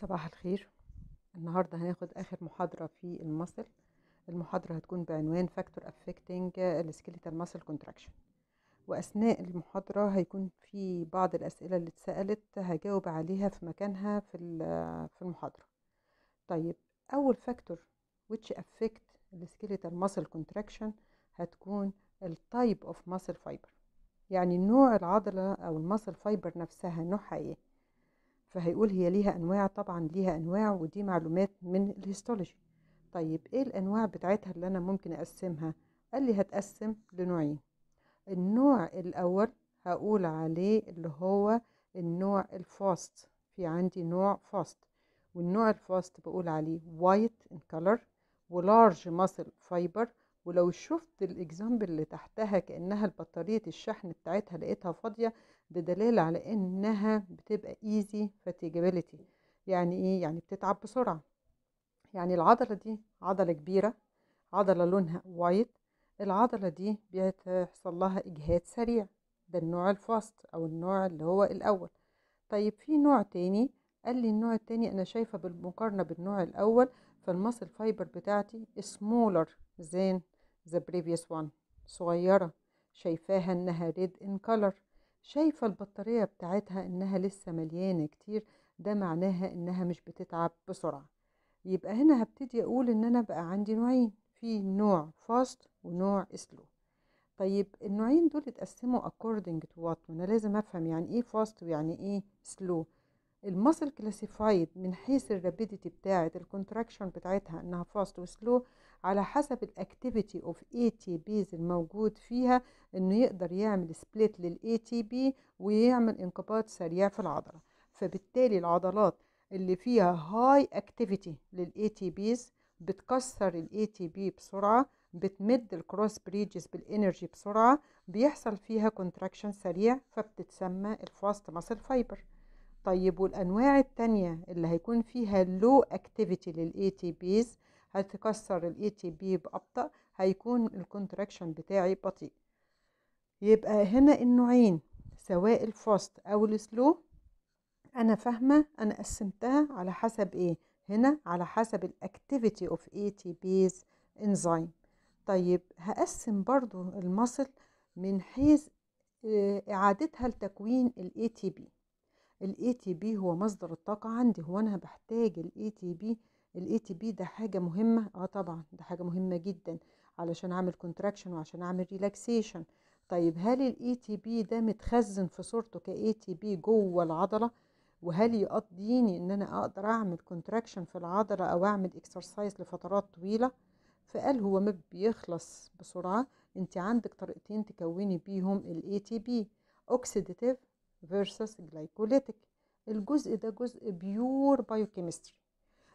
صباح الخير النهاردة هناخد آخر محاضرة في المصل المحاضرة هتكون بعنوان فاكتور افكتنج السكيليتال مصل كونتراكشن وأثناء المحاضرة هيكون في بعض الأسئلة اللي اتسألت هجاوب عليها في مكانها في في المحاضرة طيب أول فاكتور which affect السكيليتال muscle كونتراكشن هتكون التايب اوف muscle فايبر يعني نوع العضلة أو المصل فايبر نفسها نوعها ايه فهيقول هي ليها انواع طبعا ليها انواع ودي معلومات من الهيستولوجي طيب ايه الانواع بتاعتها اللي انا ممكن اقسمها قال لي هتقسم لنوعين النوع الاول هقول عليه اللي هو النوع الفاست في عندي نوع فاست والنوع الفاست بقول عليه وايت ان كلر ولارج ماسل فايبر ولو شفت الاكزامبل اللي تحتها كانها البطاريه الشحن بتاعتها لقيتها فاضيه ده دليل على انها بتبقى ايزي فاتيجابيلتي يعني ايه يعني بتتعب بسرعه يعني العضله دي عضله كبيره عضله لونها وايت العضله دي بيحصل لها اجهاد سريع ده النوع الفاست او النوع اللي هو الاول طيب في نوع تاني قال لي النوع التاني انا شايفه بالمقارنه بالنوع الاول فالمصل فايبر بتاعتي سمولر زين the previous one صغيرة شايفاها انها red in color شايفة البطارية بتاعتها انها لسه مليانة كتير ده معناها انها مش بتتعب بسرعة يبقى هنا هبتدي اقول ان انا بقى عندي نوعين في نوع فاست ونوع سلو طيب النوعين دول اتقسموا according to what وانا لازم افهم يعني ايه فاست ويعني ايه سلو المسل كلاسيفايد من حيث الرابيديتي بتاعت الكونتراكشن بتاعتها انها فاست وسلو على حسب الاكتيفيتي اوف اي تي بيز الموجود فيها انه يقدر يعمل سبليت للاي تي بي ويعمل انقباض سريع في العضله فبالتالي العضلات اللي فيها هاي اكتيفيتي للاي تي بيز بتكسر الاي تي بي بسرعه بتمد الكروس بريدجز بالانرجي بسرعه بيحصل فيها كونتراكشن سريع فبتتسمى الفاست ماسل فايبر طيب والانواع التانية اللي هيكون فيها لو اكتيفيتي للاي تي بيز هتكسر الاي تي بي بأبطأ هيكون الكونتراكشن بتاعي بطيء يبقى هنا النوعين سواء الفاست او السلو انا فاهمه انا قسمتها على حسب ايه هنا على حسب الاكتيفيتي اوف اي تي بيز انزيم طيب هقسم برضو المصل من حيث آه، اعادتها لتكوين الاي تي بي الاي تي بي هو مصدر الطاقه عندي هو انا بحتاج الاي تي بي الاي تي بي ده حاجه مهمه اه طبعا ده حاجه مهمه جدا علشان اعمل كونتراكشن وعشان اعمل ريلاكسيشن طيب هل الاي تي بي ده متخزن في صورته كاي تي بي جوه العضله وهل يقضيني ان انا اقدر اعمل كونتراكشن في العضله او اعمل اكسرسايز لفترات طويله فقال هو ما بيخلص بسرعه انت عندك طريقتين تكوني بيهم الاي تي بي اوكسيديتيف فيرسس جلايكوليتيك الجزء ده جزء بيور بايوكيمستري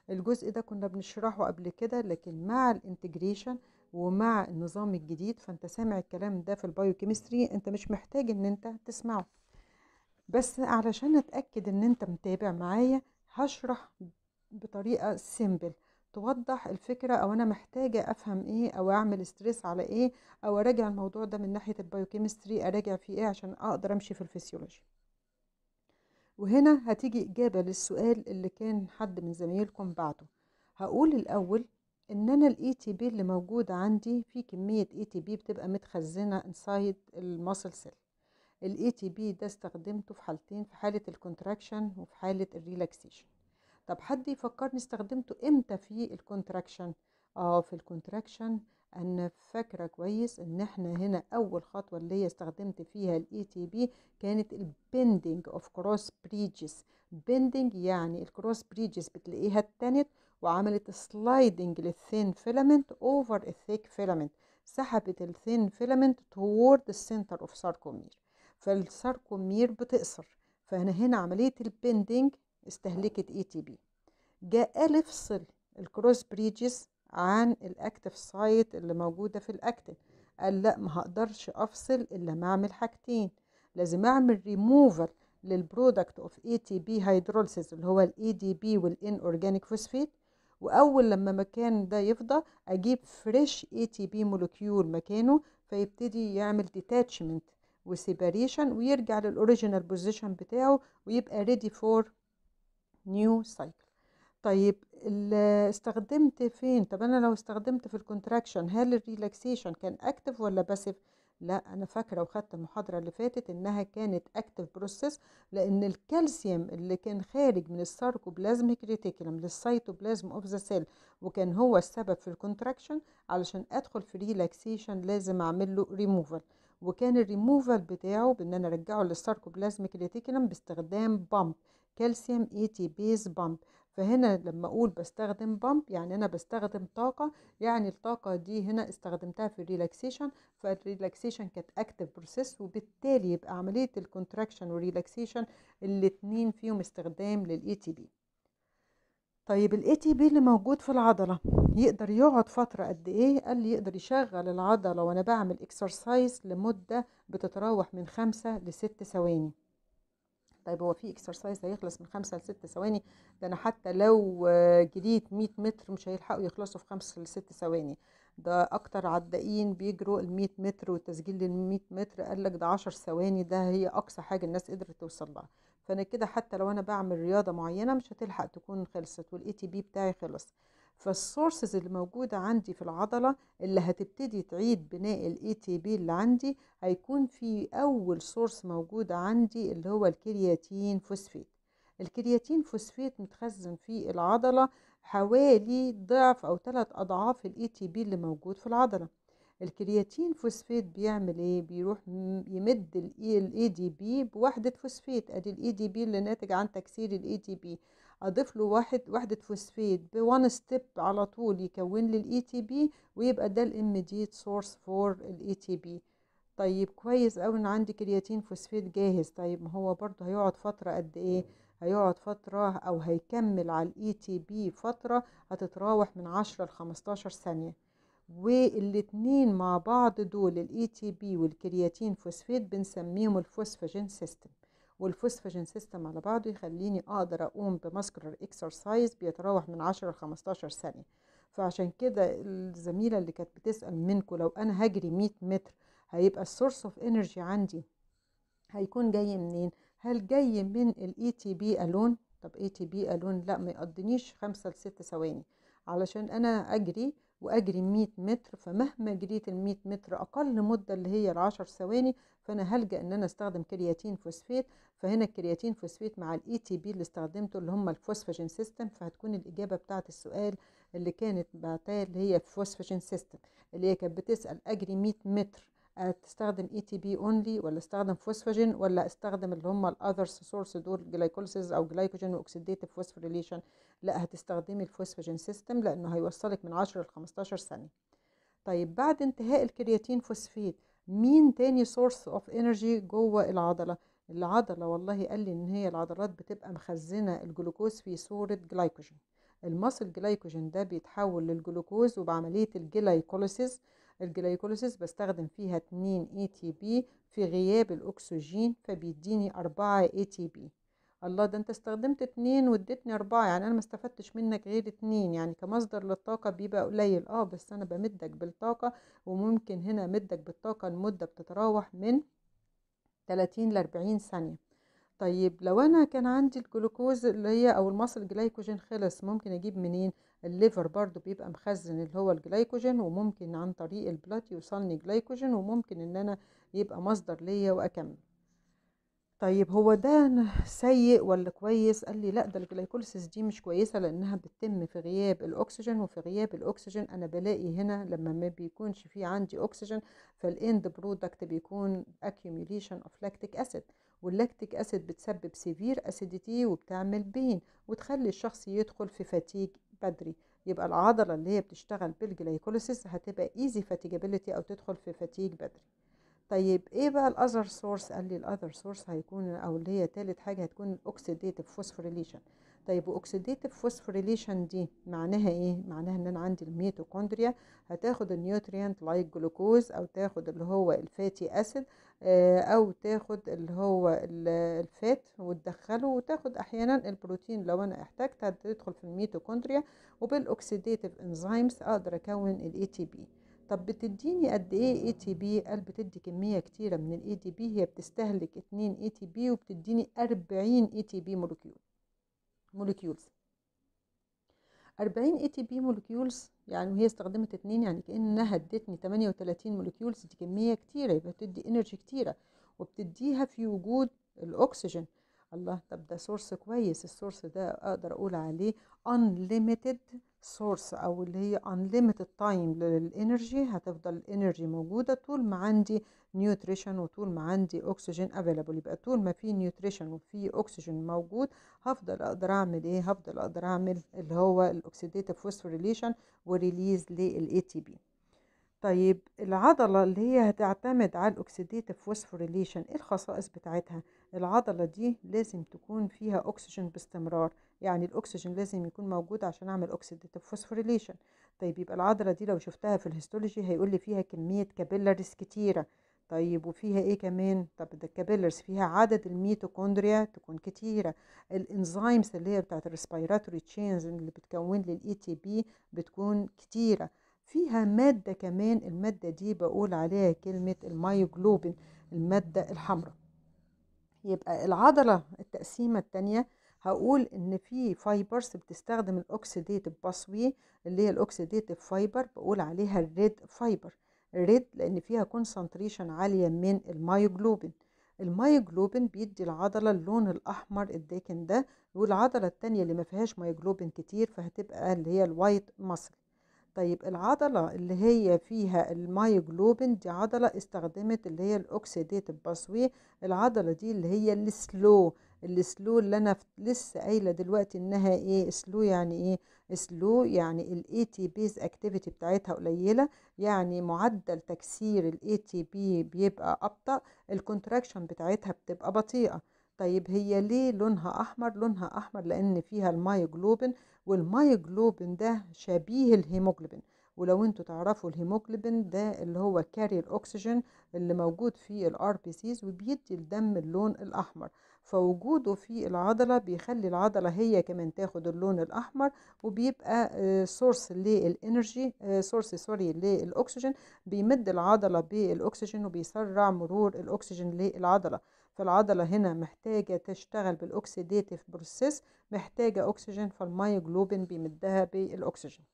الجزء ده كنا بنشرحه قبل كده لكن مع الانتجريشن ومع النظام الجديد فانت سامع الكلام ده في البايوكيمستري انت مش محتاج ان انت تسمعه بس علشان اتاكد ان انت متابع معايا هشرح بطريقه سيمبل توضح الفكرة أو أنا محتاجة أفهم إيه أو أعمل ستريس على إيه أو أراجع الموضوع ده من ناحية البايوكيمستري أراجع فيه إيه عشان أقدر أمشي في الفسيولوجي وهنا هتيجي إجابة للسؤال اللي كان حد من زمايلكم بعته هقول الأول إن أنا الإي تي بي اللي موجود عندي في كمية إي تي بي بتبقى متخزنة انسايد الماسل سيل الإي تي بي ده استخدمته في حالتين في حالة الكونتراكشن وفي حالة الريلاكسيشن طب حد يفكرني استخدمته إمتى في الكونتراكشن؟ اه في الكونتراكشن أن فاكرة كويس إن إحنا هنا أول خطوة اللي هي استخدمت فيها الإي تي e بي كانت البندنج أوف كروس بريدجز بندنج يعني الكروس بريدجز بتلاقيها اتنت وعملت سلايدنج للثين فيلمنت أوفر الثيك فيلمنت سحبت الثين فيلمنت توورد السنتر أوف ساركومير فالساركومير بتقصر فانا هنا عملية البندنج استهلكت اي تي بي جاء الفصل الكروس بريدجز عن الاكتف سايت اللي موجودة في الاكتف قال لا ما هقدرش افصل الا ما اعمل حاجتين لازم اعمل ريموفر للبرودكت اوف اي تي بي هيدروليسيس اللي هو الاي دي بي والان اورجانيك فوسفيت واول لما مكان ده يفضى اجيب فريش اي تي بي مولكيول مكانه فيبتدي يعمل ديتاتشمنت وسيباريشن ويرجع للاوريجينال بوزيشن بتاعه ويبقى ريدي فور نيو سايكل طيب استخدمت فين طب انا لو استخدمت في الكونتراكشن هل الريلاكسيشن كان اكتف ولا باسيف لا انا فاكره وخدت المحاضره اللي فاتت انها كانت اكتف بروسيس لان الكالسيوم اللي كان خارج من الساركوبلازميك ريتيكولم للسيتوبلازم اوف ذا سيل وكان هو السبب في الكونتراكشن علشان ادخل في ريلاكسيشن لازم اعمل له ريموفال وكان الريموفال بتاعه بان انا ارجعه للساركوبلازميك ريتيكولم باستخدام بامب كالسيوم اي تي بيز بامب فهنا لما أقول بستخدم بامب يعني أنا بستخدم طاقة يعني الطاقة دي هنا استخدمتها في الريلاكسيشن فالريلاكسيشن كانت أكتف بروسيس وبالتالي يبقى عملية الكونتراكشن والريلاكسيشن الاتنين فيهم استخدام للإي تي بي طيب الاي تي بي اللي موجود في العضله يقدر يقعد فتره قد ايه قال لي يقدر يشغل العضله وانا بعمل اكسرسايز لمده بتتراوح من خمسة لست ثواني طيب هو في اكسرسايز هيخلص من خمسة لست ثواني ده انا حتى لو آه، جريت 100 متر مش هيلحقوا يخلصوا في خمسة لست ثواني ده اكتر عدائين بيجروا ال 100 متر والتسجيل لل 100 متر قال لك ده 10 ثواني ده هي اقصى حاجه الناس قدرت توصل لها فانا كده حتى لو انا بعمل رياضه معينه مش هتلحق تكون خلصت والاي تي بي بتاعي خلص فالسورسز اللي موجودة عندي في العضلة اللي هتبتدي تعيد بناء الاي تي بي اللي عندي هيكون في اول سورس موجودة عندي اللي هو الكرياتين فوسفيت الكرياتين فوسفيت متخزن في العضلة حوالي ضعف او ثلاث اضعاف الاي تي بي اللي موجود في العضلة الكرياتين فوسفيت بيعمل ايه بيروح يمد الاي دي بي بوحده فوسفيت ادي الاي دي بي اللي ناتج عن تكسير الاي دي بي اضيف له واحد وحده فوسفيد بوان ستيب على طول يكون لي الاي تي e بي ويبقى ده الاميديت سورس فور الاي تي بي طيب كويس قوي ان عندي كرياتين فوسفيد جاهز طيب ما هو برضه هيقعد فتره قد ايه هيقعد فترة أو هيكمل على الإي تي e بي فترة هتتراوح من 10 ل 15 ثانية والاثنين مع بعض دول الإي تي e بي والكرياتين فوسفيد بنسميهم الفوسفاجين سيستم والفوسفاجين سيستم على بعضه يخليني اقدر اقوم بماسكولار اكسرسايز بيتراوح من 10 ل 15 ثانيه فعشان كده الزميله اللي كانت بتسال منكم لو انا هجري 100 متر هيبقى السورس اوف انرجي عندي هيكون جاي منين هل جاي من الاي تي بي الون طب اي تي بي الون لا ما يقضنيش 5 ل 6 ثواني علشان انا اجري واجري 100 متر فمهما جريت ال 100 متر اقل مده اللي هي ال 10 ثواني فانا هلجا ان انا استخدم كرياتين فوسفات فهنا الكرياتين فوسفات مع الاي تي e بي اللي استخدمته اللي هم الفوسفاجين سيستم فهتكون الاجابه بتاعه السؤال اللي كانت بعتها اللي هي الفوسفاجين سيستم اللي هي كانت بتسال اجري 100 متر آه، تستخدم اي تي بي اونلي ولا استخدم فوسفوجين ولا استخدم اللي هم الاذر سورس دول جلايكوليسيز او جلايكوجين واكسيديتيف فوسفوريليشن لا هتستخدمي الفوسفوجين سيستم لانه هيوصلك من 10 ل 15 ثانيه طيب بعد انتهاء الكرياتين فوسفيت مين تاني سورس اوف انرجي جوه العضله العضله والله قال لي ان هي العضلات بتبقى مخزنه الجلوكوز في صوره جلايكوجين المصل جلايكوجين ده بيتحول للجلوكوز وبعمليه الجلايكوليسيس الجلايكوليسيس بستخدم فيها 2 اي تي بي في غياب الاكسجين فبيديني 4 اي تي بي الله ده انت استخدمت اتنين واديتني اربعة يعني انا ما استفدتش منك غير اتنين يعني كمصدر للطاقة بيبقى قليل اه بس انا بمدك بالطاقة وممكن هنا امدك بالطاقة المدة بتتراوح من 30 ل 40 ثانية طيب لو انا كان عندي الجلوكوز اللي هي او المصل الجلايكوجين خلص ممكن اجيب منين الليفر برضو بيبقى مخزن اللي هو الجلايكوجين وممكن عن طريق البلات يوصلني جلايكوجين وممكن ان انا يبقى مصدر ليا واكمل طيب هو ده سيء ولا كويس قال لي لا ده الجلايكوليسيس دي مش كويسه لانها بتتم في غياب الاكسجين وفي غياب الاكسجين انا بلاقي هنا لما ما بيكونش في عندي اكسجين فالاند برودكت بيكون accumulation اوف lactic اسيد واللاكتيك اسيد بتسبب سيفير اسيديتي وبتعمل بين وتخلي الشخص يدخل في فاتيج بدري يبقى العضله اللي هي بتشتغل بالجلايكوليسيس هتبقى ايزي فاتيجابيلتي او تدخل في فاتيج بدري طيب ايه بقى الاذر سورس قال لي الاذر سورس هيكون او اللي هي تالت حاجه هتكون الاوكسيديتيف فوسفوريليشن طيب واكسيديتيف فوسفوريليشن دي معناها ايه معناها ان انا عندي الميتوكوندريا هتاخد النيوتريانت لايك جلوكوز او تاخد اللي هو الفاتي اسيد آه، او تاخد اللي هو الفات وتدخله وتاخد احيانا البروتين لو انا احتاجت هتدخل في الميتوكوندريا وبالاكسيديتيف انزيمز اقدر اكون الاي تي بي طب بتديني قد ايه اي تي بي قال بتدي كميه كتيره من الاي تي بي هي بتستهلك 2 اي تي بي وبتديني 40 اي تي بي مولكيول مولكيولز 40 اي تي بي مولكيولز يعني وهي استخدمت اتنين يعني كانها ادتني 38 مولكيولز دي كميه كتيره يبقى بتدي انرجي كتيره وبتديها في وجود الاكسجين الله طب ده سورس كويس السورس ده اقدر اقول عليه unlimited سورس او اللي هي unlimited تايم للانرجي هتفضل الانرجي موجوده طول ما عندي نيوتريشن وطول ما عندي اكسجين افيلابل يبقى طول ما في نيوتريشن وفي اكسجين موجود هفضل اقدر اعمل ايه هفضل اقدر اعمل اللي هو الاكسيديتيف فوسفوريليشن وريليز للاي تي بي طيب العضلة اللي هي هتعتمد على الأكسيديتيف فوسفوريليشن ايه الخصائص بتاعتها العضلة دي لازم تكون فيها أكسجين باستمرار يعني الاكسجين لازم يكون موجود عشان اعمل اوكسيديتيف فوسفوريليشن طيب يبقى العضله دي لو شفتها في الهيستولوجي هيقول لي فيها كميه كابيلاريز كتيره طيب وفيها ايه كمان طب ده الكابيلرز فيها عدد الميتوكوندريا تكون كتيره الانزيمز اللي هي بتاعت الريسبيراتوري تشينز اللي بتكون لي الاي تي بي بتكون كتيره فيها ماده كمان الماده دي بقول عليها كلمه المايوجلوبين الماده الحمراء يبقى العضله التقسيمه الثانيه هقول ان في فايبرز بتستخدم الاوكسيديتيف باسوي اللي هي الاوكسيديتيف فايبر بقول عليها الريد فايبر الريد لان فيها كونسنتريشن عاليه من المايوجلوبين المايوجلوبين بيدي العضله اللون الاحمر الداكن ده والعضله التانية اللي ما فيهاش مايوجلوبين كتير فهتبقى اللي هي الوايت ماسل طيب العضله اللي هي فيها المايوجلوبين دي عضله استخدمت اللي هي الاوكسيديتيف باسوي العضله دي اللي هي السلو السلو اللي انا لسه قايله دلوقتي انها ايه سلو يعني ايه سلو يعني الاي تي بيز اكتيفيتي بتاعتها قليله يعني معدل تكسير الاي تي بي بيبقى ابطا الكونتراكشن بتاعتها بتبقى بطيئه طيب هي ليه لونها احمر لونها احمر لان فيها المايوجلوبين والمايوجلوبين ده شبيه الهيموجلوبين ولو انتوا تعرفوا الهيموجلوبين ده اللي هو كارير الاكسجين اللي موجود في الار بي سيز وبيدي الدم اللون الاحمر فوجوده في العضلة بيخلي العضلة هي كمان تاخد اللون الأحمر وبيبقى سورس للإنرجي سورس سوري للأكسجين بيمد العضلة بالأكسجين وبيسرع مرور الأكسجين للعضلة فالعضلة هنا محتاجة تشتغل بالأكسيديتيف بروسيس محتاجة أكسجين فالمايوجلوبين بيمدها بالأكسجين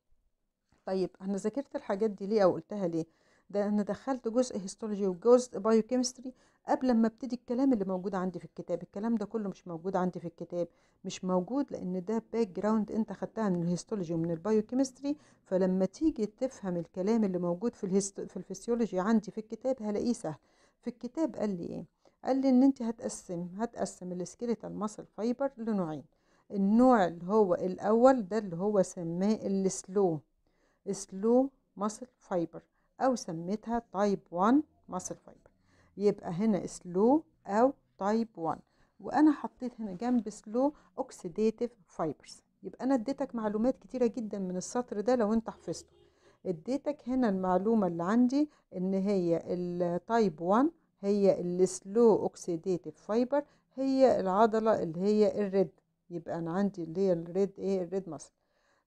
طيب أنا ذاكرت الحاجات دي ليه أو قلتها ليه ده انا دخلت جزء هيستولوجي وجزء بايوكيمستري قبل ما ابتدي الكلام اللي موجود عندي في الكتاب الكلام ده كله مش موجود عندي في الكتاب مش موجود لان ده باك جراوند انت خدتها من الهيستولوجي ومن البايوكيمستري فلما تيجي تفهم الكلام اللي موجود في الهيست... في الفسيولوجي عندي في الكتاب هلاقيه سهل في الكتاب قال لي ايه قال لي ان انت هتقسم هتقسم السكيليتال ماسل فايبر لنوعين النوع اللي هو الاول ده اللي هو سماه السلو سلو ماسل فايبر أو سميتها تايب 1 ماسل فايبر يبقى هنا سلو أو تايب 1 وأنا حطيت هنا جنب سلو أوكسيديتيف فايبرز يبقى أنا اديتك معلومات كتيرة جدا من السطر ده لو أنت حفظته اديتك هنا المعلومة اللي عندي إن هي التايب 1 هي السلو اوكسيديتيف فايبر هي العضلة اللي هي الريد يبقى انا عندي اللي هي الريد ايه الريد ماسل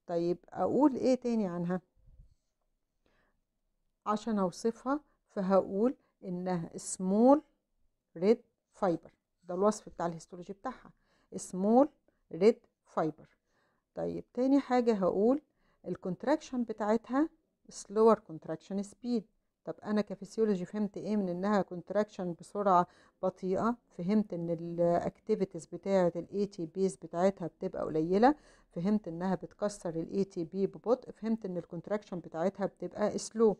طيب اقول ايه تاني عنها عشان اوصفها فهقول انها سمول ريد فايبر ده الوصف بتاع الهيستولوجي بتاعها سمول ريد فايبر طيب تاني حاجة هقول الكونتراكشن بتاعتها slower contraction speed طب انا كفسيولوجي فهمت ايه من انها كونتراكشن بسرعه بطيئه فهمت ان الاكتيفيتيز بتاعه الاي تي بيز بتاعتها بتبقى قليله فهمت انها بتكسر الاي تي بي ببطء فهمت ان الكونتراكشن بتاعتها بتبقى سلو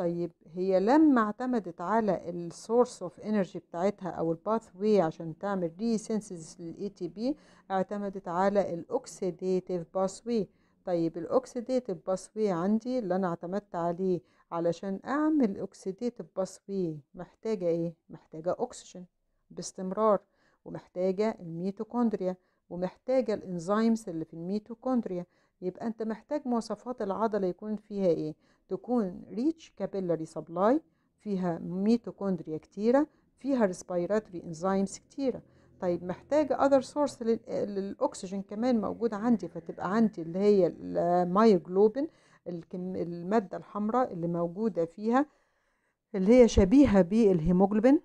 طيب هي لما اعتمدت على السورس اوف انرجي بتاعتها او الباث واي عشان تعمل ريسنسز للاي تي بي اعتمدت على الاوكسيديتيف باث واي طيب الاوكسيديتيف باث واي عندي اللي انا اعتمدت عليه علشان اعمل اوكسيديتيف باث واي محتاجه ايه محتاجه اكسجين باستمرار ومحتاجه الميتوكوندريا ومحتاجه الانزيمز اللي في الميتوكوندريا يبقى انت محتاج مواصفات العضله يكون فيها ايه تكون ريتش كابيلاري سبلاي فيها ميتوكوندريا كتيره فيها ريسبيراتوري انزيمز كتيره طيب محتاجة اذر سورس للأكسجين كمان موجود عندي فتبقى عندي اللي هي المايوجلوبين المادة الحمراء اللي موجودة فيها اللي هي شبيهة بالهيموجلوبين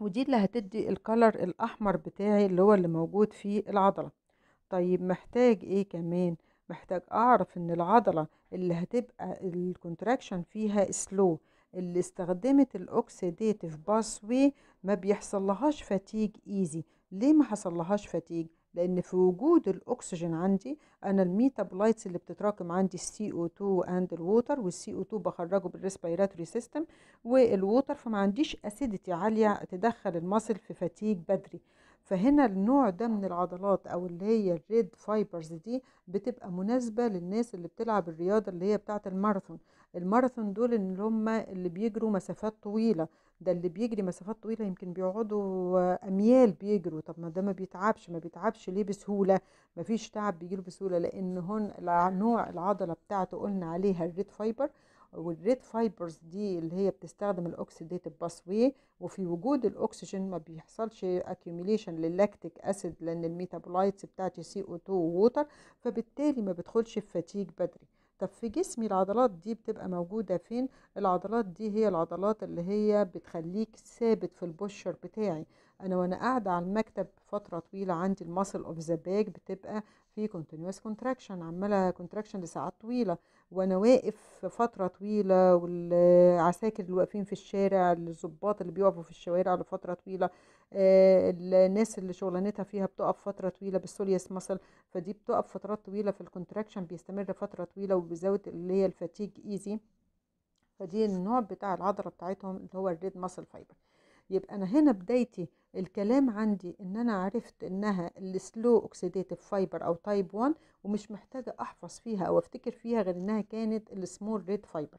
ودي اللي هتدي الكالر الأحمر بتاعي اللي هو اللي موجود في العضلة طيب محتاج ايه كمان محتاج اعرف ان العضله اللي هتبقى الكونتراكشن فيها سلو اللي استخدمت الاوكسيديتيف واي ما بيحصل لهاش فاتيج ايزي ليه ما حصل لهاش فاتيج لان في وجود الاكسجين عندي انا الميتابولايتس اللي بتتراكم عندي السي او 2 اند الووتر والسي او 2 بخرجه بالريسبيراتوري سيستم والووتر فما عنديش اسيديتي عاليه تدخل المصل في فاتيج بدري فهنا النوع ده من العضلات او اللي هي الريد فايبرز دي بتبقى مناسبه للناس اللي بتلعب الرياضه اللي هي بتاعه الماراثون الماراثون دول اللي هم اللي بيجروا مسافات طويله ده اللي بيجري مسافات طويله يمكن بيقعدوا اميال بيجروا طب ما ده ما بيتعبش ما بيتعبش ليه بسهوله ما فيش تعب بيجيله بسهوله لان هون نوع العضله بتاعته قلنا عليها الريد فايبر والريد فايبرز دي اللي هي بتستخدم الاوكسيديتيف واي وفي وجود الاكسجين ما بيحصلش اكيوميليشن للاكتيك اسيد لان الميتابولايتس بتاعتي سي او 2 ووتر فبالتالي ما بتدخلش في فتيج بدري طب في جسمي العضلات دي بتبقى موجودة فين العضلات دي هي العضلات اللي هي بتخليك ثابت في البوشر بتاعي انا وانا قاعده على المكتب فتره طويله عندي الماسل اوف ذا باك بتبقى في كونتينوس كونتراكشن عماله كونتراكشن لساعات طويله وانا واقف فتره طويله والعساكر اللي واقفين في الشارع الظباط اللي بيقفوا في الشوارع لفتره طويله آه، الناس اللي شغلانتها فيها بتقف فتره طويله بالسوليس ماسل فدي بتقف فترات طويله في الكونتراكشن بيستمر فتره طويله وبيزود اللي هي الفاتيج ايزي فدي النوع بتاع العضله بتاعتهم اللي هو الريد ماسل فايبر يبقى انا هنا بدايتي الكلام عندي ان انا عرفت انها السلو اوكسيديتيف فايبر او تايب 1 ومش محتاجه احفظ فيها او افتكر فيها غير انها كانت السمول ريد فايبر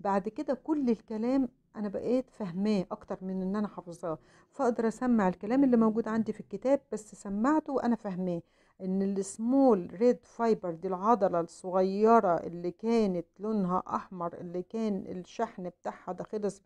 بعد كده كل الكلام انا بقيت فاهماه اكتر من ان انا حافظاه فاقدر اسمع الكلام اللي موجود عندي في الكتاب بس سمعته وانا فاهماه ان السمول ريد فايبر دي العضله الصغيره اللي كانت لونها احمر اللي كان الشحن بتاعها ده خلص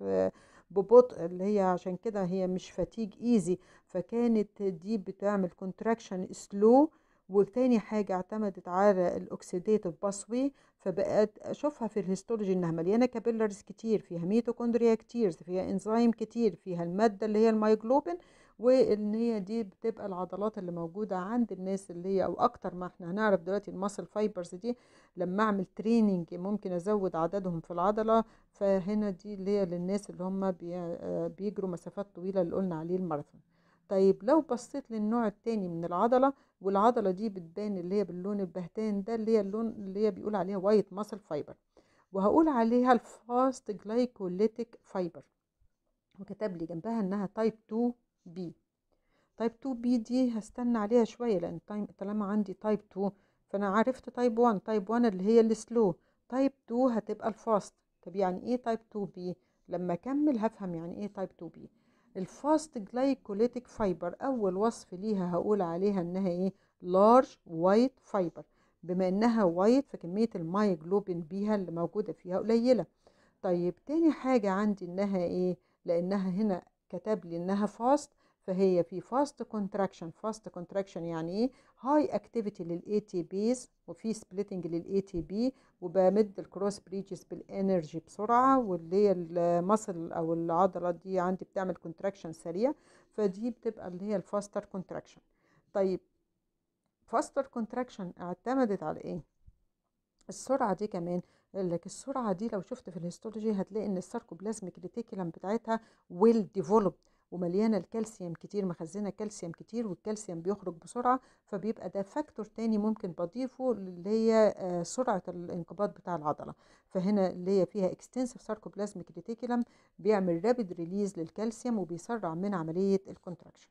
ببطء اللي هي عشان كده هي مش فاتيج ايزي فكانت دي بتعمل كونتراكشن سلو وتاني حاجة اعتمدت على الأكسيديتيف باسوي فبقت أشوفها في الهيستولوجي إنها مليانة كابيلرز كتير فيها ميتوكوندريا كتير فيها إنزيم كتير فيها المادة اللي هي المايوجلوبين هي دي بتبقى العضلات اللي موجودة عند الناس اللي هي او اكتر ما احنا هنعرف دلوقتي الماسل فايبرز دي لما اعمل تريننج ممكن ازود عددهم في العضلة فهنا دي اللي هي للناس اللي هم آه، بيجروا مسافات طويلة اللي قلنا عليه الماراثون طيب لو بصيت للنوع التاني من العضلة والعضلة دي بتبان اللي هي باللون البهتان ده اللي هي اللون اللي هي بيقول عليها وايت مصل فايبر وهقول عليها الفاست جلايكوليتيك فايبر وكتب لي جنبها انها تايب 2 بي تايب 2 بي دي هستنى عليها شوية لأن طالما عندي تايب 2 فأنا عرفت تايب 1 تايب 1 اللي هي السلو تايب 2 هتبقى الفاست طب يعني إيه تايب 2 بي لما أكمل هفهم يعني إيه تايب 2 بي الفاست جلايكوليتيك فايبر أول وصف ليها هقول عليها إنها إيه لارج وايت فايبر بما إنها وايت فكمية الماي جلوبين بيها اللي موجودة فيها قليلة طيب تاني حاجة عندي إنها إيه لأنها هنا كتب لي إنها فاست فهي في فاست كونتراكشن فاست كونتراكشن يعني ايه هاي اكتيفيتي للاي تي بيز وفي سبليتنج للاي تي بي وبمد الكروس بريدجز بالانرجي بسرعه واللي هي المصل او العضله دي عندي بتعمل كونتراكشن سريع فدي بتبقى اللي هي الفاستر كونتراكشن طيب فاستر كونتراكشن اعتمدت على ايه السرعه دي كمان قال لك السرعه دي لو شفت في الهيستولوجي هتلاقي ان الساركوبلازميك ريتيكولم بتاعتها ويل ديفلوبد ومليانه الكالسيوم كتير مخزنه كالسيوم كتير والكالسيوم بيخرج بسرعه فبيبقى ده فاكتور تاني ممكن بضيفه اللي هي آه، سرعه الانقباض بتاع العضله فهنا اللي هي فيها اكستنسيف ساركوبلازميك ريتيكولم بيعمل رابيد ريليز للكالسيوم وبيسرع من عمليه الكونتراكشن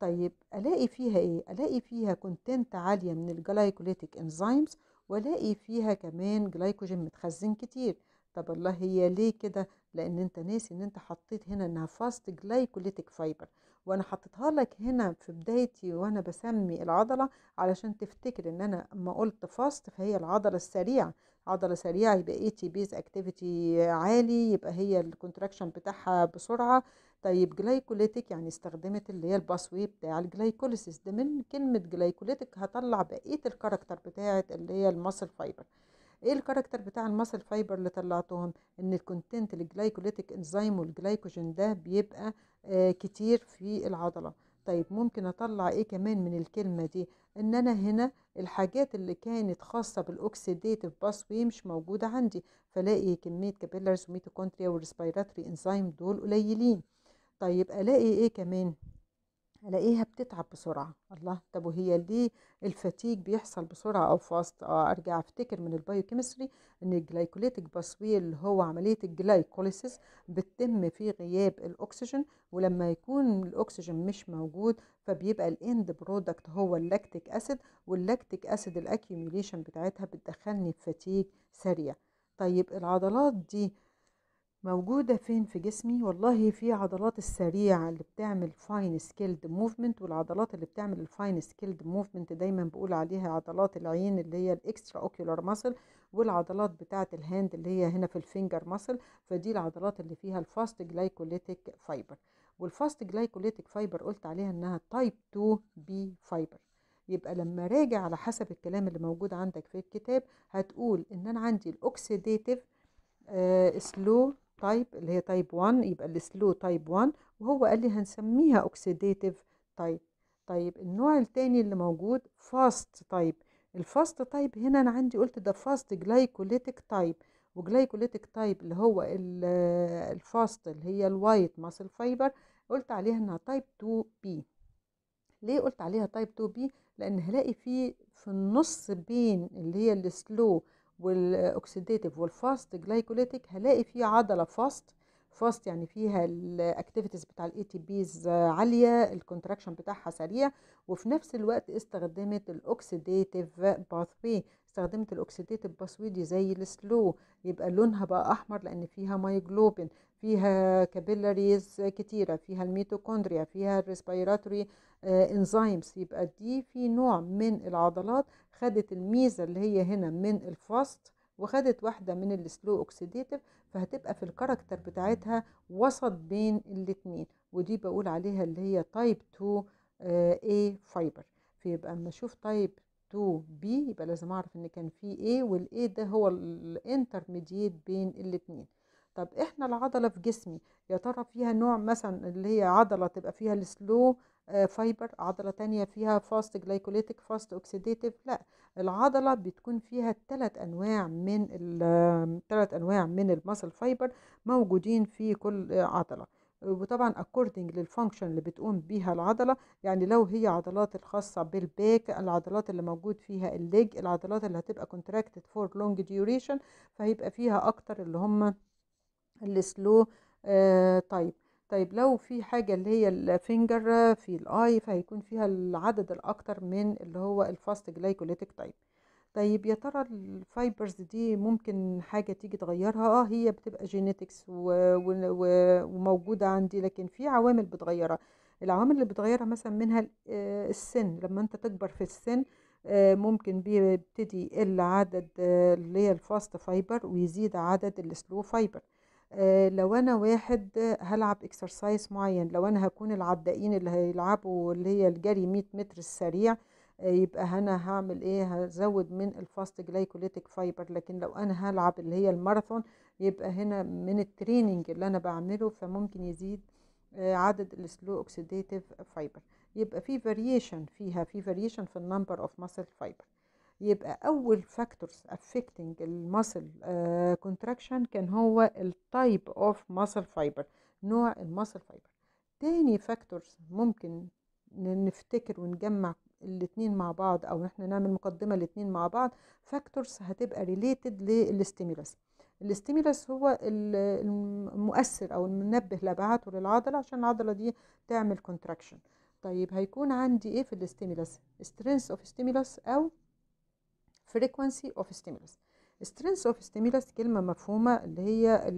طيب الاقي فيها ايه الاقي فيها كونتنت عاليه من الجلايكوليتيك انزيمز والاقي فيها كمان جلايكوجين متخزن كتير طب الله هي ليه كده لان انت ناسي ان انت حطيت هنا انها فاست جلايكوليتيك فايبر وانا حطيتها لك هنا في بدايتي وانا بسمي العضله علشان تفتكر ان انا ما قلت فاست فهي العضله السريعه عضله سريعه يبقى اي تي بيز اكتيفيتي عالي يبقى هي الكونتراكشن بتاعها بسرعه طيب جلايكوليتيك يعني استخدمت اللي هي الباسوي بتاع الجلايكوليسيس ده من كلمه جلايكوليتيك هطلع بقيه الكاركتر بتاعه اللي هي الماسل فايبر ايه الكاركتر بتاع المسل فايبر اللي طلعتهم ان الكونتنت الجلايكوليتيك انزيم والجلايكوجين ده بيبقى آه كتير في العضله طيب ممكن اطلع ايه كمان من الكلمه دي ان انا هنا الحاجات اللي كانت خاصه بالاوكسيديتيف باسوي مش موجوده عندي فلاقي كميه كابيلرز وميتوكوندريا والريسبيراتري انزيم دول قليلين طيب الاقي ايه كمان الاقيها بتتعب بسرعه الله طب وهي ليه الفتيج بيحصل بسرعه او فاست آه ارجع افتكر من البايوكيمستري ان الجلايكوليتيك باسوي اللي هو عمليه الجلايكوليسيس بتتم في غياب الاكسجين ولما يكون الاكسجين مش موجود فبيبقى الاند برودكت هو اللاكتيك اسيد واللاكتيك اسيد الاكيوميليشن بتاعتها بتدخلني في فتيج سريع طيب العضلات دي موجودة فين في جسمي والله في عضلات السريعة اللي بتعمل فاين سكيلد موفمنت والعضلات اللي بتعمل الفاين سكيلد موفمنت دايما بقول عليها عضلات العين اللي هي الاكسترا اوكيولار ماسل والعضلات بتاعة الهاند اللي هي هنا في الفينجر ماسل فدي العضلات اللي فيها الفاست جلايكوليتيك فايبر والفاست جلايكوليتيك فايبر قلت عليها انها تايب 2 بي فايبر يبقى لما راجع على حسب الكلام اللي موجود عندك في الكتاب هتقول ان انا عندي الاوكسيديتيف آه، سلو تايب اللي هي تايب 1 يبقى السلو تايب 1 وهو قال لي هنسميها اوكسيديتيف تايب طيب النوع الثاني اللي موجود فاست تايب الفاست تايب هنا انا عندي قلت ده فاست جلايكوليتيك تايب وجلايكوليتيك تايب اللي هو الفاست آه، اللي هي الوايت ماسل فايبر قلت عليها انها تايب 2 بي ليه قلت عليها تايب 2 بي لان هلاقي في في النص بين اللي هي السلو والاكسيديتيف والفاست جلايكوليتيك هلاقي في عضله فاست فاست يعني فيها الاكتيفيتيز بتاع الاي تي بيز عاليه الكونتراكشن بتاعها سريع وفي نفس الوقت استخدمت الاوكسيديتيف باث واي استخدمت الاوكسيديتيف باث واي دي زي السلو يبقى لونها بقى احمر لان فيها مايجلوبين فيها كابيلاريز كتيرة فيها الميتوكوندريا فيها الريسبيراتوري انزيمز يبقى دي في نوع من العضلات خدت الميزة اللي هي هنا من الفاست وخدت واحدة من السلو اوكسيديتيف فهتبقى في الكاركتر بتاعتها وسط بين الاتنين ودي بقول عليها اللي هي تايب 2 اي فايبر فيبقى اما اشوف تايب 2 بي يبقى لازم اعرف ان كان في A والاي ده هو الانترميديت بين الاتنين طب احنا العضله في جسمي يا ترى فيها نوع مثلا اللي هي عضله تبقى فيها السلو فايبر آه، عضلة تانية فيها فاست جلايكوليتيك فاست اوكسيديتيف لا العضلة بتكون فيها تلات انواع من الثلاث انواع من المسل فايبر موجودين في كل عضلة وطبعا اكوردنج للفانكشن اللي بتقوم بيها العضله يعني لو هي عضلات الخاصه بالباك العضلات اللي موجود فيها الليج العضلات اللي هتبقى كونتراكتد فور لونج ديوريشن فهيبقى فيها اكتر اللي هم السلو تايب آه، طيب لو في حاجة اللي هي الفينجر في الاي فهيكون فيها العدد الاكتر من اللي هو الفاست جلايكوليتك تايب طيب يا ترى الفايبرز دي ممكن حاجة تيجي تغيرها اه هي بتبقى جينيتكس وموجودة عندي لكن في عوامل بتغيرها العوامل اللي بتغيرها مثلا منها آه، السن لما انت تكبر في السن آه، ممكن بيبتدي يقل عدد اللي هي الفاست فايبر ويزيد عدد السلو فايبر آه، لو انا واحد هلعب اكسرسايز معين لو انا هكون العدائين اللي هيلعبوا اللي هي الجري 100 متر السريع آه، يبقى هنا هعمل ايه هزود من الفاست جلايكوليتيك فايبر لكن لو انا هلعب اللي هي الماراثون يبقى هنا من التريننج اللي انا بعمله فممكن يزيد آه، عدد السلو اوكسيديتيف فايبر يبقى في فاريشن فيها في فاريشن في النمبر اوف ماسل فايبر يبقى اول فاكتورز افكتنج المسل كونتراكشن كان هو التايب اوف مسل فايبر نوع المسل فايبر تاني فاكتورز ممكن نفتكر ونجمع الاتنين مع بعض او احنا نعمل مقدمه الاتنين مع بعض فاكتورز هتبقى ريليتد للاستيمولس الاستيمولس هو المؤثر او المنبه لبعته للعضله عشان العضله دي تعمل كونتراكشن طيب هيكون عندي ايه في الاستيمولس سترينث اوف ستيمولس او frequency of stimulus strength of stimulus كلمة مفهومة اللي هي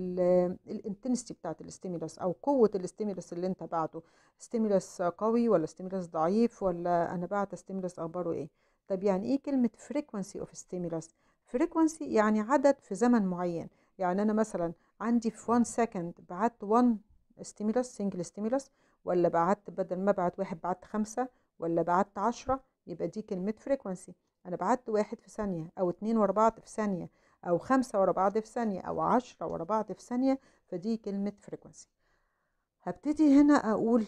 الانتنستي بتاعت الاستيمولس او قوة الاستيمولس اللي انت بعته stimulus قوي ولا stimulus ضعيف ولا انا بعت stimulus اخباره ايه طب يعني ايه كلمة frequency of stimulus frequency يعني عدد في زمن معين يعني انا مثلا عندي في 1 second بعت 1 stimulus single stimulus ولا بعت بدل ما بعت واحد بعت خمسة ولا بعت عشرة يبقى دي كلمة frequency أنا بعت واحد في ثانية أو اتنين ورا بعض في ثانية أو خمسة ورا بعض في ثانية أو عشرة ورا بعض في ثانية فدي كلمة فريكونسي هبتدي هنا أقول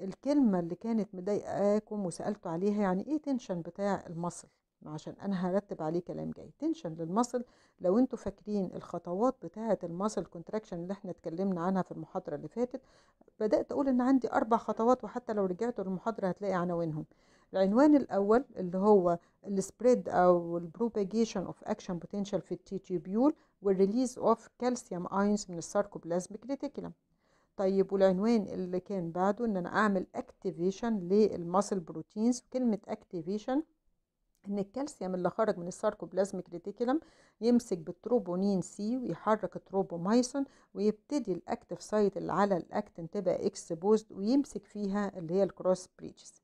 الكلمة اللي كانت مضايقاكم وسألتوا عليها يعني إيه تنشن بتاع المصل عشان أنا هرتب عليه كلام جاي تنشن للمصل لو انتوا فاكرين الخطوات بتاعة المصل كونتراكشن اللي احنا اتكلمنا عنها في المحاضرة اللي فاتت بدأت أقول إن عندي أربع خطوات وحتى لو رجعتوا للمحاضرة هتلاقي عناوينهم العنوان الأول اللي هو السبريد أو البروباجيشن أوف أكشن بوتنشال في التي تيوبيول والريليز أوف كالسيوم ايونز من الساركوبلازميك ريتيكولم طيب والعنوان اللي كان بعده ان انا اعمل اكتيفيشن للماسل بروتينز كلمه اكتيفيشن ان الكالسيوم اللي خرج من الساركوبلازميك ريتيكولم يمسك بالتروبونين سي ويحرك التروبومايسون ويبتدي الاكتف سايت اللي على الاكتين تبقى اكسبوزد ويمسك فيها اللي هي الكروس بريتشز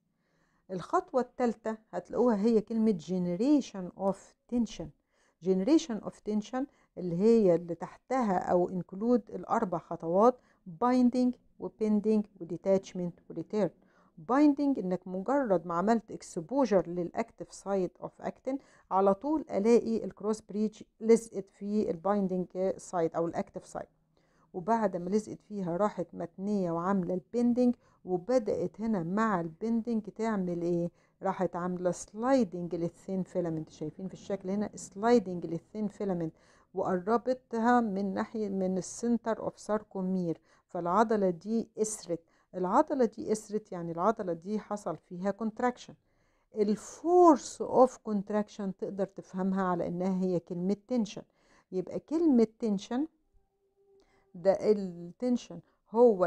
الخطوة التالتة هتلاقوها هي كلمة generation of tension generation of tension اللي هي اللي تحتها أو include الأربع خطوات binding و و pending detachment و return binding انك مجرد ما عملت اكسبوجر للactive site of actin على طول الاقي الكروس بريتش لزقت في binding سايد او الاكتف سايد وبعد ما لزقت فيها راحت متنية وعاملة البندنج وبدأت هنا مع البندنج تعمل ايه راحت عاملة سلايدنج للثين فيلمنت شايفين في الشكل هنا سلايدنج للثين فيلمنت وقربتها من ناحية من السنتر اوف ساركومير فالعضلة دي اسرت العضلة دي اسرت يعني العضلة دي حصل فيها كونتراكشن الفورس اوف كونتراكشن تقدر تفهمها على انها هي كلمة تنشن يبقى كلمة تنشن ده التنشن هو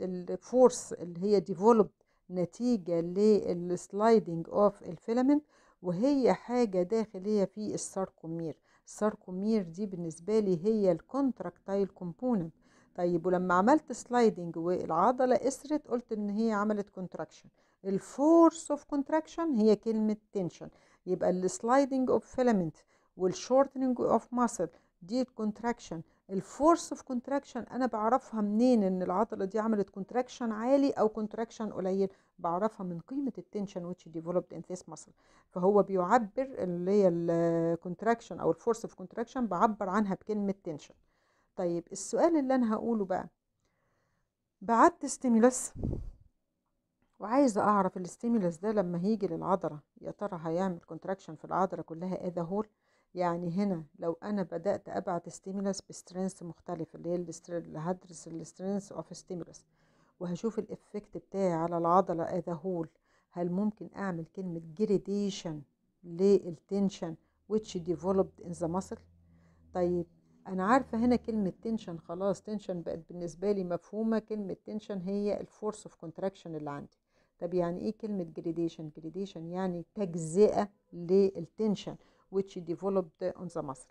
الفورس اللي هي ديفولب نتيجة للسلايدنج اوف الفيلمنت وهي حاجة داخلية في الساركومير الساركومير دي بالنسبة لي هي الكونتراكتايل كومبوننت طيب ولما عملت سلايدنج والعضلة اسرت قلت ان هي عملت كونتراكشن الفورس اوف كونتراكشن هي كلمة تنشن يبقى السلايدنج اوف فيلمنت والشورتنج اوف ماسل دي الكونتراكشن الفورس اوف كونتراكشن انا بعرفها منين ان العضله دي عملت كونتراكشن عالي او كونتراكشن قليل بعرفها من قيمه التنشن ويتش ديفلوبد ان فيس ماسل فهو بيعبر اللي هي الكونتراكشن او الفورس اوف كونتراكشن بعبر عنها بكلمه تنشن طيب السؤال اللي انا هقوله بقى بعت ستيمولس وعايزه اعرف الاستيمولس ده لما هيجي للعضله يا ترى هيعمل كونتراكشن في العضله كلها ايه ده هول يعني هنا لو انا بدات ابعت ستيمولس بسترينث مختلف اللي هي اللي هدرس السترينث اوف ستيمولس وهشوف الافكت بتاعي على العضله اذا هول هل ممكن اعمل كلمه جريديشن للتنشن which developed in the muscle طيب انا عارفه هنا كلمه تنشن خلاص تنشن بقت بالنسبه لي مفهومه كلمه تنشن هي الفورس اوف كونتراكشن اللي عندي طب يعني ايه كلمه جريديشن جريديشن يعني تجزئه للتنشن which developed on the muscle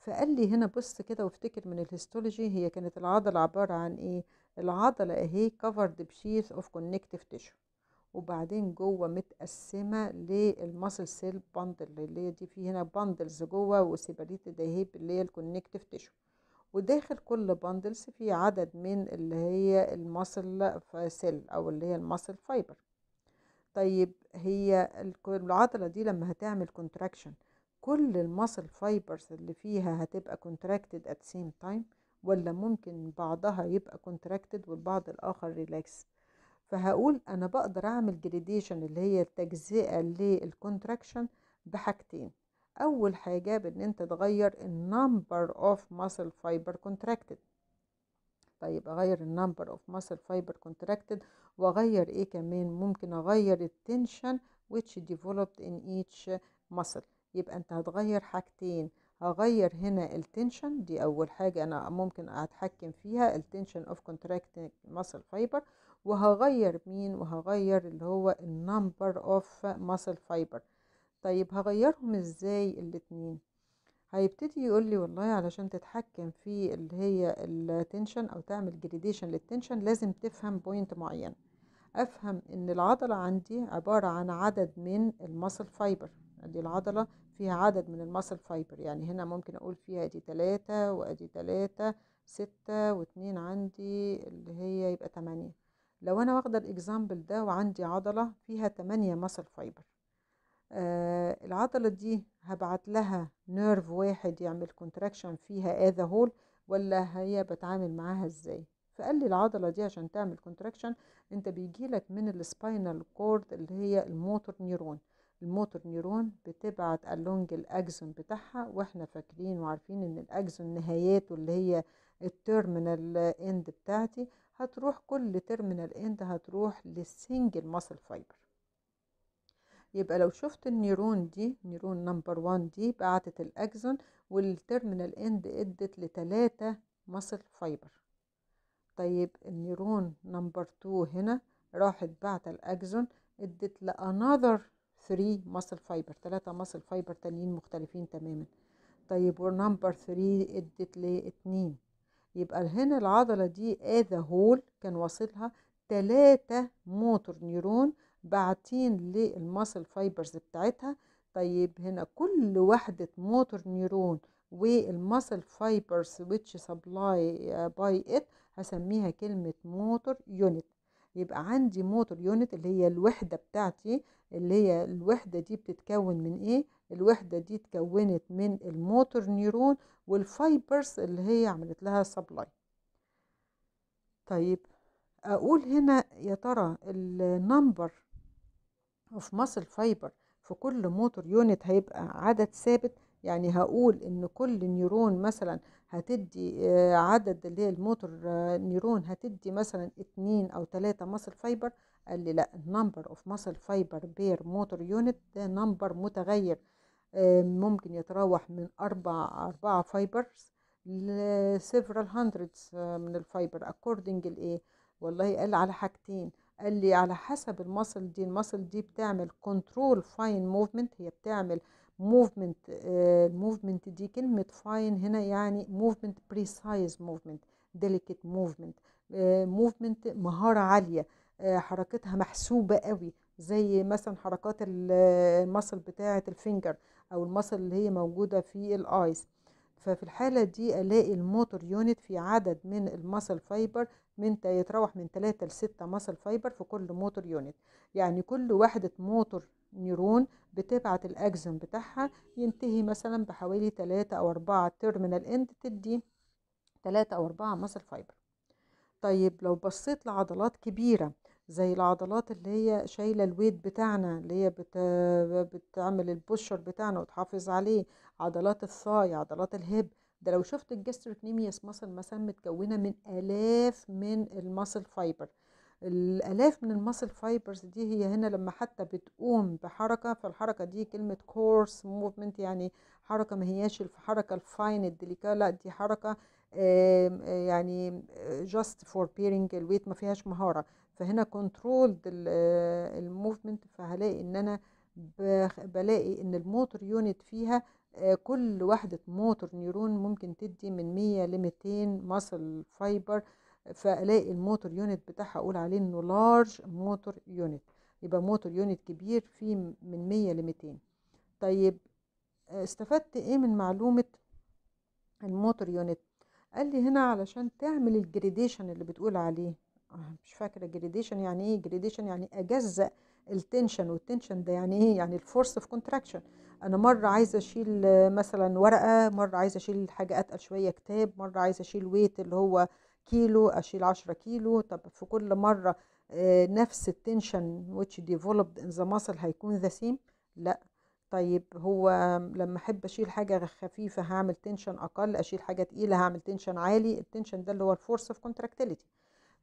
فقال لي هنا بص كده وافتكر من الهيستولوجي هي كانت العضلة عبارة عن ايه العضلة اهي covered بشيث of connective tissue وبعدين جوه متقسمة للمسل سيل باندل اللي هي دي في هنا باندلز جوه ده هي اللي هي الكونكتيف تيشو وداخل كل باندلز في عدد من اللي هي المسل سيل او اللي هي المسل فايبر طيب هي العضله دي لما هتعمل كونتراكشن كل المصل فايبرز اللي فيها هتبقى contracted at same time ولا ممكن بعضها يبقى contracted والبعض الآخر relaxed فهقول أنا بقدر أعمل جريديشن اللي هي التجزئة للcontraction بحاجتين أول حاجة بإن أنت تغير النمبر أوف muscle fiber contracted طيب أغير النمبر أوف muscle fiber contracted وأغير إيه كمان ممكن أغير التنشن which developed in each muscle يبقى انت هتغير حاجتين هغير هنا التنشن دي اول حاجة انا ممكن اتحكم فيها التنشن اوف contracting muscle fiber وهغير مين وهغير اللي هو النمبر اوف muscle fiber طيب هغيرهم ازاي الاتنين هيبتدي يقول لي والله علشان تتحكم في اللي هي التنشن او تعمل جريديشن للتنشن لازم تفهم بوينت معين افهم ان العضلة عندي عبارة عن عدد من المصل فايبر دي العضلة فيها عدد من المسل فايبر يعني هنا ممكن أقول فيها دي تلاتة وأدي تلاتة ستة واتنين عندي اللي هي يبقى تمانية لو أنا واخدة الإكزامبل ده وعندي عضلة فيها تمانية مسل فايبر آه العضلة دي هبعت لها نيرف واحد يعمل كونتراكشن فيها اذا هول ولا هي بتعامل معاها ازاي فقال لي العضله دي عشان تعمل كونتراكشن انت بيجي لك من السباينال كورد اللي هي الموتور نيرون الموتور نيرون بتبعت اللونج الاكزون بتاعها واحنا فاكرين وعارفين ان الاكزون نهاياته اللي هي التيرمينال اند بتاعتي هتروح كل تيرمينال اند هتروح للسنجل ماسل فايبر يبقى لو شفت النيرون دي نيرون نمبر 1 دي بعتت الاكزون والتيرمينال اند ادت لتلاتة ماسل فايبر طيب النيرون نمبر 2 هنا راحت بعت الاكزون ادت لانذر 3 ماسل فايبر 3 ماسل فايبر تانيين مختلفين تماما طيب ونمبر 3 ادت ل لاتنين يبقى هنا العضلة دي اذا هول كان واصلها تلاتة موتور نيرون باعتين للماسل فايبرز بتاعتها طيب هنا كل وحدة موتور نيرون والماسل فايبرز which supply باي uh, ات هسميها كلمة موتور يونت يبقى عندي موتور يونت اللي هي الوحدة بتاعتي اللي هي الوحدة دي بتتكون من ايه الوحدة دي اتكونت من الموتور نيرون والفايبرز اللي هي عملت لها سبلاي طيب اقول هنا يا ترى النمبر اوف ماسل فايبر في كل موتور يونت هيبقى عدد ثابت يعني هقول ان كل نيرون مثلا هتدي آه، عدد اللي هي الموتور آه، نيرون هتدي مثلا اتنين او تلاتة مصل فايبر قال لي لا النمبر اوف ماسل فايبر بير موتور يونت ده نمبر متغير آه، ممكن يتراوح من أربع أربعة فايبرز لسيفرال هندردز من الفايبر اكوردنج الايه والله قال على حاجتين قال لي على حسب المصل دي المصل دي بتعمل كنترول فاين موفمنت هي بتعمل آه موفمنت الموفمنت آه، دي كلمة فاين هنا يعني موفمنت بريسايز موفمنت ديليكت موفمنت موفمنت مهارة عالية آه، حركتها محسوبة قوي زي مثلا حركات المصل آه، بتاعة الفينجر او المصل اللي هي موجودة في الايس ففي الحالة دي ألاقي الموتور يونت في عدد من المسل فايبر من يتراوح من 3 ل 6 مسل فايبر في كل موتور يونت يعني كل وحدة موتور نيرون بتبعت الأجزم بتاعها ينتهي مثلا بحوالي 3 أو 4 تيرمينال إند تدي 3 أو 4 مسل فايبر طيب لو بصيت لعضلات كبيرة زي العضلات اللي هي شايلة الويت بتاعنا اللي هي بت... بتعمل البوشر بتاعنا وتحافظ عليه عضلات الثاي عضلات الهب ده لو شفت الجاستريكنيميوس مصل مثلا متكونة من آلاف من الماسل فايبر الالاف من الماسل فايبرز دي هي هنا لما حتى بتقوم بحركه فالحركه دي كلمه كورس موفمنت يعني حركه ما هياش الحركه الفاين الديليكا لا دي حركه آه، يعني جاست فور بيرنج الويت ما فيهاش مهاره فهنا كنترولد آه، الموفمنت فهلاقي ان انا بلاقي ان الموتور يونت فيها آه، كل وحدة موتور نيرون ممكن تدي من 100 ل 200 ماسل فايبر فالاقي الموتور يونت بتاعها اقول عليه انه لارج موتور يونت يبقى موتور يونت كبير فيه من 100 ل 200 طيب آه، استفدت ايه من معلومة الموتور يونت قال لي هنا علشان تعمل الجريديشن اللي بتقول عليه آه، مش فاكره جريديشن يعني ايه جريديشن يعني اجزأ التنشن والتنشن ده يعني ايه يعني الفورس في كونتراكشن انا مره عايزه اشيل مثلا ورقه مره عايزه اشيل حاجه اتقل شويه كتاب مره عايزه اشيل ويت اللي هو كيلو اشيل 10 كيلو طب في كل مره آه، نفس التنشن which developed in the muscle هيكون ذا سيم لا طيب هو لما احب اشيل حاجه خفيفه هعمل تنشن اقل اشيل حاجه تقيله هعمل تنشن عالي التنشن ده اللي هو الفورس اوف كونتراكتيليتي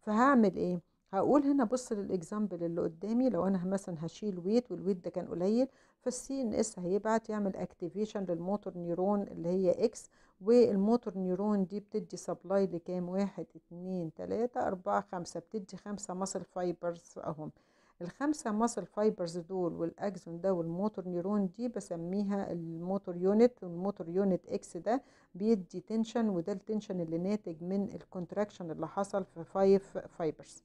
فهعمل ايه هقول هنا بص للاكزامبل اللي قدامي لو انا مثلا هشيل ويت والويت ده كان قليل فالسي ان اس هيبعت يعمل اكتيفيشن للموتور نيرون اللي هي اكس والموتور نيرون دي بتدي سبلاي لكام واحد اتنين تلاتة اربعة خمسة بتدي خمسة مصل فايبرز اهم الخمسة ماسل فايبرز دول والأكزون ده والموتور نيرون دي بسميها الموتور يونت والموتور يونت اكس ده بيدي تنشن وده التنشن اللي ناتج من الكونتراكشن اللي حصل في فايف فايبرز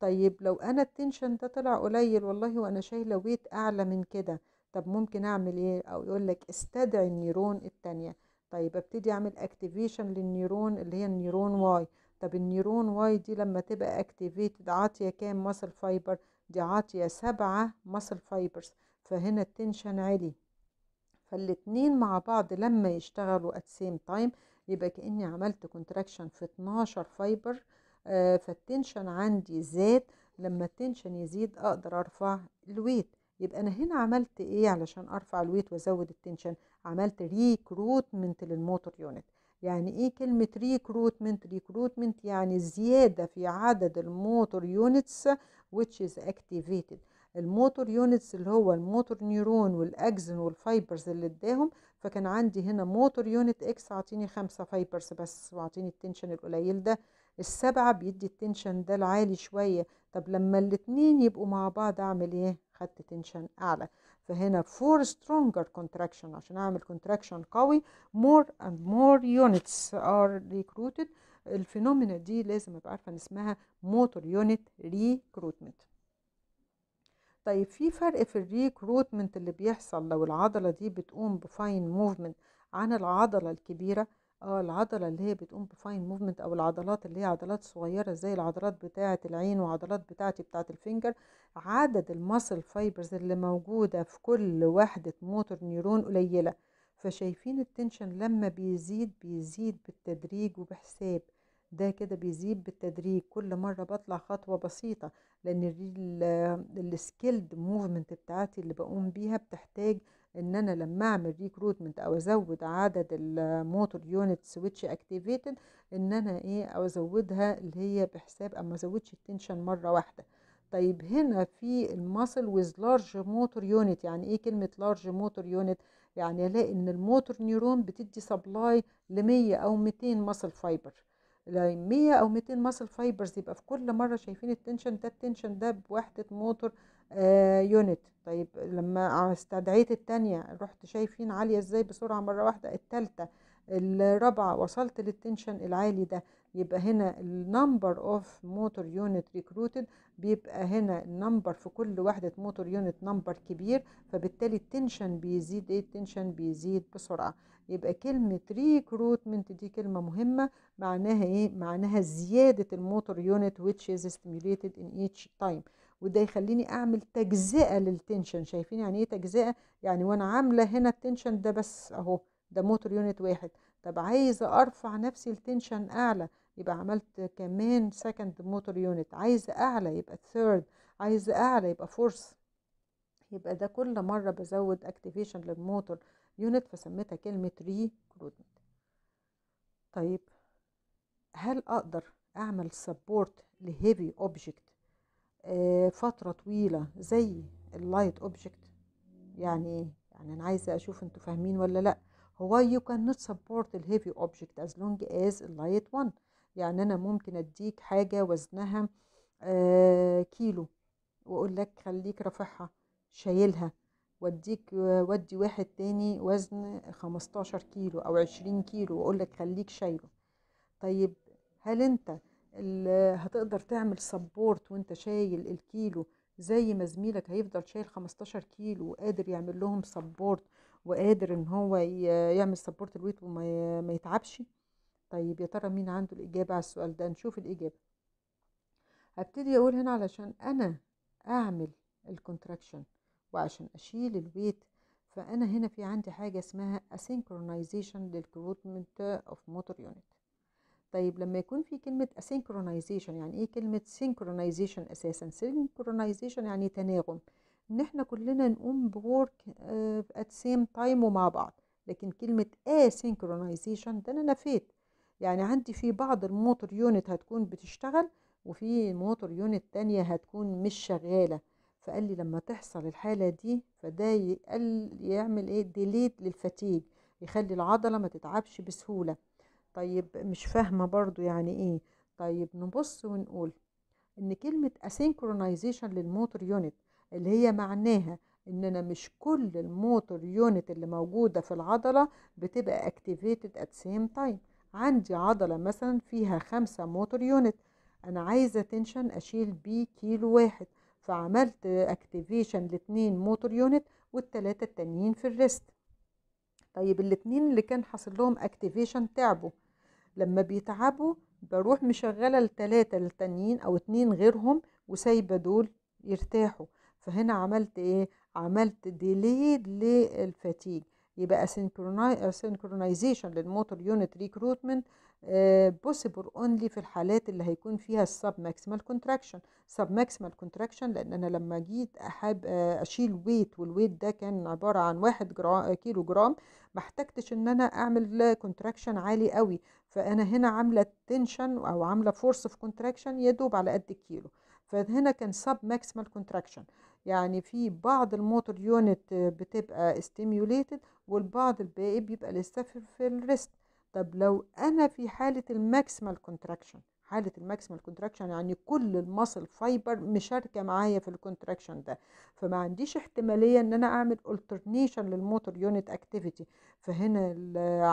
طيب لو انا التنشن ده طلع قليل والله وانا شايله ويت اعلى من كده طب ممكن اعمل ايه او يقول لك استدعي النيرون التانية طيب ابتدي اعمل اكتيفيشن للنيرون اللي هي النيرون واي طب النيرون واي دي لما تبقى اكتيفيتد عاطيه كام ماسل فايبر دي عاطية سبعة مصل فايبرز فهنا التنشن عالي فالاتنين مع بعض لما يشتغلوا ات same تايم يبقى كأني عملت كونتراكشن في 12 فايبر آه فالتنشن عندي زاد لما التنشن يزيد اقدر ارفع الويت يبقى انا هنا عملت ايه علشان ارفع الويت وازود التنشن عملت ريكروتمنت للموتور يونت يعني ايه كلمة ريكروتمنت ريكروتمنت يعني زيادة في عدد الموتور يونتس which is activated الموتور يونتس اللي هو الموتور نيرون والاكزن والفايبرز اللي اداهم فكان عندي هنا موتور يونت اكس اعطيني خمسة فايبرز بس واعطيني التنشن القليل ده السبعة بيدي التنشن ده العالي شوية طب لما الاتنين يبقوا مع بعض اعمل ايه خدت تنشن اعلى فهنا for stronger contraction عشان اعمل contraction قوي more and more units are recruited الفينومينا دي لازم ابقى عارفه ان اسمها موتور يونت ريكروتمنت طيب في فرق في الريكروتمنت اللي بيحصل لو العضله دي بتقوم بفاين موفمنت عن العضله الكبيره اه العضلة اللي هي بتقوم بفاين موفمنت او العضلات اللي هي عضلات صغيرة زي العضلات بتاعة العين وعضلات بتاعتي بتاعة الفينجر عدد المسل فايبرز اللي موجودة في كل وحدة موتور نيرون قليلة فشايفين التنشن لما بيزيد بيزيد بالتدريج وبحساب ده كده بيزيد بالتدريج كل مرة بطلع خطوة بسيطة لأن السكيلد موفمنت بتاعتي اللي بقوم بيها بتحتاج ان انا لما اعمل ريكروتمنت او ازود عدد الموتور يونت سويتش اكتيفيتد ان انا ايه او ازودها اللي هي بحساب اما ازودش التنشن مره واحده طيب هنا في المسل ويز لارج موتور يونت يعني ايه كلمه لارج موتور يونت يعني الاقي ان الموتور نيورون بتدي سبلاي ل 100 او 200 مسل فايبر 100 او 200 مسل فايبرز يبقى في كل مره شايفين التنشن ده التنشن ده بوحده موتور يونت آه، طيب لما استدعيت التانية رحت شايفين عالية ازاي بسرعة مرة واحدة التالتة الرابعة وصلت للتنشن العالي ده يبقى هنا النمبر اوف موتور يونت ريكروتد بيبقى هنا النمبر في كل وحدة موتور يونت نمبر كبير فبالتالي التنشن بيزيد ايه التنشن بيزيد بسرعة يبقى كلمة ريكروتمنت دي كلمة مهمة معناها ايه معناها زيادة الموتور يونت which is stimulated in each time وده يخليني اعمل تجزئه للتنشن شايفين يعني ايه تجزئه يعني وانا عامله هنا التنشن ده بس اهو ده موتور يونت واحد طب عايزه ارفع نفسي التنشن اعلى يبقى عملت كمان سكند موتور يونت عايزه اعلى يبقى ثيرد عايزه اعلى يبقى فورس يبقى ده كل مره بزود اكتيفيشن للموتور يونت فسميتها كلمه ري كرودمنت طيب هل اقدر اعمل سبورت لهيفي اوبجكت آه، فترة طويلة زي اللايت اوبجكت يعني ايه يعني انا عايزة اشوف انتوا فاهمين ولا لا هو يو كان نوت سبورت الهيفي اوبجكت از لونج از اللايت وان يعني انا ممكن اديك حاجة وزنها آه، كيلو واقول لك خليك رافعها شايلها واديك ودي واحد تاني وزن 15 كيلو او 20 كيلو واقول لك خليك شايله طيب هل انت هتقدر تعمل سبورت وانت شايل الكيلو زي ما زميلك هيفضل شايل 15 كيلو وقادر يعمل لهم سبورت وقادر ان هو يعمل سبورت الويت وما يتعبش طيب يا ترى مين عنده الاجابه على السؤال ده نشوف الاجابه هبتدي اقول هنا علشان انا اعمل الكونتراكشن وعشان اشيل الويت فانا هنا في عندي حاجه اسمها اسينكرونايزيشن للكروتمنت اوف موتور يونت طيب لما يكون في كلمة asynchronization يعني ايه كلمة synchronization اساسا synchronization يعني تناغم ان احنا كلنا نقوم بورك ات سيم تايم ومع بعض لكن كلمة asynchronization ده انا نفيت يعني عندي في بعض الموتور يونت هتكون بتشتغل وفي موتور يونت تانية هتكون مش شغالة فقال لي لما تحصل الحالة دي فده يعمل ايه ديليت للفتيج يخلي العضلة ما تتعبش بسهولة طيب مش فاهمة برضو يعني ايه طيب نبص ونقول ان كلمة اسينكرونايزيشن للموتور يونت اللي هي معناها ان انا مش كل الموتور يونت اللي موجودة في العضلة بتبقى اكتيفيتد ات سيم تايم عندي عضلة مثلا فيها خمسة موتور يونت انا عايزة تنشن اشيل بي كيلو واحد فعملت اكتيفيشن لاتنين موتور يونت والتلاتة التانيين في الريست طيب الاتنين اللي كان حاصل لهم اكتيفيشن تعبوا لما بيتعبوا بروح مشغلة التلاتة التانيين أو اتنين غيرهم وسايبة دول يرتاحوا فهنا عملت ايه عملت ديليد للفاتيج يبقى سينكرونايزيشن للموتور يونت ريكروتمنت بوسيبل اونلي في الحالات اللي هيكون فيها السب ماكسيمال كونتراكشن سب ماكسيمال كونتراكشن لان انا لما جيت احب آه، اشيل ويت والويت ده كان عباره عن واحد جرام كيلو جرام ما احتجتش ان انا اعمل كونتراكشن عالي قوي فانا هنا عامله تنشن او عامله فورس في كونتراكشن يدوب على قد الكيلو فهنا كان سب ماكسيمال كونتراكشن يعني في بعض الموتور يونت بتبقى ستيميوليتد والبعض الباقي بيبقى لسه في الريست طب لو انا في حاله الماكسيمال كونتراكشن حالة الماكسيمال كونتراكشن يعني كل المصل فايبر مشاركة معايا في الكونتراكشن ده فما عنديش احتمالية ان انا اعمل الترنيشن للموتور يونت اكتيفيتي فهنا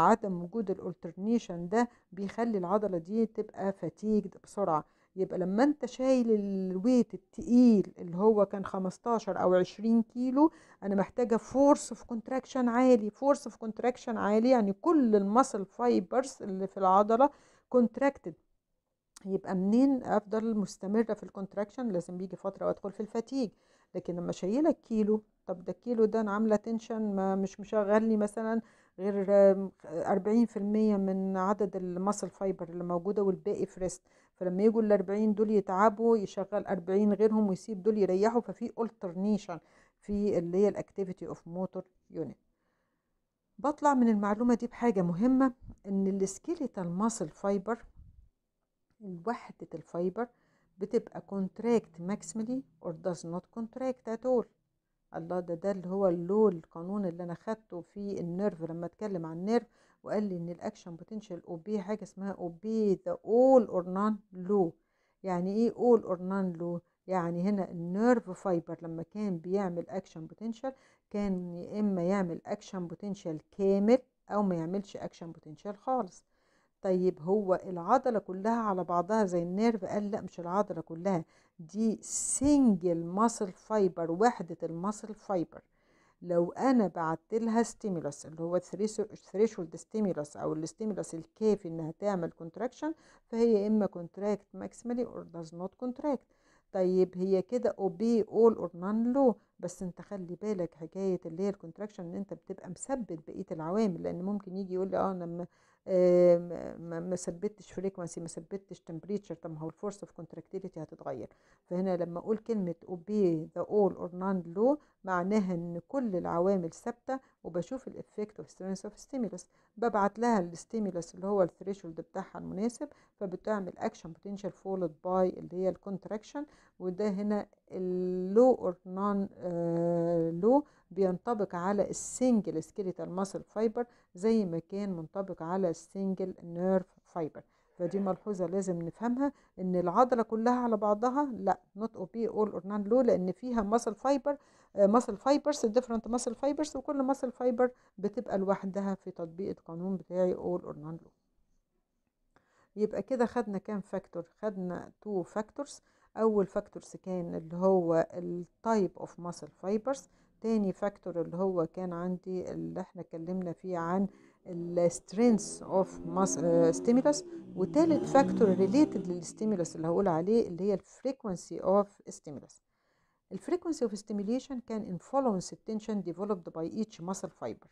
عدم وجود الالترنيشن ده بيخلي العضلة دي تبقى فتيج بسرعة يبقى لما انت شايل الويت التقيل اللي هو كان 15 او 20 كيلو انا محتاجه فورس في كونتراكشن عالي فورس في كونتراكشن عالي يعني كل المسل فايبرز اللي في العضله كونتراكتد يبقى منين افضل مستمره في الكونتراكشن لازم بيجي فتره وادخل في الفتيج لكن لما شايله الكيلو طب ده الكيلو ده انا عامله تنشن ما مش مشغل لي مثلا غير 40% من عدد المسل فايبر اللي موجوده والباقي فريست فلما يجوا ال 40 دول يتعبوا يشغل 40 غيرهم ويسيب دول يريحوا ففي الترنيشن في اللي هي الاكتيفيتي اوف موتور يونت بطلع من المعلومه دي بحاجه مهمه ان السكيليتال ماسل فايبر وحدة الفايبر بتبقى كونتراكت ماكسيمالي اور داز نوت كونتراكت at all الله ده ده اللي هو اللول القانون اللي انا خدته في النيرف لما اتكلم عن النيرف وقال لي ان الاكشن بوتنشال او بي حاجه اسمها او بي ذا اول اور نان لو يعني ايه اول اور نان لو يعني هنا النيرف فايبر لما كان بيعمل اكشن بوتنشال كان يا اما يعمل اكشن بوتنشال كامل او ما يعملش اكشن بوتنشال خالص طيب هو العضلة كلها على بعضها زي النيرف قال لا مش العضلة كلها دي سنجل ماسل فايبر وحدة الماسل فايبر لو انا بعت لها ستيمولس اللي هو ثريشولد ستيمولس او الستيمولس الكافي انها تعمل كونتراكشن فهي اما كونتراكت ماكسيمالي اور داز نوت كونتراكت طيب هي كده اوبي اول اور نان لو بس انت خلي بالك حكايه اللي هي الكونتراكشن ان انت بتبقى مثبت بقيه العوامل لان ممكن يجي يقول لي اه انا آه، ما ثبتش فريكونسي ما ثبتش تمبريتشر طب ما هو الفورس اوف كونتراكتيليتي هتتغير فهنا لما اقول كلمه اوبي ذا اول اور نان لو معناها ان كل العوامل ثابته وبشوف الافكت اوف سترينث اوف ستيمولس ببعت لها الستيمولس اللي هو الثريشولد بتاعها المناسب فبتعمل اكشن بوتنشال فولد باي اللي هي الكونتراكشن وده هنا اللو اور نون آه، لو بينطبق على السنجل سكيليتال ماسل فايبر زي ما كان منطبق على السنجل نيرف فايبر فدي ملحوظه لازم نفهمها ان العضله كلها على بعضها لا نوت او بي اول اور نان لو لان فيها ماسل فايبر ماسل فايبرز ديفرنت ماسل فايبرز وكل ماسل فايبر بتبقى لوحدها في تطبيق القانون بتاعي اول اور نان لو يبقى كده خدنا كام فاكتور خدنا تو فاكتورز اول فاكتورز كان اللي هو التايب اوف ماسل فايبرز تاني فاكتور اللي هو كان عندي اللي احنا اتكلمنا فيه عن السترينس اوف ستيمولس وتالت فاكتور ريليتد للستيمولس اللي هقول عليه اللي هي الفريكوانسي اوف ستيمولس الفريكوانسي اوف ستيميليشن كان ان influence التنشن ديفلوبد باي ايتش ماسل فايبر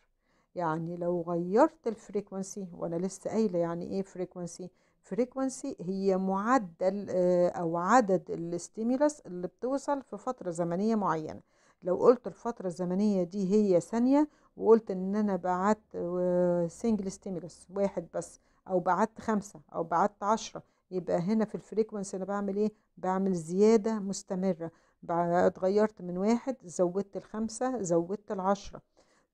يعني لو غيرت الفريكونسي وانا لسه قايله يعني ايه فريكونسي فريكونسي هي معدل آه، او عدد الاستيمولس اللي بتوصل في فتره زمنيه معينه لو قلت الفترة الزمنية دي هي ثانية وقلت ان انا بعت سنجل آه، ستيمولس واحد بس او بعت خمسة او بعت عشرة يبقى هنا في الفريكونسي انا بعمل ايه بعمل زيادة مستمرة اتغيرت من واحد زودت الخمسة زودت العشرة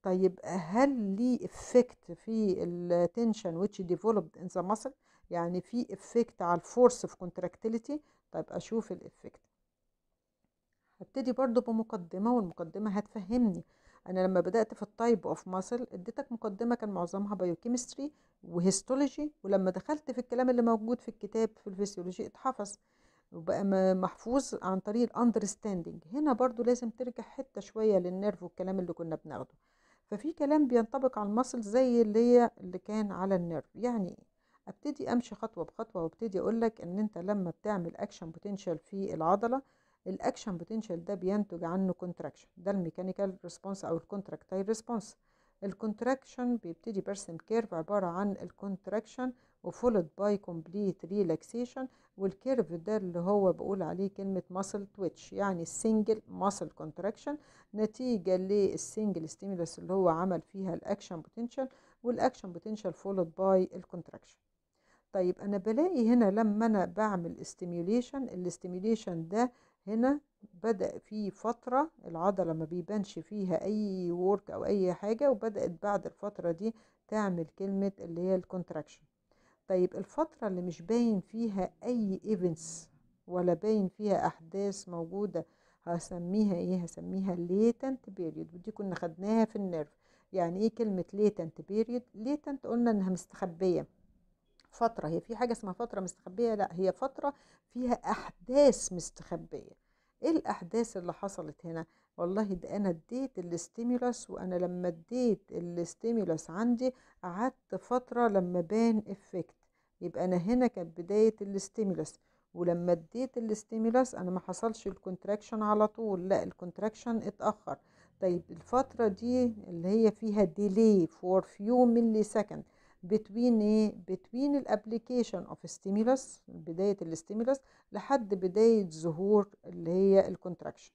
طيب هل ليه افكت في التنشن which developed in the muscle يعني في افكت على الفورس في contractility طيب اشوف الافكت هبتدي برضو بمقدمة والمقدمة هتفهمني انا لما بدأت في التايب اوف ماسل اديتك مقدمة كان معظمها بايوكيمستري وهيستولوجي ولما دخلت في الكلام اللي موجود في الكتاب في الفسيولوجي اتحفظ وبقى محفوظ عن طريق الاندرستاندينج هنا برضو لازم ترجع حتة شوية للنيرف والكلام اللي كنا بناخده ففي كلام بينطبق على المصل زي اللي هي اللي كان على النيرف يعني ابتدي امشي خطوه بخطوه وابتدي اقول لك ان انت لما بتعمل اكشن بوتنشال في العضله الاكشن بوتنشال ده بينتج عنه كونتراكشن ده الميكانيكال ريسبونس او الكونتراكتايل ريسبونس الكونتراكشن بيبتدي برسم كيرف عباره عن الكونتراكشن وفولد باي كومبليت ريلاكسيشن والكيرف ده اللي هو بقول عليه كلمة ماسل تويتش يعني السنجل ماسل كونتراكشن نتيجة للسنجل ستيمولس اللي هو عمل فيها الاكشن بوتنشال والاكشن بوتنشال فولد باي الكونتراكشن طيب انا بلاقي هنا لما انا بعمل استيميوليشن الاستيميوليشن ده هنا بدأ في فترة العضلة ما بيبانش فيها أي ورك أو أي حاجة وبدأت بعد الفترة دي تعمل كلمة اللي هي الكونتراكشن طيب الفترة اللي مش باين فيها أي ايفنتس ولا باين فيها أحداث موجودة هسميها إيه هسميها ليتنت بيريود ودي كنا خدناها في النيرف يعني إيه كلمة ليتنت بيريود؟ ليتنت قلنا إنها مستخبية فترة هي في حاجة اسمها فترة مستخبية لا هي فترة فيها أحداث مستخبية ايه الاحداث اللي حصلت هنا والله ده انا اديت الاستيمولس وانا لما اديت الاستيمولس عندي قعدت فتره لما بان افكت يبقى انا هنا كانت بدايه الاستيمولس ولما اديت الاستيمولس انا ما حصلش الكونتراكشن على طول لا الكونتراكشن اتاخر طيب الفتره دي اللي هي فيها ديلي فور فيو ملي سكند بتوين ايه بتوين الابليكيشن اوف ستيمولس بدايه الاستيمولس لحد بدايه ظهور اللي هي الكونتراكشن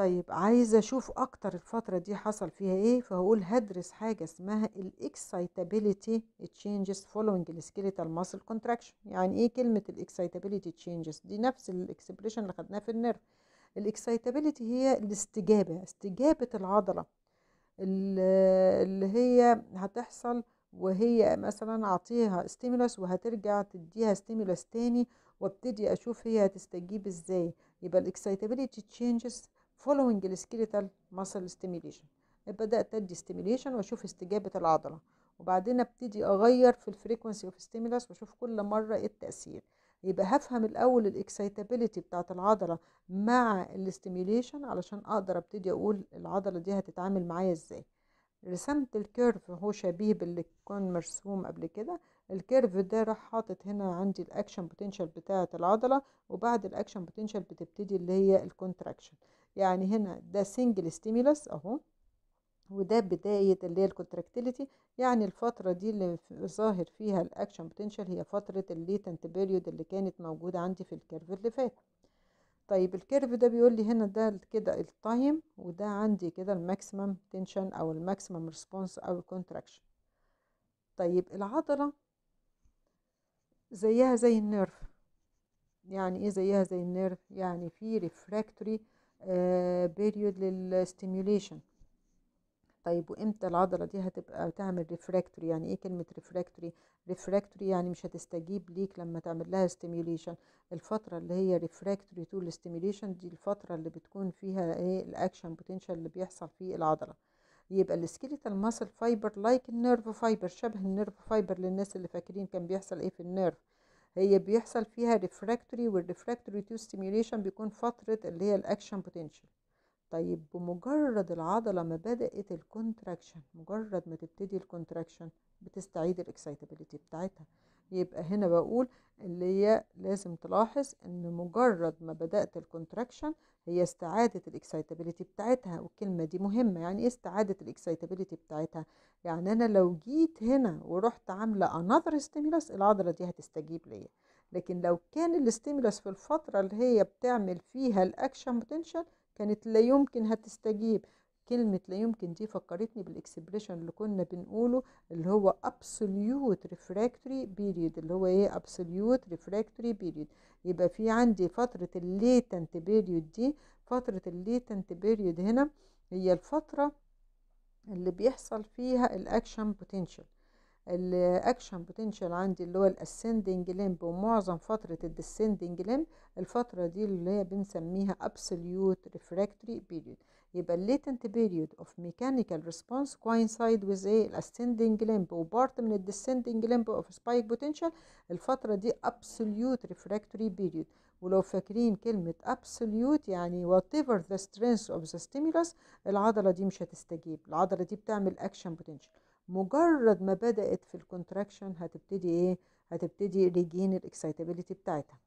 طيب عايزه اشوف اكتر الفتره دي حصل فيها ايه فهقول هدرس حاجه اسمها الاكسايتابيليتي تشينجز فولوينج السكيليتال ماسل كونتراكشن يعني ايه كلمه الاكسايتابيليتي تشينجز دي نفس الاكسبريشن اللي خدناه في النيرف الاكسايتابيليتي هي الاستجابه استجابه العضله اللي هي هتحصل وهي مثلا اعطيها ستيمولس وهترجع تديها ستيمولس تاني وابتدي اشوف هي هتستجيب ازاي يبقى الاكسايتابيليتي تشينجز following skeletal muscle stimulation ابدا ادي stimulation واشوف استجابه العضله وبعدين ابتدي اغير في الفريكونسي اوف stimulus واشوف كل مره ايه التاثير يبقى هفهم الاول الإكسيتابيليتي بتاعت العضله مع الاستيميليشن علشان اقدر ابتدي اقول العضله دي هتتعامل معايا ازاي رسمت الكيرف هو شبيه باللي كان مرسوم قبل كده الكيرف ده راح حاطط هنا عندي الاكشن بوتنشال بتاعه العضله وبعد الاكشن بوتنشال بتبتدي اللي هي الكونتراكشن يعني هنا ده سنجل ستيمولس اهو وده بداية اللي هي الكونتراكتيليتي يعني الفترة دي اللي ظاهر فيها الأكشن بوتنشال هي فترة الليتنت بيريود اللي كانت موجودة عندي في الكيرف اللي فات طيب الكيرف ده بيقول لي هنا ده كده التايم وده عندي كده الماكسيمم تنشن أو الماكسيمم ريسبونس أو الكونتراكشن طيب العضلة زيها زي النيرف يعني ايه زيها زي النيرف يعني في ريفراكتوري بيريود آه، للستيميوليشن طيب وامتى العضله دي هتبقى تعمل ريفراكتوري يعني ايه كلمه ريفراكتوري ريفراكتوري يعني مش هتستجيب ليك لما تعمل لها ستيميوليشن الفتره اللي هي ريفراكتوري تو الستيميوليشن دي الفتره اللي بتكون فيها ايه الاكشن بوتنشال اللي بيحصل في العضله يبقى السكيليتال ماسل فايبر لايك النيرف فايبر شبه النيرف فايبر للناس اللي فاكرين كان بيحصل ايه في النيرف هي بيحصل فيها ريفراكتوري والريفراكتوري تو ستيميوليشن بيكون فتره اللي هي الاكشن بوتنشال طيب بمجرد العضله ما بدات الكونتراكشن مجرد ما تبتدي الكونتراكشن بتستعيد الاكسايتابيليتي بتاعتها يبقى هنا بقول اللي هي لازم تلاحظ ان مجرد ما بدأت الكونتراكشن هي استعادة الاكسايتابيليتي بتاعتها والكلمة دي مهمة يعني ايه استعادة الاكسايتابيليتي بتاعتها يعني انا لو جيت هنا ورحت عاملة انذر ستيمولس العضلة دي هتستجيب ليا لكن لو كان الاستيمولس في الفترة اللي هي بتعمل فيها الاكشن بوتنشال كانت لا يمكن هتستجيب كلمة لا يمكن دي فكرتني بالاكسبريشن اللي كنا بنقوله اللي هو absolute refractory period اللي هو ايه absolute refractory period يبقى في عندي فترة الليتنت بيريود دي فترة الليتنت بيريود هنا هي الفترة اللي بيحصل فيها الاكشن بوتنشال الاكشن بوتنشال عندي اللي هو الاسندنج لمب ومعظم فتره الديسندنج لمب الفتره دي اللي هي بنسميها ابسوليوت ريفراكتري period يبقى ال latent period of mechanical response coincide with ايه ascending limb و part من descending limb of spike potential الفترة دي absolute refractory period ولو فاكرين كلمة absolute يعني whatever the strength of the stimulus العضلة دي مش هتستجيب العضلة دي بتعمل action potential مجرد ما بدأت في contraction هتبتدي ايه هتبتدي ريجين excitability بتاعتها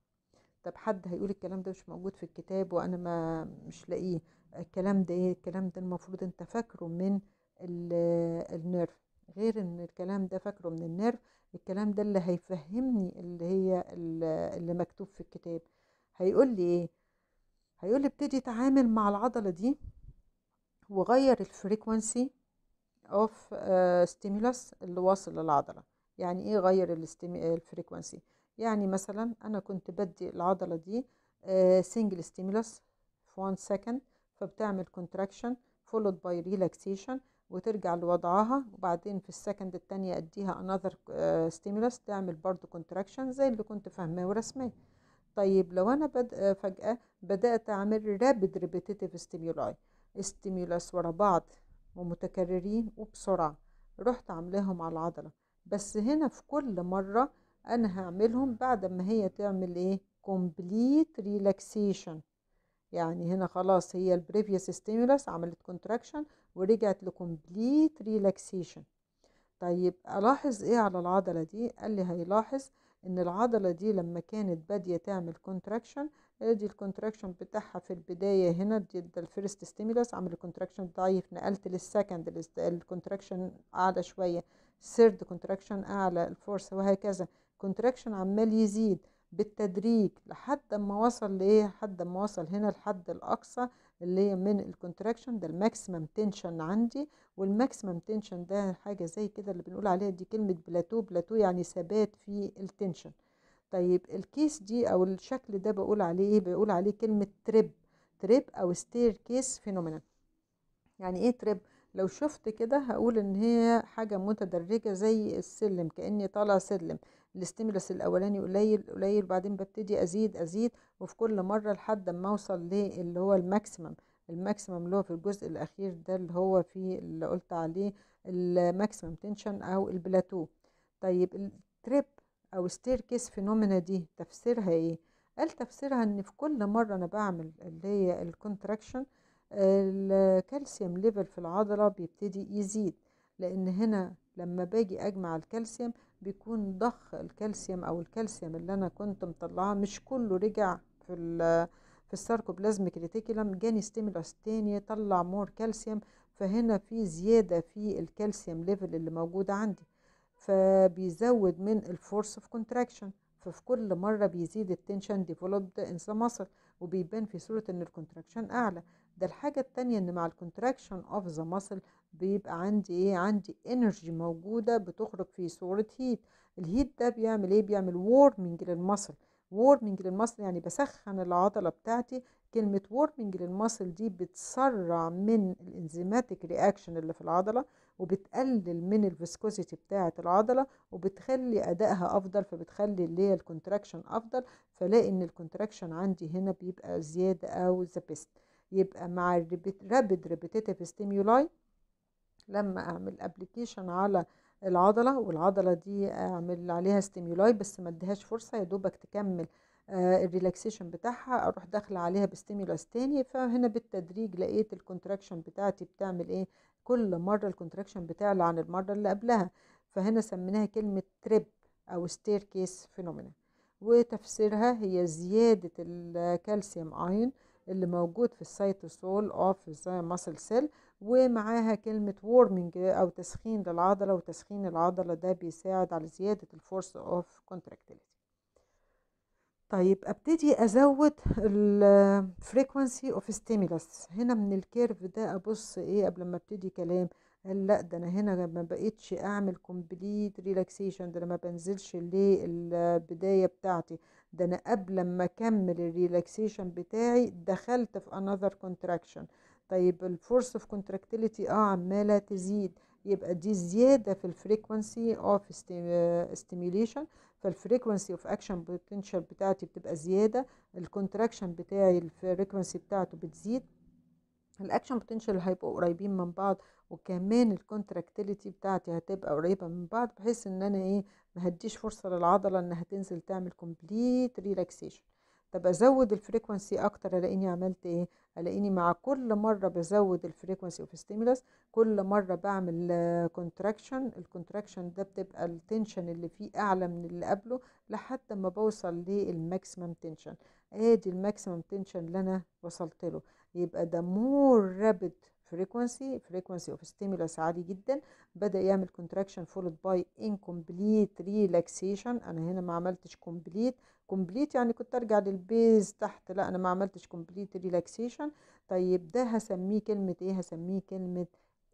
طب حد هيقول الكلام ده مش موجود في الكتاب وانا ما مش لاقيه الكلام ده ايه الكلام ده المفروض انت فاكره من النيرف غير ان الكلام ده فاكره من النيرف الكلام ده اللي هيفهمني اللي هي اللي مكتوب في الكتاب هيقول لي ايه هيقول لي ابتدي اتعامل مع العضله دي وغير الفريكونسي اوف ستيمولس اللي واصل للعضله يعني ايه غير الفريكونسي يعني مثلا انا كنت بدي العضله دي سنجل آه، ستيمولس في 1 سكند فبتعمل كونتراكشن فولود باي ريلاكسيشن وترجع لوضعها وبعدين في السكند التانية اديها another آه، stimulus تعمل برضو كونتراكشن زي اللي كنت فاهمه ورسمية طيب لو انا بد... آه، فجأة بدأت اعمل رابد repetitive ستيمولاي stimulus ورا بعض ومتكررين وبسرعة رحت عاملاهم على العضلة بس هنا في كل مرة انا هعملهم بعد ما هي تعمل ايه كومبليت ريلاكسيشن يعني هنا خلاص هي البريفيوس ستيمولس عملت كونتراكشن ورجعت لكمبليت ريلاكسيشن طيب الاحظ ايه على العضله دي قال لي هيلاحظ ان العضله دي لما كانت باديه تعمل كونتراكشن ادي الكونتراكشن بتاعها في البدايه هنا دي ده الفيرست ستيمولس عمل كونتراكشن ضعيف نقلت للسكند الكونتراكشن اعلى شويه ثيرد كونتراكشن اعلى الفورس وهكذا كونتراكشن عمال يزيد بالتدريج لحد ما وصل لايه لحد ما وصل هنا الحد الاقصى اللي هي من الكونتراكشن ده الماكسيمم تنشن عندي والماكسيمم تنشن ده حاجه زي كده اللي بنقول عليها دي كلمه بلاتو بلاتو يعني ثبات في التنشن طيب الكيس دي او الشكل ده بقول عليه ايه بقول عليه كلمه تريب تريب او ستير كيس فينومينا يعني ايه تريب لو شفت كده هقول ان هي حاجة متدرجة زي السلم كأني طالع سلم الاستيمولس الاولاني قليل قليل بعدين ببتدي ازيد ازيد وفي كل مرة لحد ما اوصل للي هو الماكسيمم الماكسيمم اللي هو في الجزء الاخير ده اللي هو في اللي قلت عليه الماكسيمم تنشن او البلاتو طيب التريب او ستير كيس فينومينا دي تفسيرها ايه قال تفسيرها ان في كل مرة انا بعمل اللي هي الكونتراكشن الكالسيوم ليفل في العضلة بيبتدي يزيد لأن هنا لما باجي أجمع الكالسيوم بيكون ضخ الكالسيوم أو الكالسيوم اللي أنا كنت مطلعه مش كله رجع في في الساركوبلازم كريتيكولم جاني ستيمولاس تاني طلع مور كالسيوم فهنا في زيادة في الكالسيوم ليفل اللي موجود عندي فبيزود من الفورس اوف كونتراكشن ففي كل مرة بيزيد التنشن ديفلوبد ان مصر وبيبان في صورة ان الكونتراكشن اعلى ده الحاجة التانية ان مع الكونتراكشن اوف ذا ماسل بيبقى عندي ايه عندي انرجي موجودة بتخرج في صورة هيت الهيت ده بيعمل ايه بيعمل وورمنج للمصل وورمنج للمصل يعني بسخن العضلة بتاعتي كلمة وورمنج للمصل دي بتسرع من الانزيماتيك رياكشن اللي في العضلة وبتقلل من الفيسكوزيتي بتاعة العضلة وبتخلي أدائها أفضل فبتخلي اللي هي الكونتراكشن أفضل فلاقي إن الكونتراكشن عندي هنا بيبقى زيادة أو ذا بيست يبقى مع الرابد ريبيتيتيف ستيمولاي لما اعمل ابلكيشن على العضله والعضله دي اعمل عليها ستيمولاي بس ما اديهاش فرصه يا دوبك تكمل آه الريلاكسيشن بتاعها اروح داخله عليها بستيمولاس تاني فهنا بالتدريج لقيت الكونتراكشن بتاعتي بتعمل ايه كل مره الكونتراكشن بتعلى عن المره اللي قبلها فهنا سميناها كلمه تريب او ستير كيس فينومينا وتفسيرها هي زياده الكالسيوم اين اللي موجود في السيتوسول اوف ماسل سيل ومعاها كلمة وورمنج أو تسخين للعضلة وتسخين العضلة ده بيساعد على زيادة الفورس اوف كونتراكتيليتي طيب ابتدي ازود الفريكوانسي اوف ستيمولس هنا من الكيرف ده ابص ايه قبل ما ابتدي كلام قال لا ده انا هنا ما بقيتش اعمل كومبليت ريلاكسيشن ده انا ما بنزلش للبدايه بتاعتي ده انا قبل ما اكمل الريلاكسيشن بتاعي دخلت في انذر كونتراكشن طيب الفورس اوف كونتراكتيليتي اه عماله تزيد يبقى دي زياده في الفريكونسي اوف ستيميوليشن فالفريكونسي اوف اكشن بوتنشال بتاعتي بتبقى زياده الكونتراكشن بتاعي الفريكونسي بتاعته بتزيد الاكشن بوتنشال هيبقوا قريبين من بعض وكمان الكونتراكتيليتي بتاعتي هتبقى قريبه من بعض بحيث ان انا ايه ما هديش فرصه للعضله انها تنزل تعمل كومبليت ريلاكسيشن طب ازود الفريكونسي اكتر الاقيني عملت ايه الاقيني مع كل مره بزود الفريكونسي اوف ستيمولس كل مره بعمل كونتراكشن الكونتراكشن ده بتبقى التنشن اللي فيه اعلى من اللي قبله لحد ما بوصل للماكسيمم تنشن ادي الماكسيمم تنشن اللي انا وصلت له يبقى ده مور رابد فريكونسي فريكونسي اوف ستيمولس عالي جدا بدا يعمل كونتراكشن فولد باي انكمبليت ريلاكسيشن انا هنا ما عملتش كومبليت كومبليت يعني كنت ارجع للبيز تحت لا انا ما عملتش كومبليت ريلاكسيشن طيب ده هسميه كلمه ايه هسميه كلمه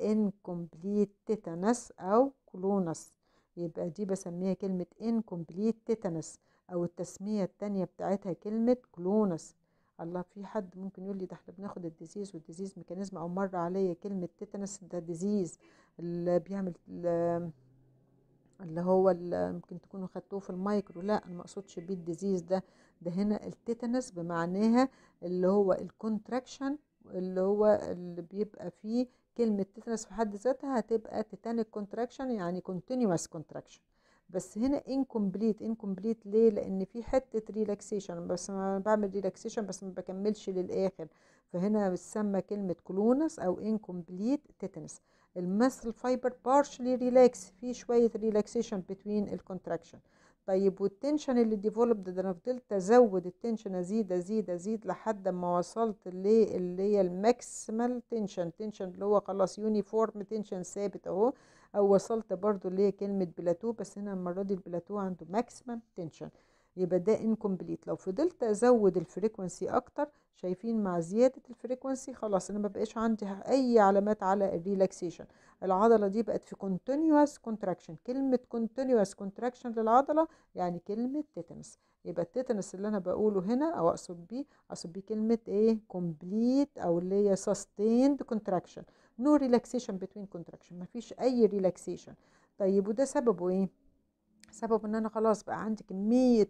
انكمبليت تيتانس او كلونس يبقى دي بسميها كلمه انكمبليت تيتانس او التسميه الثانيه بتاعتها كلمه كلونس الله في حد ممكن يقول لي ده احنا بناخد الديزيز والديزيز ميكانيزم او مر عليا كلمه تيتانس ده ديزيز اللي بيعمل اللي هو اللي ممكن تكونوا خدتوه في المايكرو لا انا ما اقصدش بيه الديزيز ده ده هنا التيتانس بمعناها اللي هو الكونتراكشن اللي هو اللي بيبقى فيه كلمه تيتانس في حد ذاتها هتبقى تيتانيك كونتراكشن يعني كونتينوس كونتراكشن بس هنا انكمبليت انكمبليت ليه لان في حته ريلاكسيشن بس انا بعمل ريلاكسيشن بس ما بكملش للاخر فهنا بتسمى كلمه كلونس او انكمبليت تيتنس المسل فايبر بارشلي ريلاكس في شويه ريلاكسيشن بتوين الكونتراكشن طيب والتنشن اللي ديفولبد ده انا فضلت ازود التنشن ازيد ازيد ازيد لحد ما وصلت اللي اللي هي الماكسيمال تنشن تنشن اللي هو خلاص يونيفورم تنشن ثابت اهو او وصلت برضو اللي هي كلمه بلاتو بس هنا المره دي البلاتو عنده ماكسيمم تنشن يبقى ده انكمبليت لو فضلت ازود الفريكونسي اكتر شايفين مع زياده الفريكونسي خلاص انا ما بقاش عندي اي علامات على الريلاكسيشن العضله دي بقت في كونتينوس كونتراكشن كلمه كونتينوس كونتراكشن للعضله يعني كلمه تيتنس يبقى التيتنس اللي انا بقوله هنا او اقصد بيه اقصد بيه كلمه ايه كومبليت او اللي هي سستيند كونتراكشن نو ريلاكسيشن بتوين كونتراكشن مفيش اي ريلاكسيشن طيب وده سببه ايه سبب ان انا خلاص بقى عندي كميه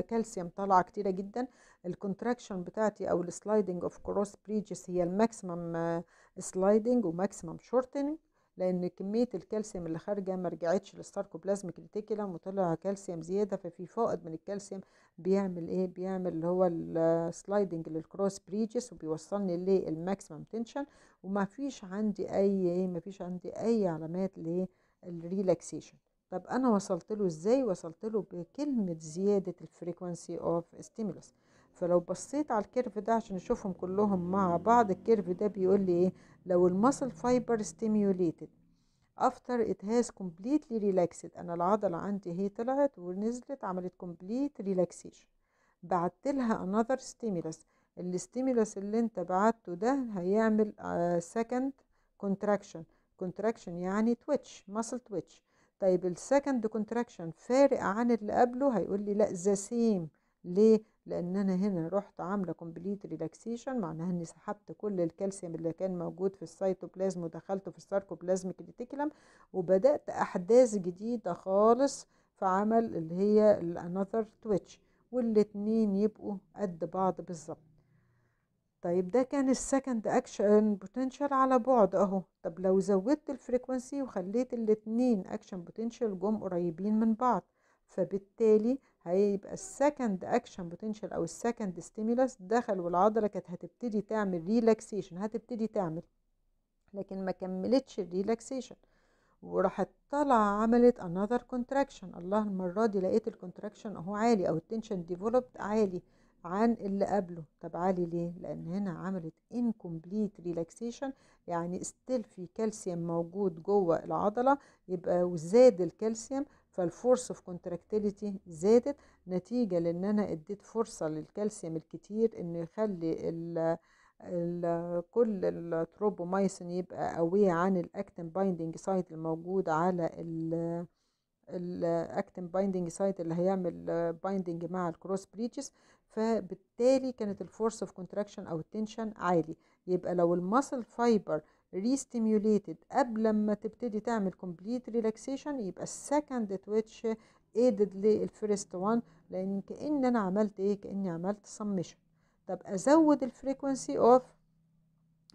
كالسيوم طالعه كتيره جدا الكونتراكشن بتاعتي او السلايدنج اوف كروس بريجس هي الماكسيمم سلايدنج وماكسيمم شورتنج لان كميه الكالسيوم اللي خارجه ما رجعتش للساركوبلازميك ريتيكولم وطلع كالسيوم زياده ففي فائض من الكالسيوم بيعمل ايه بيعمل اللي هو السلايدنج للكروس بريجس وبيوصلني للماكسيمم تنشن وما فيش عندي اي ما فيش عندي اي علامات للريلاكسيشن طب انا وصلت له ازاي وصلت له بكلمه زياده الفريكوانسي اوف ستيمولس فلو بصيت على الكيرف ده عشان نشوفهم كلهم مع بعض الكيرف ده بيقول لي ايه لو المسل فايبر ستيميوليتد after it has completely relaxed انا العضله عندي هي طلعت ونزلت عملت كومبليت ريلاكسيشن بعت لها another stimulus الاستيمولس اللي انت بعته ده هيعمل سكند كونتراكشن كونتراكشن يعني تويتش muscle twitch طيب السكند كونتراكشن فارق عن اللي قبله هيقول لي لا ذا سيم ليه لان انا هنا رحت عامله كومبليت ريلاكسيشن معناها اني سحبت كل الكالسيوم اللي كان موجود في السيتوبلازم ودخلته في الساركوبلازميك ريتيكولم وبدات احداث جديده خالص في عمل اللي هي الانذر تويتش والاتنين يبقوا قد بعض بالظبط طيب ده كان السكند اكشن بوتنشال على بعد اهو طب لو زودت الفريكونسي وخليت الاتنين اكشن بوتنشال جم قريبين من بعض فبالتالي هيبقى السكند اكشن بوتنشال او السكند ستيمولس دخل والعضله كانت هتبتدي تعمل ريلاكسيشن هتبتدي تعمل لكن ما كملتش الريلاكسيشن وراحت طالعه عملت انذر كونتراكشن الله المره دي لقيت الكونتراكشن اهو عالي او التنشن ديفلوبت عالي عن اللي قبله طب عالي ليه لان هنا عملت incomplete relaxation يعني استيل في كالسيوم موجود جوه العضله يبقى وزاد الكالسيوم فالفورس اوف كونتراكتيليتي زادت نتيجه لان انا اديت فرصه للكالسيوم الكتير انه يخلي الـ الـ كل التروبومايسين يبقى قوية عن الاكتين بايندينج سايت الموجود على ال الاكتين بايندينج سايت اللي هيعمل بايندينج مع الكروس بريتشز فبالتالي كانت الفورس اوف كونتراكشن او التنشن عالي يبقى لو المسل فايبر ريستيميوليتد قبل ما تبتدي تعمل كومبليت ريلاكسيشن يبقى السكند تويتش ايدد للفيرست وان لان كان انا عملت ايه كاني عملت سمشن طب ازود الفريكونسي اوف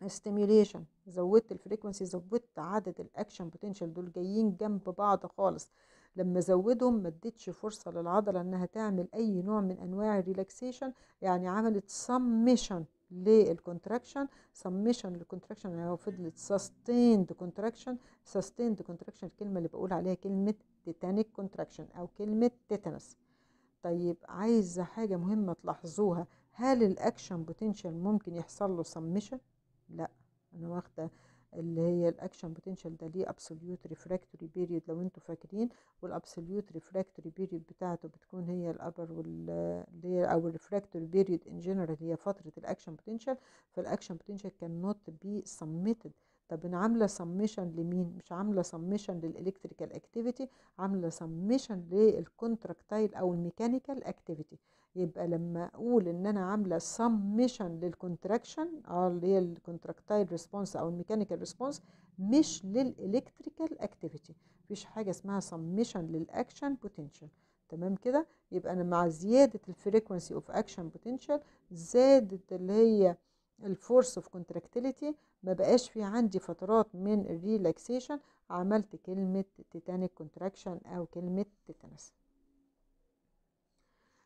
ستيميوليشن زودت الفريكونسي زودت عدد الاكشن بوتنشال دول جايين جنب بعض خالص لما زودهم ما اديتش فرصه للعضله انها تعمل اي نوع من انواع الريلاكسيشن يعني عملت سمشن للكونتراكشن سمشن للكونتراكشن يعني هو فضلت سستيند كونتراكشن سستيند كونتراكشن الكلمه اللي بقول عليها كلمه تيتانيك كونتراكشن او كلمه تيتانس طيب عايزه حاجه مهمه تلاحظوها هل الاكشن بوتنشال ممكن يحصل له سمشن لا انا واخده اللي هي الاكشن بوتنشال ده ليه ابسوليوت ريفراكتوري بيريد لو انتوا فاكرين والابسوليوت ريفراكتوري بيريد بتاعته بتكون هي الابر واللي هي او الريفراكتوري بيريد ان جنرال هي فتره الاكشن بوتنشال فالاكشن بوتنشال كان نوت بي سميتد طب انا عامله سميشن لمين مش عامله سميشن للالكتريكال اكتيفيتي عامله سميشن للكونتراكتايل او الميكانيكال اكتيفيتي يبقى لما اقول ان انا عامله سمشن للكونتراكشن اه اللي هي الكونتراكتايل ريسبونس او الميكانيكال ريسبونس مش للالكتريكال اكتيفيتي مفيش حاجه اسمها سمشن للاكشن بوتنشال تمام كده يبقى انا مع زياده الفريكونسي اوف اكشن بوتنشال زادت اللي هي الفورس اوف كونتراكتيليتي ما بقاش في عندي فترات من الريلاكسيشن عملت كلمه تيتانيك كونتراكشن او كلمه تيتانس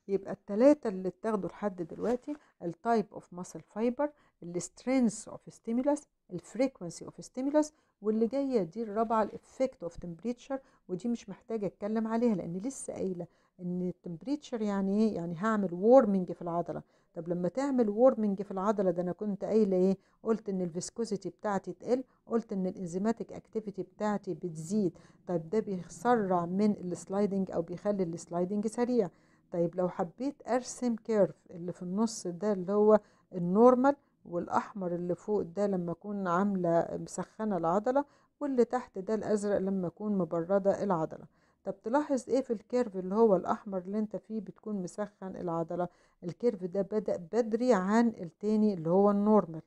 يبقى التلاتة اللي اتاخدوا لحد دلوقتي التايب اوف ماسل فايبر السترينث اوف ال الفريكونسي اوف stimulus واللي جايه دي الرابعه effect اوف تمبريتشر ودي مش محتاجه اتكلم عليها لان لسه قايله ان التمبريتشر يعني ايه يعني هعمل warming في العضله طب لما تعمل warming في العضله ده انا كنت قايله ايه قلت ان الفيسكوزيتي بتاعتي تقل قلت ان الانزيماتيك اكتيفيتي بتاعتي بتزيد طب ده بيسرع من السلايدنج او بيخلي السلايدنج سريع طيب لو حبيت ارسم كيرف اللي في النص ده اللي هو النورمال والاحمر اللي فوق ده لما اكون عامله مسخنه العضله واللي تحت ده الازرق لما اكون مبرده العضله طب تلاحظ ايه في الكيرف اللي هو الاحمر اللي انت فيه بتكون مسخن العضله الكيرف ده بدا بدري عن التاني اللي هو النورمال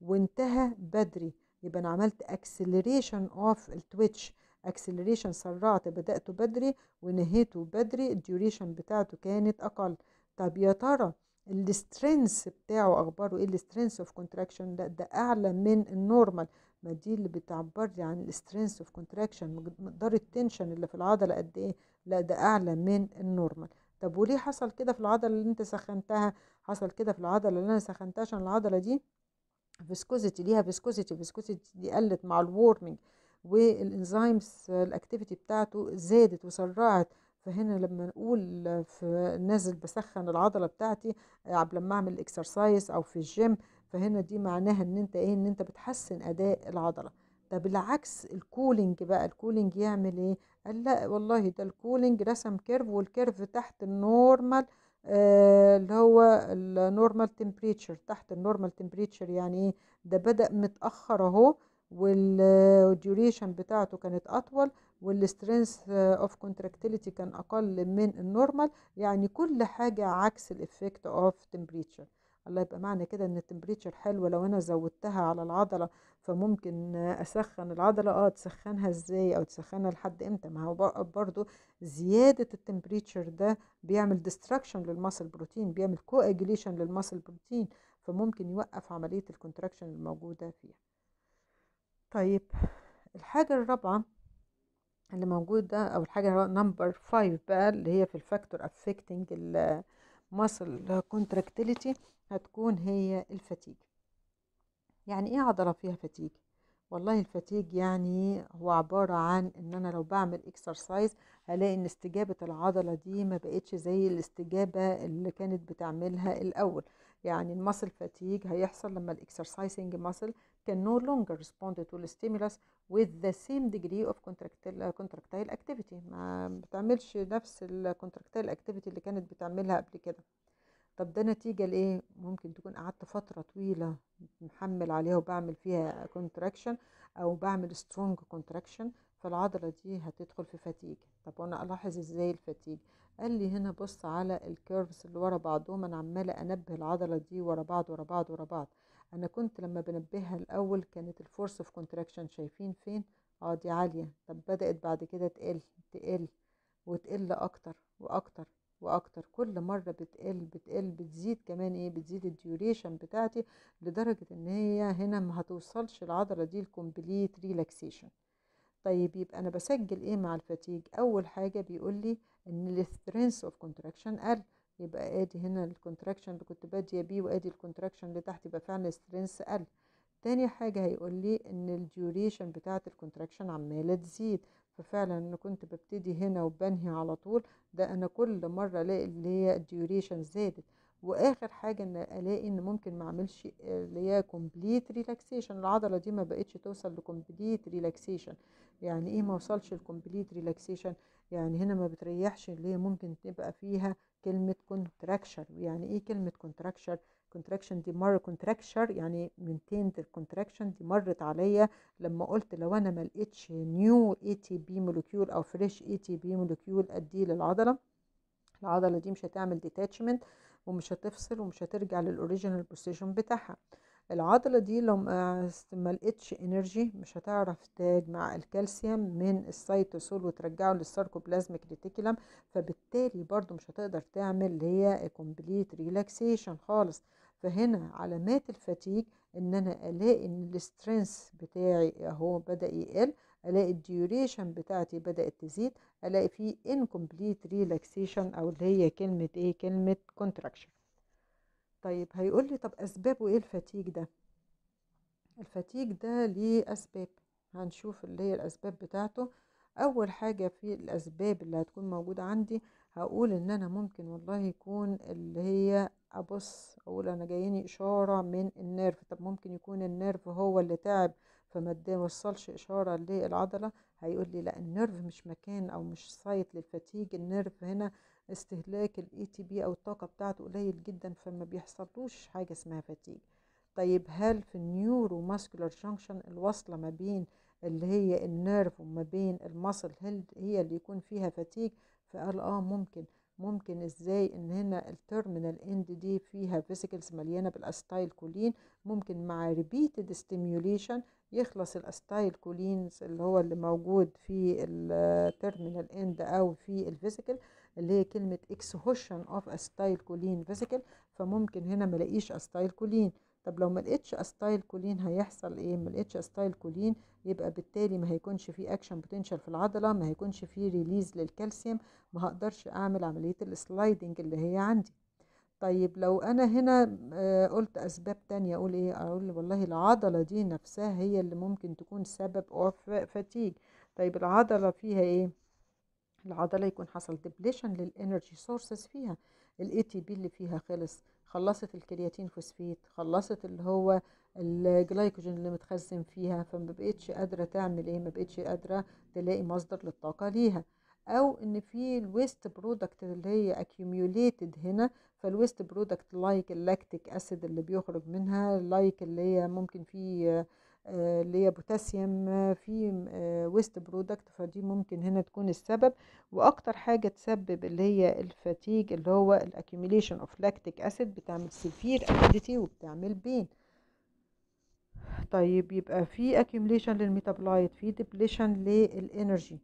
وانتهى بدري يبقى انا عملت اكسلريشن اوف التويتش اكسلريشن سرعت بدأته بدري ونهيته بدري الديوريشن بتاعته كانت أقل طب يا ترى السترينث بتاعه اخباره ايه السترينث اوف كونتراكشن ده ده اعلى من النورمال ما دي اللي بتعبر لي عن السترينث اوف كونتراكشن مقدار التنشن اللي في العضله قد ايه لا ده اعلى من النورمال طب وليه حصل كده في العضله اللي انت سخنتها حصل كده في العضله اللي انا سخنتها عشان العضله دي فيسكوزيتي ليها فيسكوزيتي فيسكوزيتي دي قلت مع الورمنج والانزيمز الاكتيفيتي بتاعته زادت وسرعت فهنا لما نقول في نازل بسخن العضله بتاعتي آه، لما اعمل اكسرسايز او في الجيم فهنا دي معناها ان انت ايه ان انت بتحسن اداء العضله ده بالعكس الكولينج بقى الكولينج يعمل ايه قال لا والله ده الكولينج رسم كيرف والكيرف تحت النورمال آه اللي هو النورمال تمبريتشر تحت النورمال تمبريتشر يعني ايه ده بدا متاخر اهو والديوريشن بتاعته كانت اطول والسترينث اوف كونتراكتيليتي كان اقل من النورمال يعني كل حاجه عكس الافكت اوف تمبريتشر الله يبقى معنى كده ان التمبريتشر حلوه لو انا زودتها على العضله فممكن اسخن العضله اه تسخنها ازاي او تسخنها لحد امتى ما هو برضو زياده التمبريتشر ده بيعمل ديستراكشن للماسل بروتين بيعمل كواجيليشن للماسل بروتين فممكن يوقف عمليه الكونتراكشن الموجوده فيها طيب الحاجة الرابعة اللي موجودة او الحاجة نمبر فايف بقى اللي هي في الفاكتور افكتنج المسل كونتراكتيليتي هتكون هي الفتيج يعني ايه عضلة فيها فتيج والله الفتيج يعني هو عبارة عن ان انا لو بعمل اكسرسايز هلاقي ان استجابة العضلة دي ما بقتش زي الاستجابة اللي كانت بتعملها الاول يعني المسل فتيج هيحصل لما الاكسرسايزنج مسل can no longer respond to the stimulus with the same degree of contractile, contractile activity ما بتعملش نفس contractile activity اللي كانت بتعملها قبل كده طب ده نتيجة لإيه؟ ممكن تكون قعدت فترة طويلة محمل عليها وبعمل فيها كونتراكشن أو بعمل سترونج كونتراكشن فالعضلة دي هتدخل في فتيج طب وأنا ألاحظ إزاي الفتيج؟ قال لي هنا بص على الكيرفز اللي ورا بعضهم أنا عمالة أنبه العضلة دي ورا بعض ورا بعض ورا بعض انا كنت لما بنبهها الاول كانت الفورس اوف كونتراكشن شايفين فين اه دي عاليه طب بدات بعد كده تقل تقل وتقل اكتر واكتر واكتر كل مره بتقل بتقل بتزيد كمان ايه بتزيد الديوريشن بتاعتي لدرجه ان هي هنا ما هتوصلش العضله دي الكومبليت ريلاكسيشن طيب يبقى انا بسجل ايه مع الفتيج اول حاجه بيقول لي ان السترينث اوف كونتراكشن قل يبقى ادي هنا الكونتراكشن اللي كنت باديه بيه وادي الكونتراكشن اللي تحت يبقى فعلا السترينث قل تاني حاجة هيقول لي ان الديوريشن بتاعة الكونتراكشن عمالة تزيد ففعلا انا كنت ببتدي هنا وبنهي على طول ده انا كل مرة الاقي اللي هي الديوريشن زادت واخر حاجة ان الاقي ان ممكن ما اعملش اللي هي كومبليت ريلاكسيشن العضلة دي ما بقتش توصل لكومبليت ريلاكسيشن يعني ايه ما وصلش لكومبليت ريلاكسيشن يعني هنا ما بتريحش اللي هي ممكن تبقى فيها كلمة contraction يعني ايه كلمة contraction contraction دي مرة contraction يعني maintained contraction دي مرت عليا لما قلت لو انا ما لقيتش new ATP molecule او fresh ATP molecule بي اديه للعضلة العضلة دي مش هتعمل detachment ومش هتفصل ومش هترجع للاوريجينال بوزيشن بتاعها العضلة دي لو ما استملقتش انرجي مش هتعرف تجمع الكالسيوم من السيتوسول وترجعه للساركوبلازميك ريتيكولم فبالتالي برضو مش هتقدر تعمل اللي هي كومبليت ريلاكسيشن خالص فهنا علامات الفتيج ان انا الاقي ان السترينث بتاعي اهو بدا يقل الاقي الديوريشن بتاعتي بدات تزيد الاقي في incomplete ريلاكسيشن او اللي هي كلمه ايه كلمه كونتراكشن طيب هيقول لي طب اسبابه ايه الفتيج ده الفتيج ده ليه اسباب هنشوف اللي هي الاسباب بتاعته اول حاجة في الاسباب اللي هتكون موجودة عندي هقول ان انا ممكن والله يكون اللي هي ابص اقول انا جايني اشارة من النيرف طب ممكن يكون النيرف هو اللي تعب فما وصلش اشارة للعضلة هيقول لي لا النيرف مش مكان او مش سايت للفتيج النيرف هنا استهلاك الاي تي بي او الطاقه بتاعته قليل جدا فما بيحصلوش حاجه اسمها فتيج طيب هل في النيورو ماسكولار جانكشن الوصله ما بين اللي هي النيرف وما بين المصل هل هي اللي يكون فيها فتيج فقال اه ممكن ممكن ازاي ان هنا التيرمينال اند دي فيها فيسيكلز مليانه بالاستايل كولين ممكن مع ريبيتد ستيميوليشن يخلص الاستايل كولينز اللي هو اللي موجود في التيرمينال اند او في الفيسيكل اللي هي كلمة exhaustion of acetylcholine vesicle فممكن هنا ما ملاقيش acetylcholine طب لو ما لقيتش استايلكولين هيحصل ايه ما لقيتش استايلكولين يبقى بالتالي ما هيكونش فيه اكشن بوتنشال في العضله ما هيكونش فيه ريليز للكالسيوم ما هقدرش اعمل عمليه السلايدنج اللي هي عندي طيب لو انا هنا آه، قلت اسباب تانية اقول ايه اقول والله العضله دي نفسها هي اللي ممكن تكون سبب او فتيج طيب العضله فيها ايه العضله يكون حصل ديبليشن للانرجي سورسز فيها الاي تي بي اللي فيها خلص خلصت الكرياتين فوسفيت خلصت اللي هو الجلايكوجين اللي متخزن فيها فما بقتش قادره تعمل ايه ما بقتش قادره تلاقي مصدر للطاقه ليها او ان في الويست برودكت اللي هي اكيميوليتد هنا فالويست برودكت لايك اللاكتيك اسيد اللي بيخرج منها لايك اللي هي ممكن في آه، اللي هي بوتاسيوم آه، في ويست آه، برودكت فدي ممكن هنا تكون السبب واكتر حاجه تسبب اللي هي الفاتيج اللي هو الاكيوميليشن اوف لاكتيك اسيد بتعمل سيفير اسيديتي وبتعمل بين طيب يبقى في اكيوميليشن للميتابلايت في ديبليشن للانرجي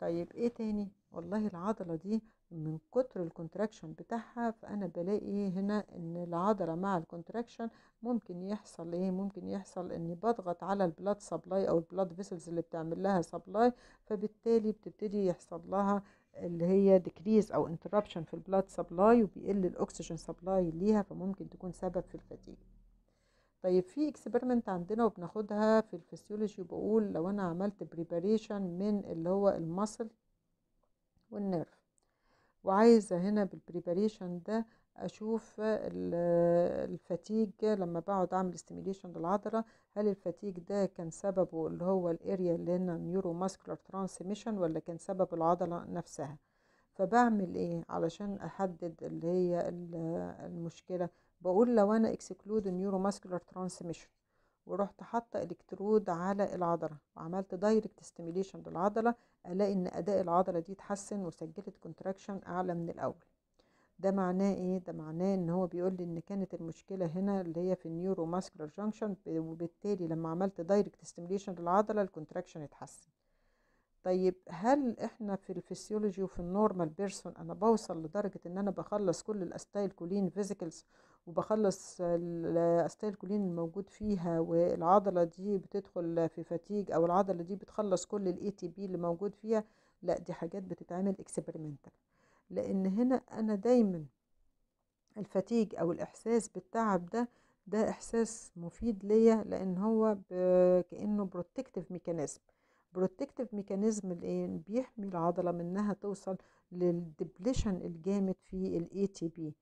طيب ايه تاني والله العضله دي من كتر الكونتراكشن بتاعها فانا بلاقي هنا ان العضله مع الكونتراكشن ممكن يحصل ايه ممكن يحصل اني بضغط على البلاد سبلاي او البلاد فيسلز اللي بتعمل لها سبلاي فبالتالي بتبتدي يحصل لها اللي هي ديكريز او انتربشن في البلاد سبلاي وبيقل الاكسجين سبلاي ليها فممكن تكون سبب في الفتيج طيب في اكسبيرمنت عندنا وبناخدها في الفسيولوجي بقول لو انا عملت بريباريشن من اللي هو المصل والنيرف وعايزة هنا بالبريباريشن ده اشوف الفتيج لما بقعد اعمل استيميليشن للعضله هل الفتيج ده كان سببه اللي هو الاريا اللي هنا نيورو ماسكولار ترانسميشن ولا كان سبب العضله نفسها فبعمل ايه علشان احدد اللي هي المشكله بقول لو انا اكسكلود نيورو ماسكولار ترانسميشن ورحت حاطه الكترود على العضله وعملت دايركت ستيميليشن للعضله الاقي ان اداء العضله دي اتحسن وسجلت كونتراكشن اعلى من الاول ده معناه ايه ده معناه ان هو بيقول لي ان كانت المشكله هنا اللي هي في النيورو ماسكولار جانكشن وبالتالي لما عملت دايركت ستيميليشن للعضله الكونتراكشن اتحسن طيب هل احنا في الفسيولوجي وفي النورمال بيرسون انا بوصل لدرجه ان انا بخلص كل الاستايل كولين فيزيكلز وبخلص الاستايل الموجود فيها والعضله دي بتدخل في فتيج او العضله دي بتخلص كل الاي تي بي اللي موجود فيها لا دي حاجات بتتعمل اكسبيرمنتال لان هنا انا دايما الفتيج او الاحساس بالتعب ده ده احساس مفيد ليا لان هو كانه بروتكتيف ميكانيزم بروتكتيف ميكانيزم بيحمي العضله منها توصل للدبليشن الجامد في الاي تي بي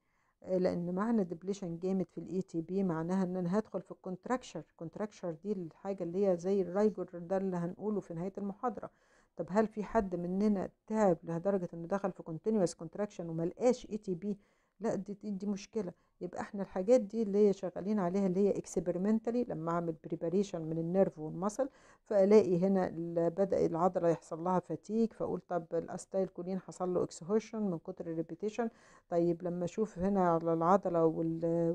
لان معنى ديبليشن جامد في الاي تي e بي معناها ان انا هدخل في الكونتراكشر الكونتراكشر دي الحاجه اللي هي زي الرايجر ده اللي هنقوله في نهايه المحاضره طب هل في حد مننا تعب لدرجه انه دخل في كونتينوس كونتراكشن وما لقاش اي تي بي لا دي, دي, دي مشكله يبقى احنا الحاجات دي اللي هي شغالين عليها اللي هي اكسبيرمنتالي لما اعمل بريباريشن من النيرف والمصل فالاقي هنا بدا العضله يحصل لها فتيك فاقول طب الاستايل كولين حصل له اكسهوشن من كتر الريبيتيشن طيب لما اشوف هنا على العضله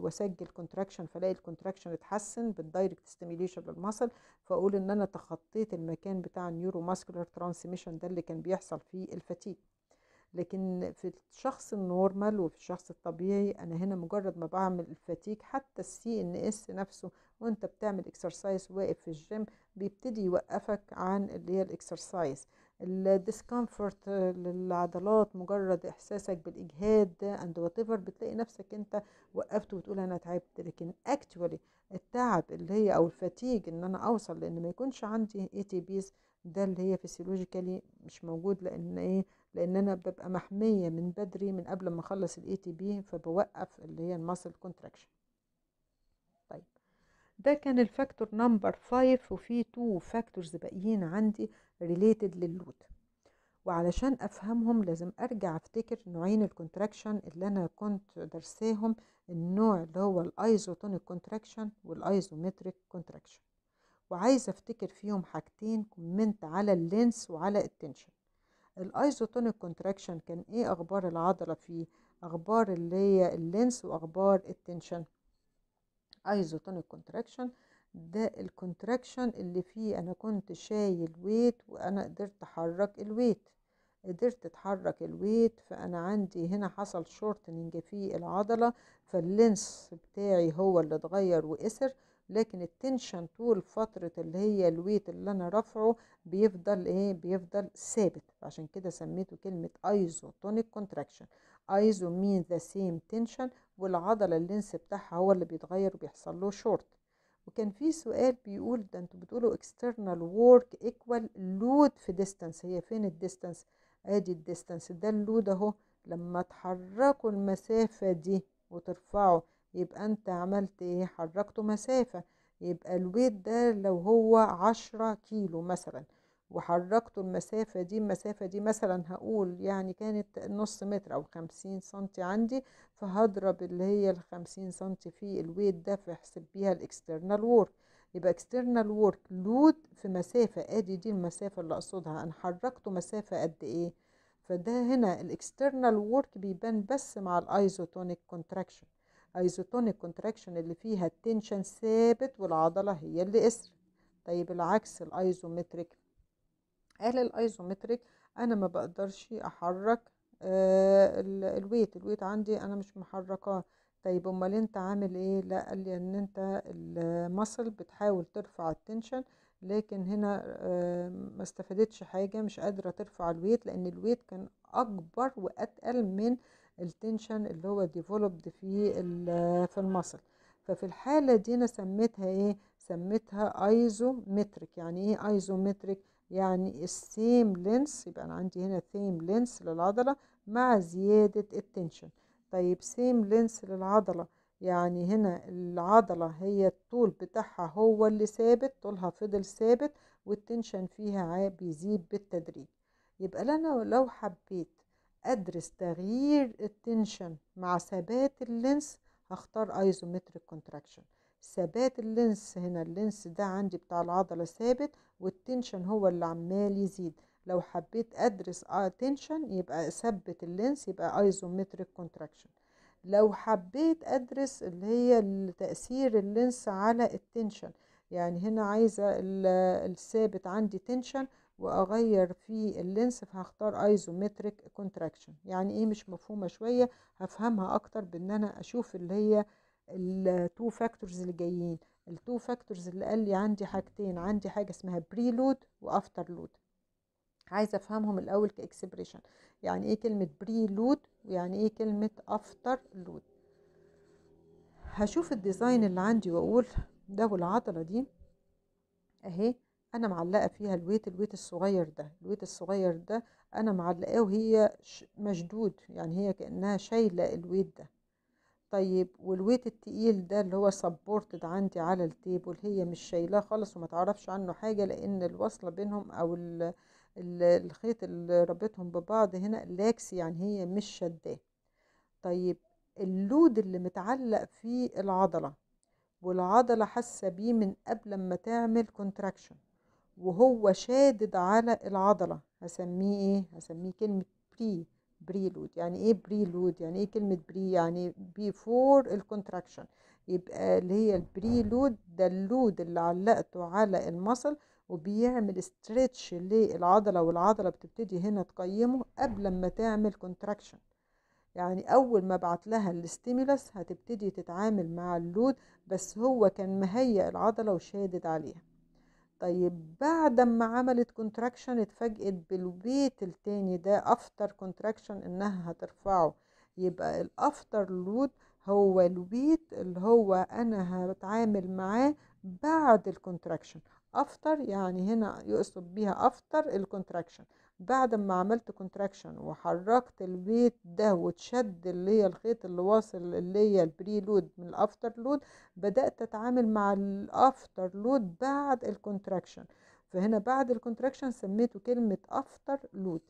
واسجل كونتراكشن فالاقي الكونتراكشن اتحسن بالدايركت ستيميليشن للمصل فاقول ان انا تخطيت المكان بتاع النيورو ماسكولار ترانسميشن ده اللي كان بيحصل فيه الفتيك لكن في الشخص النورمال وفي الشخص الطبيعي انا هنا مجرد ما بعمل الفاتيك حتى السي ان اس نفسه وانت بتعمل اكسرسايز واقف في الجيم بيبتدي يوقفك عن اللي هي الاكسرسايز الديسكمفورت للعضلات مجرد احساسك بالاجهاد اند وات بتلاقي نفسك انت وقفت وتقول انا تعبت لكن اكتوالي التعب اللي هي او الفتيج ان انا اوصل لان ما يكونش عندي اي تي بيز ده اللي هي فيسيولوجيكالي مش موجود لان ايه لان انا ببقى محميه من بدري من قبل ما اخلص الاي تي بي فبوقف اللي هي الماسل كونتراكشن طيب ده كان الفاكتور نمبر 5 وفي تو فاكتورز باقيين عندي ريليتد لللود وعلشان افهمهم لازم ارجع افتكر نوعين الكونتراكشن اللي انا كنت درساهم النوع اللي هو الايزوتونيك كونتراكشن والايزومتريك كونتراكشن وعايزه افتكر فيهم حاجتين كومنت على اللينس وعلى التنشن الايزوتونيك كونتراكشن كان ايه اخبار العضله فيه اخبار اللي هي اللينس واخبار التنشن ايزوتونيك كونتراكشن ده الكونتراكشن اللي فيه انا كنت شايل ويت وانا قدرت احرك الويت قدرت اتحرك الويت فانا عندي هنا حصل شورتنينج في العضله فاللينس بتاعي هو اللي اتغير وقسر لكن التنشن طول فترة اللي هي الويت اللي انا رافعه بيفضل ايه بيفضل ثابت عشان كده سميته كلمة ايزوتونيك كونتراكشن ايزو مين ذا سيم تنشن والعضلة اللينس بتاعها هو اللي بيتغير وبيحصل له شورت وكان في سؤال بيقول ده انتوا بتقولوا external work equal load في distance هي فين الديستانس ادي الديستانس ده اللود اهو لما تحركوا المسافة دي وترفعوا يبقى انت عملت ايه حركته مسافة يبقى الويت ده لو هو عشرة كيلو مثلا وحركته المسافة دي المسافة دي مثلا هقول يعني كانت نص متر أو خمسين سنتي عندي فهضرب اللي هي الخمسين سنتي في الويت ده فاحسب بيها الاكسترنال وورك يبقى اكسترنال وورك لود في مسافة ادي دي المسافة اللي اقصدها انا حركته مسافة قد ايه فده هنا الاكسترنال وورك بيبان بس مع الايزوتونيك كونتراكشن ايزوتونيك كونتراكشن اللي فيها التنشن ثابت والعضله هي اللي اسر طيب العكس الايزومتريك قال الايزومتريك انا ما بقدرش احرك آه الويت الويت عندي انا مش محركاه طيب امال انت عامل ايه لا قال لي ان انت المصل بتحاول ترفع التنشن لكن هنا آه ما استفادتش حاجه مش قادره ترفع الويت لان الويت كان اكبر واتقل من التنشن اللي هو ديفلوبد في في المصل ففي الحالة دي أنا سميتها إيه؟ سميتها ايزومتريك يعني إيه ايزومتريك؟ يعني السيم لينس يبقى أنا عندي هنا سيم لينس للعضلة مع زيادة التنشن طيب سيم لينس للعضلة يعني هنا العضلة هي الطول بتاعها هو اللي ثابت طولها فضل ثابت والتنشن فيها بيزيد بالتدريج يبقى أنا لو حبيت أدرس تغيير التنشن مع ثبات اللينس هختار ايزومتريك كونتراكشن ثبات اللينس هنا اللينس ده عندي بتاع العضلة ثابت والتنشن هو اللي عمال يزيد لو حبيت ادرس تنشن آه، يبقى اثبت اللينس يبقى ايزومتريك كونتراكشن لو حبيت ادرس اللي هي تأثير اللينس على التنشن يعني هنا عايزة الثابت عندي تنشن واغير في اللينس فهختار ايزومتريك كونتراكشن يعني ايه مش مفهومه شويه هفهمها اكتر بان انا اشوف اللي هي التو فاكتورز اللي جايين التو فاكتورز اللي قال لي عندي حاجتين عندي حاجه اسمها بري لود وافتر لود عايزه افهمهم الاول كاكسبريشن يعني ايه كلمه بري لود ويعني ايه كلمه افتر لود هشوف الديزاين اللي عندي واقول ده والعضله دي اهي انا معلقه فيها الويت الويت الصغير ده الويت الصغير ده انا معلقاه وهي مشدود يعني هي كانها شايله الويت ده طيب والويت التقيل ده اللي هو سبورتد عندي على التيبل هي مش شايلاه خالص وما تعرفش عنه حاجه لان الوصله بينهم او الخيط اللي رابطهم ببعض هنا لاكس يعني هي مش شداه طيب اللود اللي متعلق في العضله والعضله حاسه بيه من قبل ما تعمل كونتراكشن وهو شادد على العضلة هسميه ايه هسميه كلمة بري بريلود يعني ايه بريلود يعني ايه كلمة بري يعني بيفور الكونتراكشن يبقى اللي هي البريلود ده اللود اللي علقته على المصل وبيعمل ستريتش للعضلة والعضلة بتبتدي هنا تقيمه قبل ما تعمل كونتراكشن يعني اول ما بعت لها الاستيمولس هتبتدي تتعامل مع اللود بس هو كان مهيئ العضلة وشادد عليها طيب بعد ما عملت كونتراكشن اتفاجئت بالويت التاني ده افتر كونتراكشن انها هترفعه يبقى الافتر لود هو الويت اللي هو انا هتعامل معاه بعد الكونتراكشن افتر يعني هنا يقصد بيها افتر الكونتراكشن بعد ما عملت كونتراكشن وحركت البيت ده وتشد اللي هي الخيط اللي واصل اللي هي البري لود من الافتر لود بدات اتعامل مع الافتر لود بعد الكونتراكشن فهنا بعد الكونتراكشن سميته كلمه افتر لود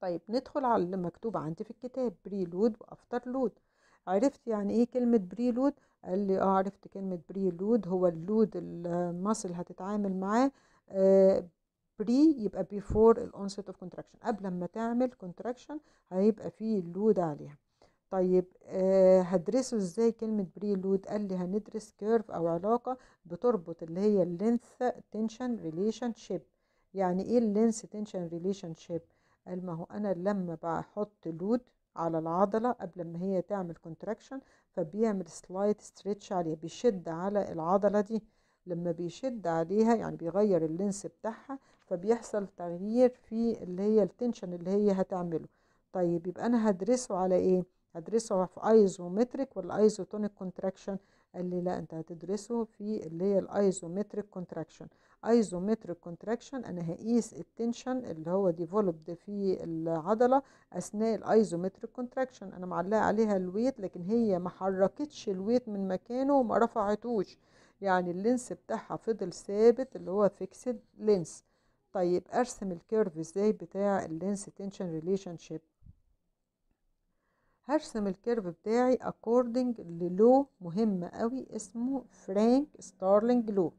طيب ندخل على اللي مكتوب عندي في الكتاب بري لود وافتر لود عرفت يعني ايه كلمة بري لود قال لي اه عرفت كلمة بري لود هو اللود المصل هتتعامل معاه آه بري يبقى بيفور الاونست اوف كونتراكشن قبل ما تعمل كونتراكشن هيبقى فيه اللود عليها طيب آه هدرسه ازاي كلمة بري لود قال لي هندرس كيرف او علاقة بتربط اللي هي اللينث تنشن ريليشن شيب يعني ايه اللينث تنشن ريليشن شيب قال ما هو انا لما بحط لود على العضلة قبل ما هي تعمل كونتراكشن فبيعمل سلايد ستريتش عليها بيشد على العضلة دي لما بيشد عليها يعني بيغير اللينس بتاعها فبيحصل تغيير في اللي هي التنشن اللي هي هتعمله طيب يبقى انا هدرسه على ايه هدرسه في ايزومتريك ولا ايزوتونيك كونتراكشن قال لي لا انت هتدرسه في اللي هي الايزومتريك كونتراكشن ايزومتريك كونتراكشن انا هقيس التنشن اللي هو ديفلوبد في العضله اثناء الايزومتريك كونتراكشن انا معلقه عليها الويت لكن هي ما حركتش الويت من مكانه وما رفعتوش يعني اللينس بتاعها فضل ثابت اللي هو فيكسد لينس طيب ارسم الكيرف ازاي بتاع اللينس تنشن ريليشن شيب هرسم الكيرف بتاعي according للو مهم قوي اسمه فرانك ستارلينج لو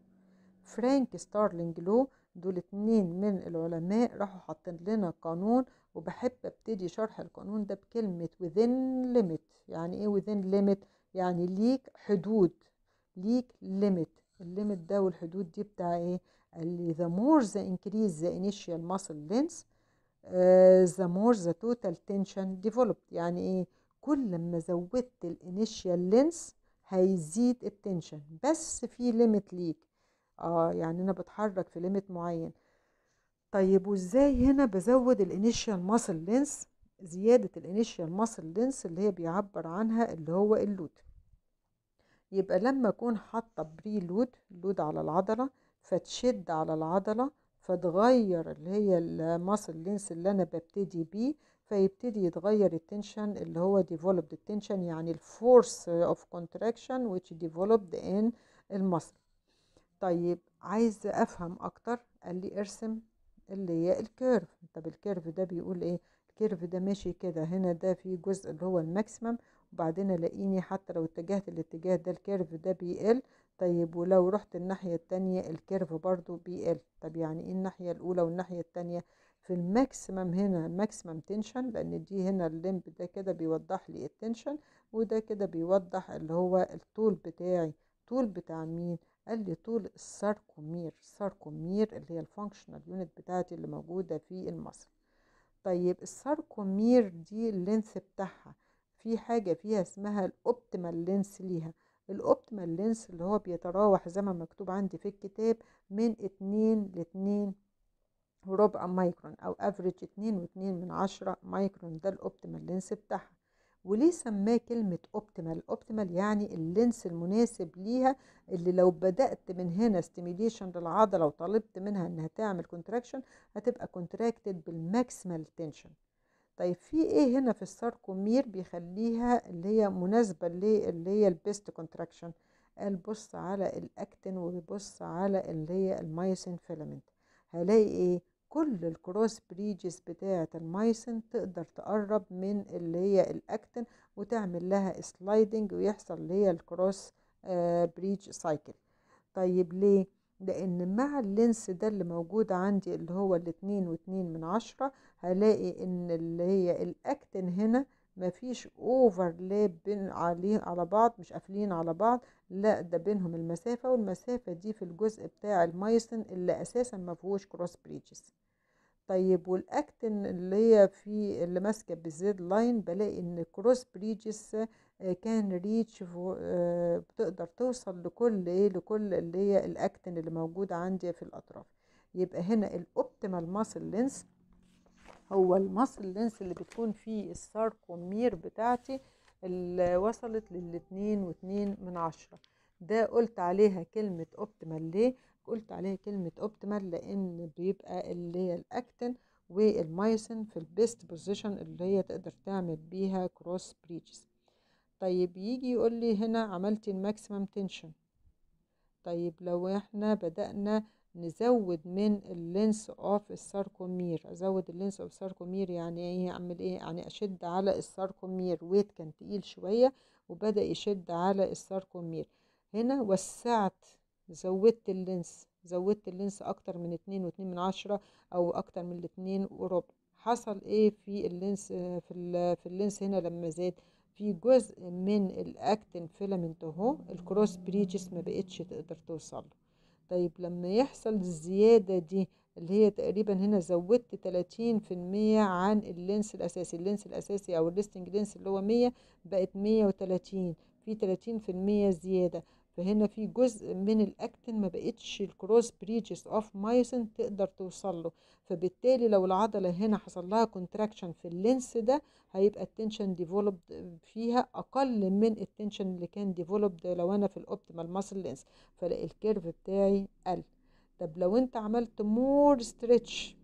فرانك ستارلينج لو دول اتنين من العلماء راحوا حاطين لنا قانون وبحب ابتدي شرح القانون ده بكلمة within limit يعني ايه within limit يعني ليك حدود ليك limit الليمت ده والحدود دي بتاع ايه اللي the more the increase the initial muscle length uh, the more the total tension developed يعني ايه كل ما زودت الانيشال لينس هيزيد التنشن بس في ليميت ليك اه يعني انا بتحرك في ليميت معين طيب وازاي هنا بزود الانيشال ماسل لينس زيادة الانيشال ماسل لينس اللي هي بيعبر عنها اللي هو اللود يبقى لما اكون حاطه بري لود لود على العضله فتشد على العضلة فتغير اللي هي المصل لينس اللي أنا ببتدي بيه فيبتدي يتغير التنشن اللي هو developed التنشن يعني الفورس اوف contraction which developed in المصل طيب عايز افهم اكتر قال لي ارسم اللي هي الكيرف طب الكيرف ده بيقول ايه الكيرف ده ماشي كده هنا ده في جزء اللي هو الماكسيمم وبعدين الاقيني حتى لو اتجهت الاتجاه ده الكيرف ده بيقل طيب ولو رحت الناحية التانية الكيرف برضو بيقل طب يعني ايه الناحية الاولى والناحية التانية في الماكسيمم هنا الماكسيمم تنشن لان دي هنا الليمب ده كده بيوضح لي التنشن وده كده بيوضح اللي هو الطول بتاعي طول بتاع مين قال لي طول الساركومير الساركومير اللي هي الفانكشنال يونت بتاعتي اللي موجودة في المصري طيب الساركومير دي اللينث بتاعها في حاجة فيها اسمها الأوبتيمال لينس ليها الأوبتيمال لينس اللي هو بيتراوح زي ما مكتوب عندي في الكتاب من اتنين لاتنين وربع مايكرون أو أفريج اتنين واتنين من عشرة مايكرون ده الأوبتيمال لينس بتاعها وليه سماه كلمة اوبتيمال اوبتيمال يعني اللينس المناسب ليها اللي لو بدأت من هنا ستيميليشن للعضلة وطلبت منها انها تعمل كونتراكشن هتبقى كونتراكتد بالماكسيمال تنشن طيب في ايه هنا في الساركومير بيخليها اللي هي مناسبه اللي هي البيست كونتراكشن قال بص على الاكتين وبيبص على اللي هي المايسين فيلامنت هلاقي ايه كل الكروس بريجز بتاعة المايسين تقدر تقرب من اللي هي الاكتين وتعمل لها سلايدنج ويحصل اللي هي الكروس آه، بريج سايكل طيب ليه لان مع اللينس ده اللي موجود عندي اللي هو الاتنين واتنين من عشرة هلاقي ان اللي هي الاكتن هنا مفيش اوفرلاب بين عليه على بعض مش قافلين على بعض لا ده بينهم المسافة والمسافة دي في الجزء بتاع المايسن اللي اساسا مفهوش كروس بريدجز طيب والاكتن اللي هي في اللي ماسكه بالزيد لاين بلاقي ان كروس بريدجز كان ريتش بتقدر توصل لكل ايه لكل اللي هي الاكتن اللي موجود عندي في الاطراف يبقى هنا الاوبتيمال ماسل لينس هو الماسل لينس اللي بتكون فيه الساركومير بتاعتي اللي وصلت للاتنين واتنين من عشرة ده قلت عليها كلمة اوبتيمال ليه قلت عليها كلمة اوبتيمال لأن بيبقى اللي هي الأكتن والمايسين في البيست بوزيشن اللي هي تقدر تعمل بيها كروس بريتشز طيب يجي يقول لي هنا عملتي الماكسيمم تنشن طيب لو احنا بدأنا نزود من اللينس اوف الساركومير ازود اللينس اوف الساركومير يعني ايه اعمل ايه يعني اشد على الساركومير ويت كان تقيل شويه وبدا يشد على الساركومير هنا وسعت زودت اللينس زودت اللينس اكتر من اتنين واتنين من عشرة او اكتر من الاتنين وربع حصل ايه في اللينس في, في اللينس هنا لما زاد في جزء من الاكتن فيلامنت اهو الكروس بريتشز ما بقتش تقدر توصل طيب لما يحصل الزياده دي اللي هي تقريبا هنا زودت 30% عن اللينس الاساسي اللينس الاساسي او الليستنج لينس اللي هو 100 بقت 130 في 30% زياده فهنا في جزء من الاكتن ما بقتش الكروس بريدجز اوف مايسن تقدر توصل له فبالتالي لو العضله هنا حصل لها كونتراكشن في اللينس ده هيبقى التنشن ديفلوبد فيها اقل من التنشن اللي كان ديفلوبد لو انا في الاوبتيمال ماسل لينس فلاقي الكيرف بتاعي قل طب لو انت عملت مور ستريتش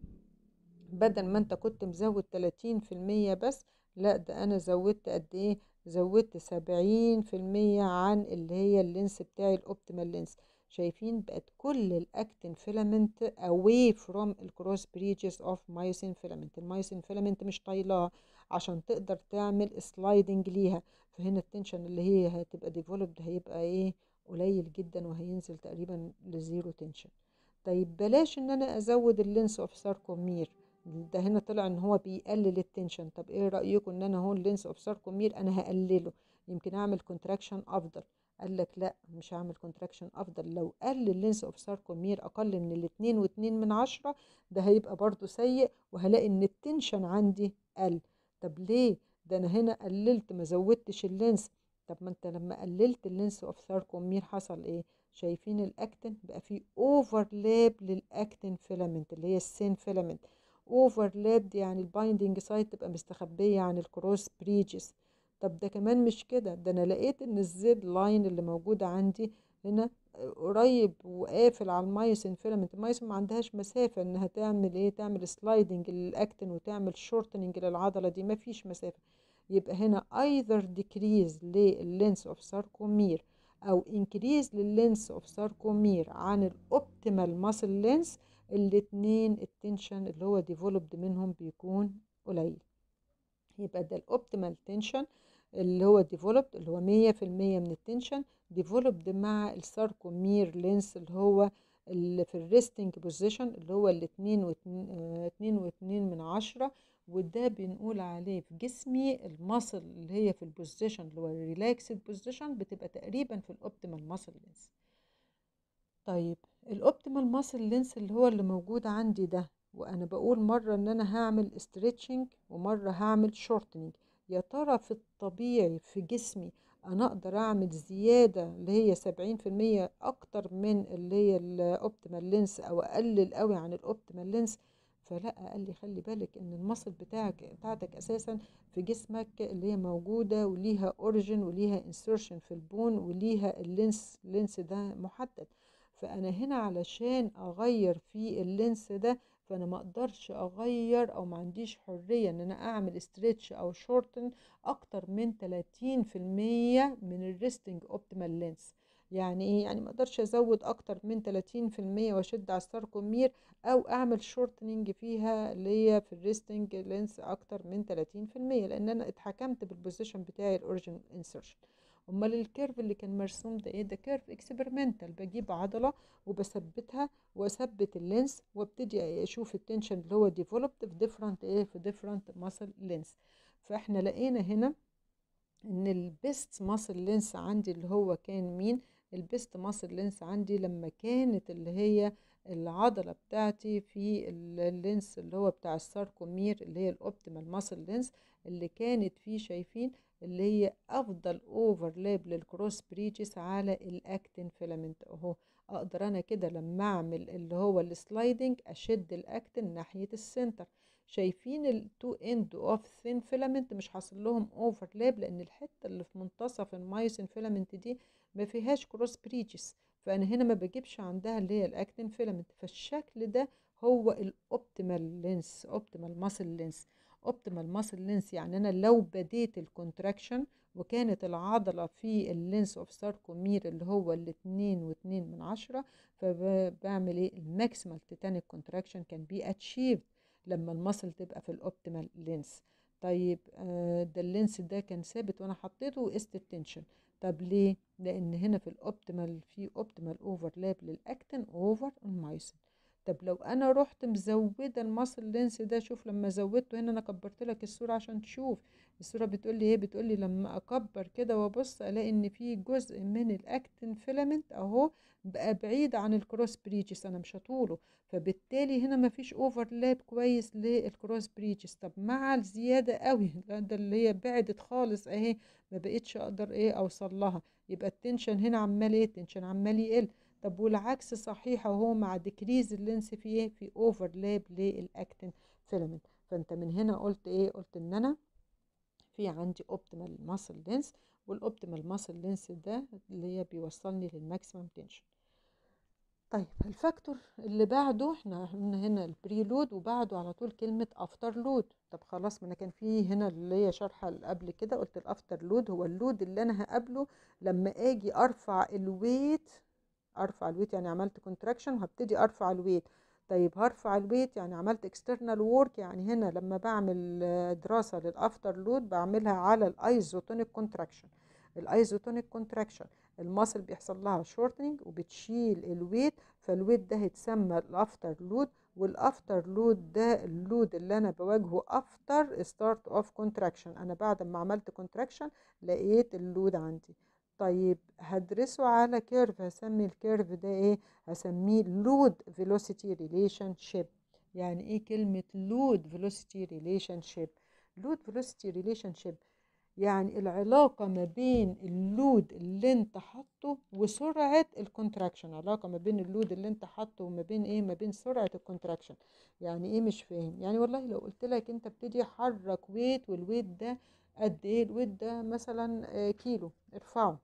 بدل ما انت كنت مزود 30% بس لا ده انا زودت قد ايه زودت سبعين في المية عن اللي هي اللينس بتاعي الاوبتيمال لينس شايفين بقت كل الاكتين فيلمنت اواي فروم الكروس بريجز اوف مايوسين فيلمنت المايوسين فيلمنت مش طايلاها عشان تقدر تعمل سلايدنج ليها فهنا التنشن اللي هي هتبقى ديفولوبد هيبقى ايه قليل جدا وهينزل تقريبا لزيرو تنشن طيب بلاش ان انا ازود اللينس اوف ساركومير ده هنا طلع ان هو بيقلل التنشن طب ايه رايكم ان انا اهو اللينس اوف ساركومير انا هقلله يمكن اعمل كونتراكشن افضل قال لك لا مش هعمل كونتراكشن افضل لو قل اللينس اوف ساركومير اقل من الاتنين واتنين من عشرة ده هيبقى برضو سيء وهلاقي ان التنشن عندي قل طب ليه ده انا هنا قللت ما زودتش اللينس طب ما انت لما قللت اللينس اوف ساركومير حصل ايه شايفين الاكتن بقى فيه اوفرلاب للاكتن فيلمنت اللي هي السين فيلمنت اوفرلاب يعني البايندينج سايت تبقى مستخبيه عن الكروس بريجز طب ده كمان مش كده ده انا لقيت ان الزد لاين اللي موجوده عندي هنا قريب وقافل على المايسين فيلمنت المايسين ما عندهاش مسافه انها تعمل ايه تعمل سلايدنج للاكتين وتعمل شورتنج للعضله دي ما فيش مسافه يبقى هنا ايذر ديكريز لللينس اوف ساركومير او انكريز لللينس اوف ساركومير عن الاوبتيمال ماسل لينس الاتنين التنشن اللي هو ديفلوبد منهم بيكون قليل يبقى ده الاوبتيمال تنشن اللي هو ديفلوبد اللي هو مية في المية من التنشن ديفلوبد مع الساركومير لينس اللي هو اللي في الريستنج بوزيشن اللي هو الاتنين واتنين, آه، اتنين واتنين من عشرة وده بنقول عليه في جسمي المصل اللي هي في البوزيشن اللي هو الريلاكسد بوزيشن بتبقى تقريبا في الاوبتيمال مصل لينس طيب الاوبتيمال ماسل لينس اللي هو اللي موجود عندي ده وانا بقول مرة ان انا هعمل استريتشنج ومرة هعمل شورتنج يا ترى في الطبيعي في جسمي انا اقدر اعمل زيادة اللي هي سبعين في المية اكتر من اللي هي الاوبتيمال لينس او اقلل قوي عن الاوبتيمال لينس فلا قال لي خلي بالك ان المصل بتاعك بتاعتك اساسا في جسمك اللي هي موجوده وليها اوريجن وليها انسيرشن في البون وليها اللينس اللينس ده محدد فانا هنا علشان اغير في اللينس ده فانا ما اقدرش اغير او ما عنديش حريه ان انا اعمل استريتش او شورتن اكتر من 30% من الريستنج اوبتيمال لينس يعني ايه يعني ما اقدرش ازود اكتر من 30% واشد على الساركومير او اعمل شورتنينج فيها ليا في الريستنج لينس اكتر من 30% لان انا اتحكمت بالبوزيشن بتاعي الاوريجن انسرشن امال الكيرف اللي كان مرسوم ده ايه ده كيرف اكسبيرمنتال بجيب عضله وبثبتها واثبت اللينس وابتدي اشوف التنشن اللي هو ديفلوبد في ديفرنت ايه في ديفرنت ماسل لينس فاحنا لقينا هنا ان البيست ماسل لينس عندي اللي هو كان مين البيست ماسل لينس عندي لما كانت اللي هي العضله بتاعتي في اللينس اللي هو بتاع الساركومير اللي هي الاوبتيمال ماسل لينس اللي كانت فيه شايفين اللي هي افضل اوفرلاب للكروس بريدجز على الاكتين فيلمنت اهو اقدر انا كده لما اعمل اللي هو السلايدنج اشد الاكتين ناحيه السنتر شايفين التو اند اوف ثين فيلمنت مش حاصل لهم اوفرلاب لان الحته اللي في منتصف المايوسين فيلمنت دي ما فيهاش كروس بريدجز فانا هنا ما بجيبش عندها اللي هي الاكتين فيلمنت فالشكل ده هو الاوبتيمال لينس اوبتيمال ماسل لينس اوبتيمال ماسل لينس يعني انا لو بديت الكونتراكشن وكانت العضلة في اللينس اوف ساركومير اللي هو الاتنين واتنين من عشرة فبعمل ايه الماكسيمال تيتانيك كونتراكشن كان بي اتشيف لما المصل تبقى في الاوبتيمال لينس طيب آه، ده اللينس ده كان ثابت وانا حطيته وقست التنشن طب ليه لان هنا في الاوبتيمال في اوبتيمال اوفرلاب للاكتن اوفر المايسن طب لو انا رحت مزوده المصل لينس ده شوف لما زودته هنا انا كبرت لك الصوره عشان تشوف الصوره بتقول لي ايه بتقول لي لما اكبر كده وابص الاقي ان في جزء من الاكتين فيلمنت اهو بقى بعيد عن الكروس بريتشز انا مش هطوله فبالتالي هنا مفيش اوفرلاب كويس للكروس بريتشز طب مع الزياده قوي ده اللي هي بعدت خالص اهي ما بقتش اقدر ايه اوصل لها يبقى التنشن هنا عمال ايه التنشن عمال يقل طب والعكس صحيح اهو مع ديكريز اللينس في ايه في اوفرلاب للاكتين فيلمنت فانت من هنا قلت ايه قلت ان انا في عندي اوبتيمال ماسل لينس والاوبتيمال ماسل لينس ده اللي هي بيوصلني للماكسيمم تنشن طيب الفاكتور اللي بعده احنا قلنا هنا البري لود وبعده على طول كلمة افتر لود طب خلاص ما انا كان في هنا اللي هي شرحة قبل كده قلت الافتر لود هو اللود اللي انا هقابله لما اجي ارفع الويت ارفع الويت يعني عملت كونتراكشن وهبتدي ارفع الويت طيب هرفع الويت يعني عملت اكسترنال وورك يعني هنا لما بعمل آه، دراسه للافتر لود بعملها على الايزوتونيك كونتراكشن الايزوتونيك كونتراكشن الماسل بيحصل لها شورتنج وبتشيل الويت فالويت ده هيتسمى الافتر لود والافتر لود ده اللود اللي انا بواجهه افتر ستارت اوف كونتراكشن انا بعد ما عملت كونتراكشن لقيت اللود عندي طيب هدرسه على كيرف هسمي الكيرف ده ايه هسميه لود فيلوسيتي ريليشن شيب يعني ايه كلمة لود فيلوسيتي ريليشن شيب لود فيلوسيتي ريليشن شيب يعني العلاقة ما بين اللود اللي انت حاطه وسرعة الكونتراكشن علاقة ما بين اللود اللي انت حاطه وما بين ايه ما بين سرعة الكونتراكشن يعني ايه مش فاهم يعني والله لو قلت لك انت ابتدي حرك ويت والويت ده قد ايه الود ده مثلا آه، كيلو ارفعه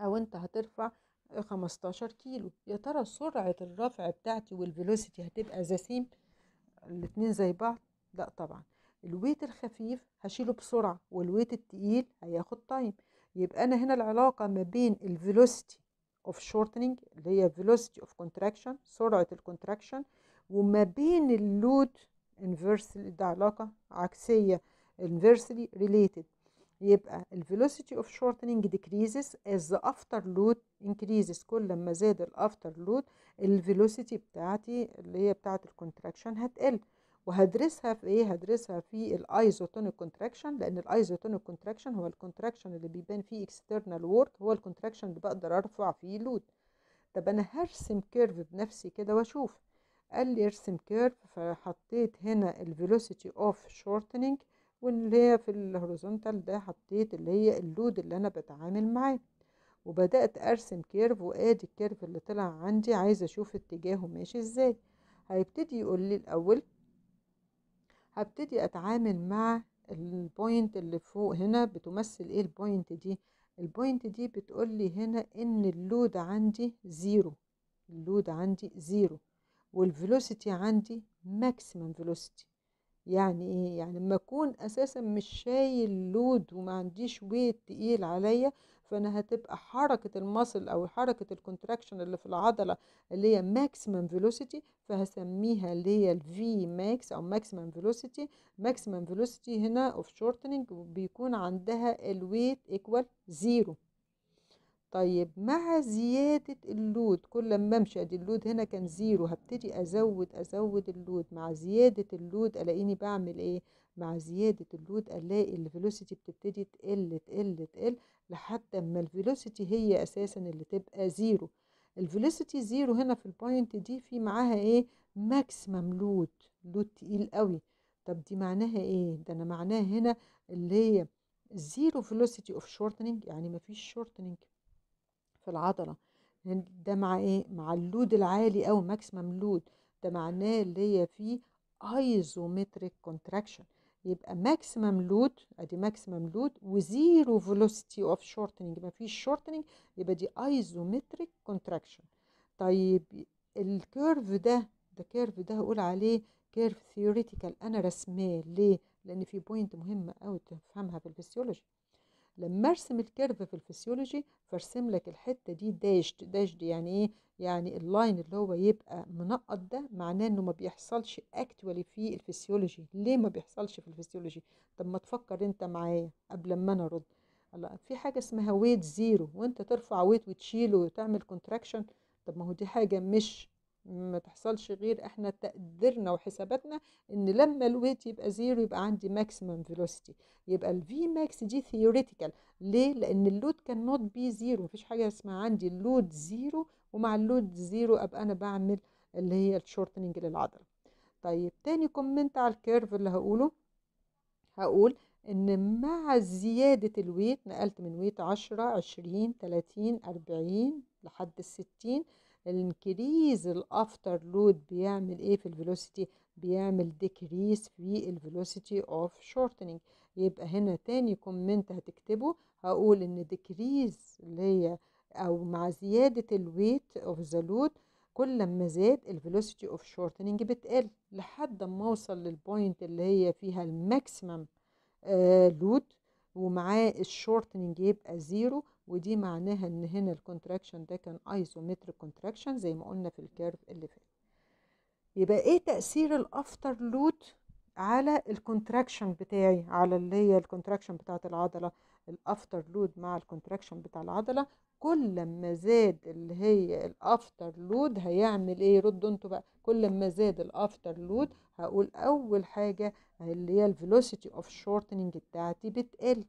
او انت هترفع 15 كيلو يا ترى سرعة الرفع بتاعتي والفيلوسيتي هتبقى جسيم الاتنين زي بعض لا طبعا الويت الخفيف هشيله بسرعة والويت التقيل هياخد تايم يبقى انا هنا العلاقة ما بين الفيلوسيتي اوف شورتنينج اللي هي velocity اوف كونتراكشن سرعة الكونتراكشن وما بين اللود انفرس ده علاقة عكسية inversely related يبقى ال velocity of shortening decreases as the after load increases كل ما زاد ال after load ال velocity بتاعتي اللي هي بتاعة الكونتراكشن هتقل وهدرسها في ايه هدرسها في ال isotonic contraction لان ال isotonic contraction هو الكونتراكشن اللي بيبان فيه external work هو الكونتراكشن اللي بقدر ارفع فيه load طب انا هرسم كيرف بنفسي كده واشوف قال لي ارسم كيرف فحطيت هنا ال velocity of shortening واللي هي في الهوريزونتال ده حطيت اللي هي اللود اللي انا بتعامل معاه وبدأت ارسم كيرف وادي الكيرف اللي طلع عندي عايزة اشوف اتجاهه ماشي ازاي هيبتدي يقول لي الاول هبتدي اتعامل مع البوينت اللي فوق هنا بتمثل ايه البوينت دي البوينت دي بتقول لي هنا ان اللود عندي زيرو اللود عندي زيرو والفيلوسيتي عندي ماكسيمم فيلوسيتي يعني ايه يعني لما اكون اساسا مش شايل لود وما عنديش ويت تقيل عليا فانا هتبقى حركه المصل او حركه الكونتراكشن اللي في العضله اللي هي ماكسيمم فيلوسيتي فهسميها اللي هي الفي ماكس او ماكسيمم فيلوسيتي ماكسيمم فيلوسيتي هنا اوف شورتنج بيكون عندها الويت ايكوال زيرو طيب مع زيادة اللود كل ما امشي ادي اللود هنا كان زيرو هبتدي ازود ازود اللود مع زيادة اللود الاقيني بعمل ايه مع زيادة اللود الاقي الفيلوسيتي بتبتدي تقل تقل تقل لحد ما الفيلوسيتي هي اساسا اللي تبقى زيرو الفيلوسيتي زيرو هنا في البوينت دي في معاها ايه ماكسيمم لود لود تقيل قوي طب دي معناها ايه ده انا معناها هنا اللي هي زيرو فيلوسيتي اوف شورتنينج يعني مفيش شورتنينج في العضلة يعني ده مع ايه مع اللود العالي او ماكسيمم لود ده معناه اللي هي فيه ايزومتريك كونتراكشن يبقى ماكسيمم لود ادي ماكسيمم لود وزيرو فيلوسيتي اوف شورتنج ما فيش شورتنج يبقى دي ايزومتريك كونتراكشن طيب الكيرف ده ده كيرف ده هقول عليه كيرف ثيوريتيكال انا رسماه ليه لان في بوينت مهمه قوي تفهمها في الفسيولوجي لما ارسم الكيرف في الفسيولوجي فارسم لك الحته دي داشت داشت يعني ايه يعني اللاين اللي هو يبقى منقط ده معناه انه ما بيحصلش اكتوالي في الفسيولوجي ليه ما بيحصلش في الفسيولوجي طب ما تفكر انت معايا قبل ما انا ارد الله في حاجه اسمها ويت زيرو وانت ترفع ويت وتشيله وتعمل كونتراكشن طب ما هو دي حاجه مش ما تحصلش غير احنا تقديرنا وحساباتنا ان لما الويت يبقى زيرو يبقى عندي ماكسيمم فيلوسيتي يبقى الفي ماكس دي ثيوريتيكال ليه لان اللود كان نوت بي زيرو مفيش حاجه اسمها عندي اللود زيرو ومع اللود زيرو ابقى انا بعمل اللي هي الشورتنينج للعضله طيب تاني كومنت على الكيرف اللي هقوله هقول ان مع زيادة الويت نقلت من ويت عشرة عشرين تلاتين اربعين لحد الستين الانكريز الافتر لود بيعمل ايه في الفيلوسيتي بيعمل ديكريس في الفيلوسيتي اوف شورتنينج يبقى هنا تاني كومنت هتكتبه هقول ان ديكريز اللي هي او مع زياده الويت اوف ذا لود كل ما زاد الفيلوسيتي اوف شورتنينج بتقل لحد ما اوصل للبوينت اللي هي فيها الماكسيمم آه، لود ومعاه الشورتنينج يبقى زيرو ودي معناها ان هنا الكونتراكشن ده كان ايزومتريك كونتراكشن زي ما قلنا في الكيرف اللي فات يبقى ايه تاثير الافتر لود على الكونتراكشن بتاعي على اللي هي الكونتراكشن بتاعه العضله الافتر لود مع الكونتراكشن بتاع العضله كل ما زاد اللي هي الافتر لود هيعمل ايه ردوا انتوا بقى كل ما زاد الافتر لود هقول اول حاجه اللي هي الفيلوسيتي اوف شورتنج بتاعتي بتقل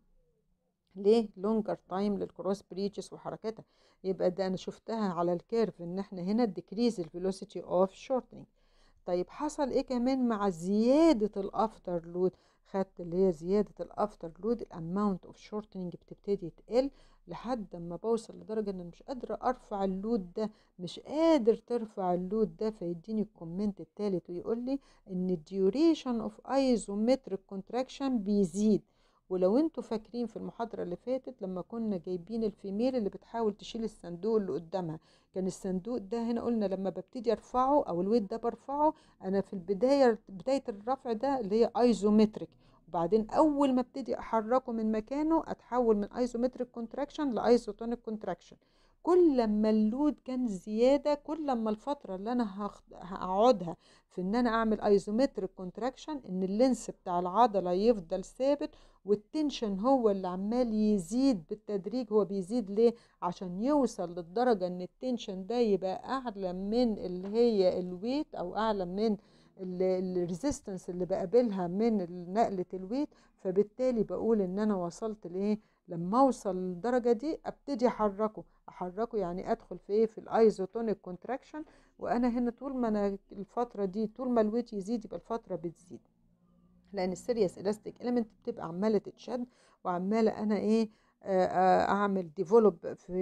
ليه لونجر تايم للكروس بريتشز وحركتها يبقى ده انا شفتها على الكيرف ان احنا هنا ديكريز الفيلوسيتي اوف شورتنج طيب حصل ايه كمان مع زياده الافتر لود خدت اللي هي زياده الافتر لود الاماونت اوف شورتنج بتبتدي تقل لحد ما بوصل لدرجه ان انا مش قادره ارفع اللود ده مش قادر ترفع اللود ده فيديني الكومنت الثالث ويقول لي ان الديوريشن اوف ايزومتريك كونتراكشن بيزيد ولو انتوا فاكرين في المحاضرة اللي فاتت لما كنا جايبين الفيميل اللي بتحاول تشيل الصندوق اللي قدامها كان الصندوق ده هنا قلنا لما ببتدي ارفعه او الويت ده برفعه انا في البداية بداية الرفع ده اللي هي ايزومتريك وبعدين اول ما ابتدي احركه من مكانه اتحول من ايزومتريك كونتراكشن لايزوتونيك كونتراكشن كل ما اللود كان زياده كل ما الفتره اللي انا هقعدها في ان انا اعمل ايزومتريك كونتراكشن ان اللينس بتاع العضله يفضل ثابت والتنشن هو اللي عمال يزيد بالتدريج هو بيزيد ليه عشان يوصل للدرجه ان التنشن ده يبقى اعلى من اللي هي الويت او اعلى من الريزيستنس اللي بقابلها من نقله الويت فبالتالي بقول ان انا وصلت لايه لما اوصل للدرجه دي ابتدي احركه احركه يعني ادخل في ايه في الايزوتونيك كونتراكشن وانا هنا طول ما انا الفتره دي طول ما الويت يزيد يبقى الفتره بتزيد لان السيريس الاستيك اليمنت بتبقى عماله تتشد وعماله انا ايه اعمل ديفلوب في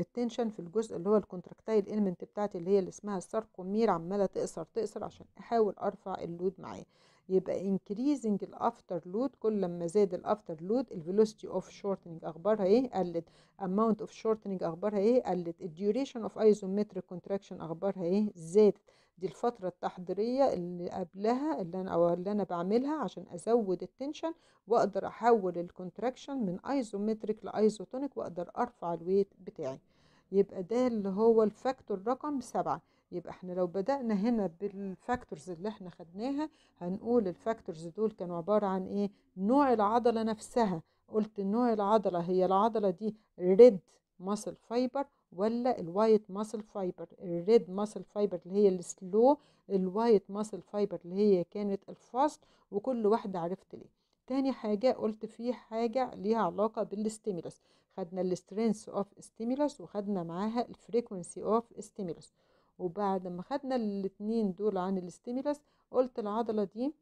التنشن في الجزء اللي هو الكونتراكتايل اليمنت بتاعتي اللي هي اللي اسمها الساركومير عماله تقصر تقصر عشان احاول ارفع اللود معايا يبقى increasing الافتر لود كل ما زاد الافتر لود الفيلوسيتي اوف شورتنج اخبارها ايه قلت amount of shortening اخبارها ايه قلت الديوريشن اوف ايزومتريك كونتراكشن اخبارها ايه زادت دي الفترة التحضيرية اللي قبلها اللي انا او اللي انا بعملها عشان ازود التنشن واقدر احول الكونتراكشن من ايزومتريك لايزوتونيك واقدر ارفع الويت بتاعي يبقى ده اللي هو الفاكتور رقم سبعة يبقى احنا لو بدأنا هنا بالفاكتورز اللي احنا خدناها هنقول الفاكتورز دول كانوا عبارة عن ايه نوع العضلة نفسها قلت نوع العضلة هي العضلة دي ريد ماسل فايبر ولا الوايت ماسل فايبر الريد ماسل فايبر اللي هي السلو الوايت ماسل فايبر اللي هي كانت الفاست وكل واحدة عرفت ليه تاني حاجة قلت في حاجة ليها علاقة بالستيمولس خدنا السترينث اوف ستيمولس وخدنا معاها الفريكونسي اوف ستيمولس وبعد ما خدنا الاتنين دول عن الاستيميلس قلت العضلة دي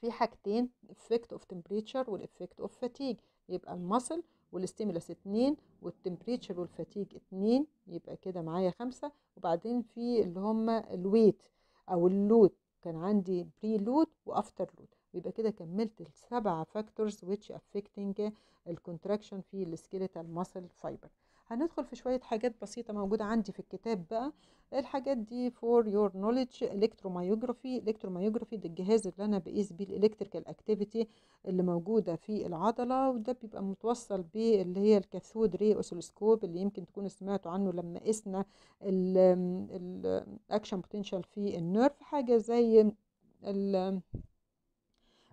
في حاجتين effect of temperature والeffect of fatigue يبقى المصل والاستيمولس اتنين والتمبريتشر والفاتيج اتنين يبقى كده معايا خمسة وبعدين في اللي هما الويت او اللود كان عندي بري لود وافتر لود يبقى كده كملت السبعة فاكتورز which affecting الكونتراكشن في السكيلتال ماسل فايبر هندخل في شوية حاجات بسيطة موجودة عندي في الكتاب بقى الحاجات دي فور يور نوليدج الكترومايوجرافي الكترومايوجرافي ده الجهاز اللي أنا بقيس بيه الالكتريكال اكتيفيتي اللي موجودة في العضلة وده بيبقى متوصل بيه اللي هي الكاثود ري اوسيلوسكوب اللي يمكن تكونوا سمعتوا عنه لما قسنا الاكشن بوتنشال في النيرف حاجة زي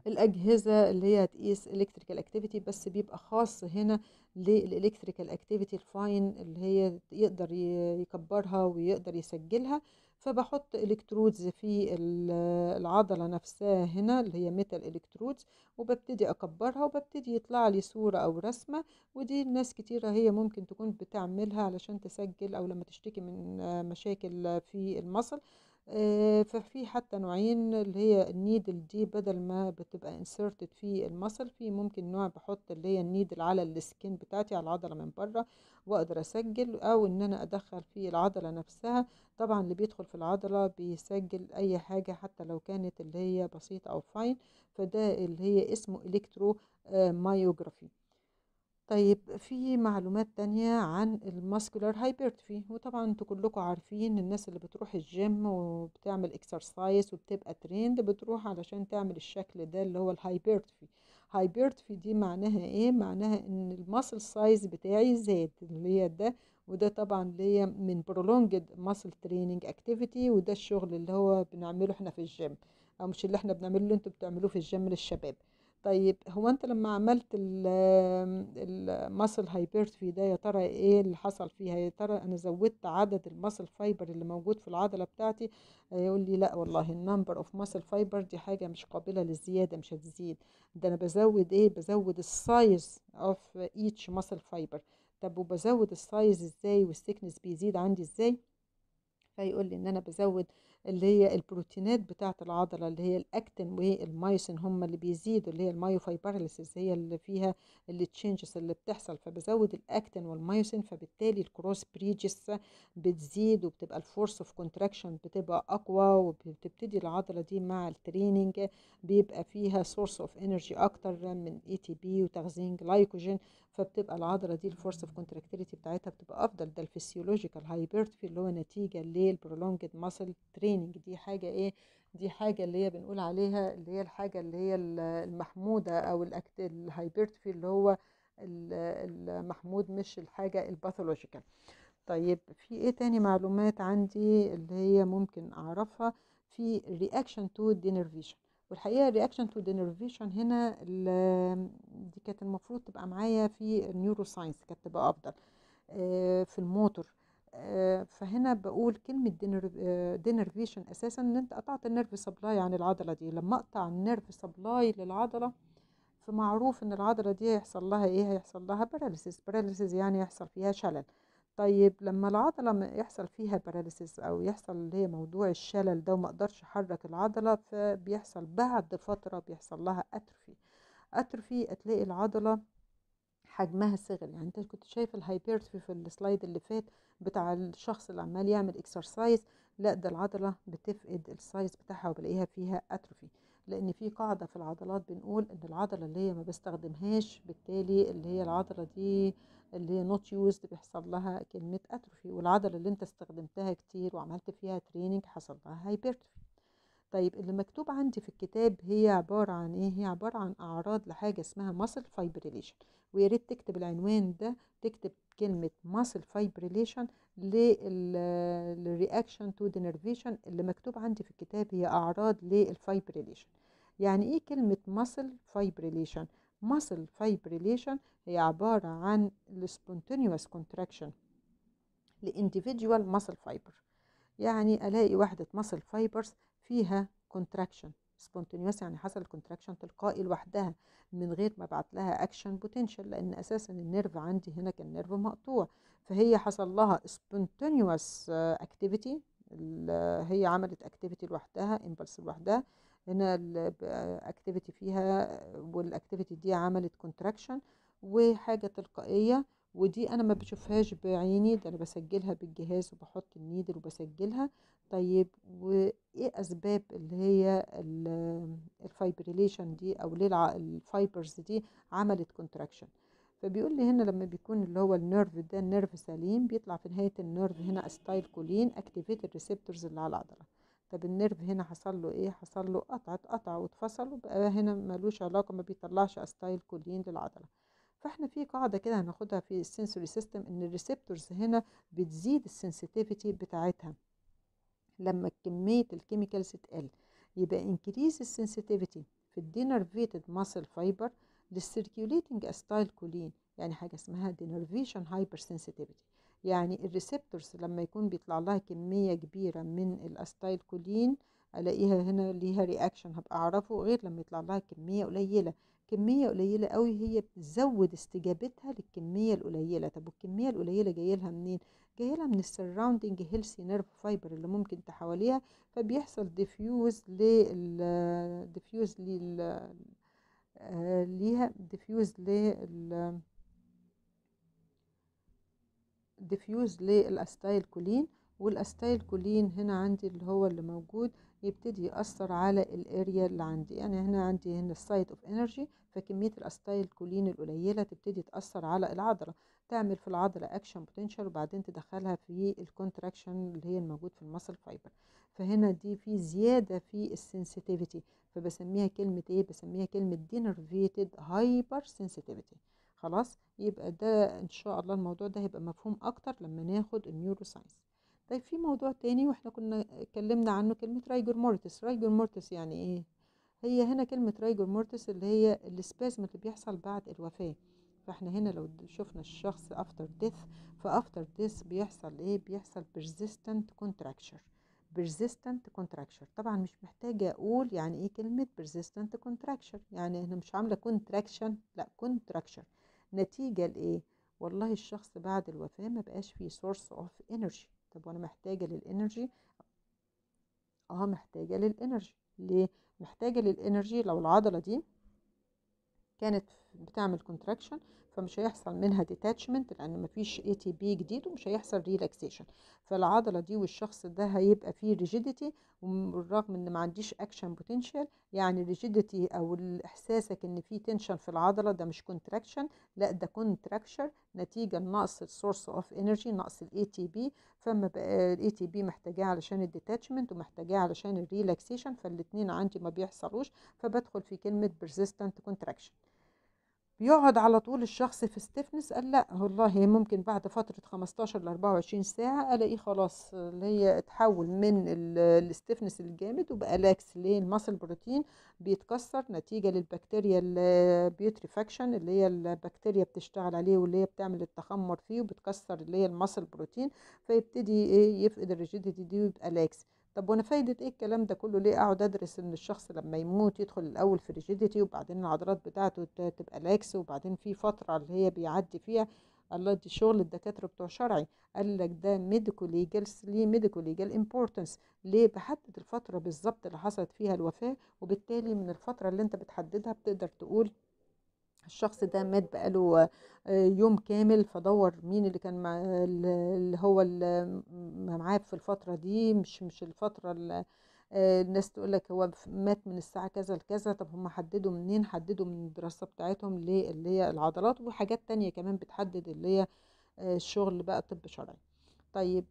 الاجهزه اللي هي هتقيس الكتريكال اكتيفيتي بس بيبقى خاص هنا للالكتريكال اكتيفيتي الفاين اللي هي يقدر يكبرها ويقدر يسجلها فبحط الكترودز في العضله نفسها هنا اللي هي ميتال الكترودز وببتدي اكبرها وببتدي يطلع لي صوره او رسمه ودي الناس كتيره هي ممكن تكون بتعملها علشان تسجل او لما تشتكي من مشاكل في المصل آه، ففي حتى نوعين اللي هي النيدل دي بدل ما بتبقى انسرتد في المصل في ممكن نوع بحط اللي هي النيدل على السكين بتاعتي على العضله من بره واقدر اسجل او ان انا ادخل في العضله نفسها طبعا اللي بيدخل في العضله بيسجل اي حاجه حتى لو كانت اللي هي بسيطه او فاين فده اللي هي اسمه الكترو مايوجرافي طيب في معلومات تانية عن الماسكولار هايبرتفي وطبعا انتوا كلكم عارفين الناس اللي بتروح الجيم وبتعمل اكسرسايز وبتبقى تريند بتروح علشان تعمل الشكل ده اللي هو الهايبرتفي هايبرتفي دي معناها ايه معناها ان الماسل سايز بتاعي زاد اللي هي ده وده طبعا ليا من برولونجد muscle تريننج اكتيفيتي وده الشغل اللي هو بنعمله احنا في الجيم او مش اللي احنا بنعمله اللي انتوا بتعملوه في الجيم للشباب طيب هو انت لما عملت المسل هايبرتفي ده يا ترى ايه اللي حصل فيها يا ترى انا زودت عدد المسل فايبر اللي موجود في العضله بتاعتي يقول لي لا والله النمبر اوف مسل فايبر دي حاجه مش قابله للزياده مش هتزيد ده انا بزود ايه بزود السايز اوف ايتش مسل فايبر طب وبزود السايز ازاي والسكنس بيزيد عندي ازاي فيقول لي ان انا بزود اللي هي البروتينات بتاعة العضلة اللي هي الأكتين والمايوسين هم اللي بيزيدوا اللي هي المايوفايبرلسيس هي اللي فيها التشينجز اللي بتحصل فبزود الأكتين والمايوسين فبالتالي الكروس بريجس بتزيد وبتبقى الفورس اوف كونتراكشن بتبقى أقوى وبتبتدي العضلة دي مع التريننج بيبقى فيها سورس اوف انرجي أكتر من اي تي بي وتخزين جلايكوجين فبتبقى العضله دي الفورس اوف كونتراكتيليتي بتاعتها بتبقى افضل ده الفسيولوجيكال هايبرتفي اللي هو نتيجه للبرولونجد ماسل تريننج دي حاجه ايه دي حاجه اللي هي بنقول عليها اللي هي الحاجه اللي هي المحموده او الهايبرتفي اللي هو المحمود مش الحاجه الباثولوجيكال طيب في ايه تاني معلومات عندي اللي هي ممكن اعرفها في رياكشن تو دينرفيشن والحقيقه الرياكشن تو دينرفيشن هنا دي كانت المفروض تبقى معايا في النيورو ساينس كانت تبقى افضل آه، في الموتور آه، فهنا بقول كلمة دينرفيشن آه، اساسا ان انت قطعت النيرف سبلاي عن العضلة دي لما اقطع النيرف سبلاي للعضلة فمعروف ان العضلة دي هيحصل لها ايه هيحصل لها باراليسيس باراليسيس يعني يحصل فيها شلل طيب لما العضلة يحصل فيها باراليسيس أو يحصل اللي هي موضوع الشلل ده وما أقدرش أحرك العضلة فبيحصل بعد فترة بيحصل لها أتروفي أتروفي تلاقي العضلة حجمها صغر يعني انت كنت شايف الهايبرتفي في السلايد اللي فات بتاع الشخص اللي عمال يعمل اكسرسايز لا ده العضله بتفقد السايز بتاعها وبلاقيها فيها اتروفي لان في قاعده في العضلات بنقول ان العضله اللي هي ما بستخدمهاش بالتالي اللي هي العضله دي اللي هي نوت يوزد بيحصل لها كلمه اتروفي والعضله اللي انت استخدمتها كتير وعملت فيها تريننج حصل لها هايبرتروفي طيب اللي مكتوب عندي في الكتاب هي عباره عن ايه هي عباره عن اعراض لحاجه اسمها ماسل فايبريليشن ويا ريت تكتب العنوان ده تكتب كلمه muscle fibrillation للرياكشن تو denervation اللي مكتوب عندي في الكتاب هي اعراض للفايبريليشن يعني ايه كلمه muscle fibrillation muscle fibrillation هي عباره عن spontaneous كونتراكشن لانديفيدوال muscle fiber يعني الاقي وحده muscle fibers فيها contraction سبونتينيوس يعني حصل الكونتراكشن تلقائي لوحدها من غير ما بعت لها اكشن بوتنشال لان اساسا النيرف عندي هنا كان نيرف مقطوع فهي حصل لها سبونتينيوس اكتيفيتي آه، آه، هي عملت اكتيفيتي لوحدها امبلس لوحدها هنا الاكتيفيتي آه، فيها والاكتيفيتي دي عملت كونتراكشن وحاجه تلقائيه ودي انا ما بشوفهاش بعيني ده انا بسجلها بالجهاز وبحط النيدل وبسجلها طيب وايه اسباب اللي هي الفايبريليشن دي او ليه الفايبرز دي عملت كونتراكشن فبيقول لي هنا لما بيكون اللي هو النيرف ده النيرف سليم بيطلع في نهايه النيرف هنا استايل كولين اكتيفيت الريسبتورز اللي على العضله طب النيرف هنا حصل له ايه حصل له قطع اتقطع واتفصل وبقى هنا ملوش علاقه ما بيطلعش استايل كولين للعضله فاحنا في قاعده كده هناخدها في السنسوري سيستم ان الريسبتورز هنا بتزيد السنسيتيفيتي بتاعتها لما كميه الكيميكالز تقل يبقى increase السنسيتيفيتي في الدينرفيتد ماسل فايبر للسيركيوليتنج استايل كولين يعني حاجه اسمها دينرفيشن هايبر سنسيتيفيتي يعني الريسبتورز لما يكون بيطلع لها كميه كبيره من الاستايل كولين الاقيها هنا ليها رياكشن هبقى اعرفه غير لما يطلع لها كميه قليله كمية قليلة قوي هي بتزود استجابتها للكمية القليلة طب والكمية القليلة جاية لها منين؟ جاية لها من السراوندينج هيلثي نيرف فايبر اللي ممكن تحواليها فبيحصل ديفيوز لل ديفيوز لل ليها ديفيوز لل ديفيوز للاستايل كولين والاستايل كولين هنا عندي اللي هو اللي موجود يبتدي يأثر على الاريا اللي عندي انا يعني هنا عندي هنا السايت اوف انرجي فكميه الاستايل كولين القليله تبتدي تأثر على العضله تعمل في العضله اكشن بوتنشال وبعدين تدخلها في الكونتراكشن اللي هي الموجود في المسل فايبر فهنا دي في زياده في السنسيتيفيتي فبسميها كلمه ايه بسميها كلمه دينرفيتد هايبر سنسيتيفيتي خلاص يبقى ده ان شاء الله الموضوع ده هيبقى مفهوم اكتر لما ناخد النيورو ساينس طيب في موضوع تاني واحنا كنا اتكلمنا عنه كلمة رايجور مورتس رايجور مورتس يعني ايه هي هنا كلمة رايجور مورتس اللي هي السبازم اللي بيحصل بعد الوفاة فاحنا هنا لو شفنا الشخص افتر ديث فافتر ديث بيحصل ايه بيحصل persistent contracture persistent contracture طبعا مش محتاجة اقول يعني ايه كلمة persistent contracture يعني انا مش عاملة contraction لا contracture نتيجة لايه والله الشخص بعد الوفاة ما بقاش فيه source of energy طب وانا محتاجه للانرجي اه محتاجه للانرجي ليه محتاجه للانرجي لو العضله دي كانت بتعمل كونتراكشن فمش هيحصل منها ديتاتشمنت لان مفيش اي تي بي جديد ومش هيحصل ريلاكسيشن فالعضله دي والشخص ده هيبقى فيه ريجيديتي وبالرغم ان ما عنديش اكشن بوتنشال يعني الريجيديتي او احساسك ان في تنشن في العضله ده مش كونتراكشن لا ده كونتراكشر نتيجه لنقص السورس اوف انرجي نقص الاي تي بي فما بقى الاي تي بي محتاجاه علشان الديتاتشمنت ومحتاجاه علشان الريلاكسيشن فالاثنين عندي ما بيحصلوش فبدخل في كلمه persistent contraction بيقعد على طول الشخص في ستيفنس قال لا والله ممكن بعد فترة 15 ل 24 ساعة ألاقيه خلاص اللي هي اتحول من الستيفنس الجامد وبقى لاكس ليه المصل بروتين بيتكسر نتيجة للبكتيريا البيوتريفاكشن اللي هي البكتيريا بتشتغل عليه واللي هي بتعمل التخمر فيه وبتكسر اللي هي المصل بروتين فيبتدي إيه، يفقد الريجيديتي دي ويبقى لاكس طب وانا فايده ايه الكلام ده كله ليه اقعد ادرس ان الشخص لما يموت يدخل الاول في ريجيديتي وبعدين العضلات بتاعته تبقى لاكس وبعدين في فتره اللي هي بيعدي فيها الله دي شغل الدكاتره بتوع شرعي قال لك ده ميديكو ليجال ليه ميديكو ليجال امبورتنس ليه بحدد الفتره بالظبط اللي حصلت فيها الوفاه وبالتالي من الفتره اللي انت بتحددها بتقدر تقول الشخص ده مات بقاله آه، يوم كامل فدور مين اللي كان مع اللي هو اللي معاه في الفتره دي مش مش الفتره اللي آه، الناس تقول لك هو مات من الساعه كذا لكذا طب هم حددوا منين حددوا من الدراسه بتاعتهم اللي هي العضلات وحاجات تانية كمان بتحدد اللي هي آه، الشغل بقى طب شرعي طيب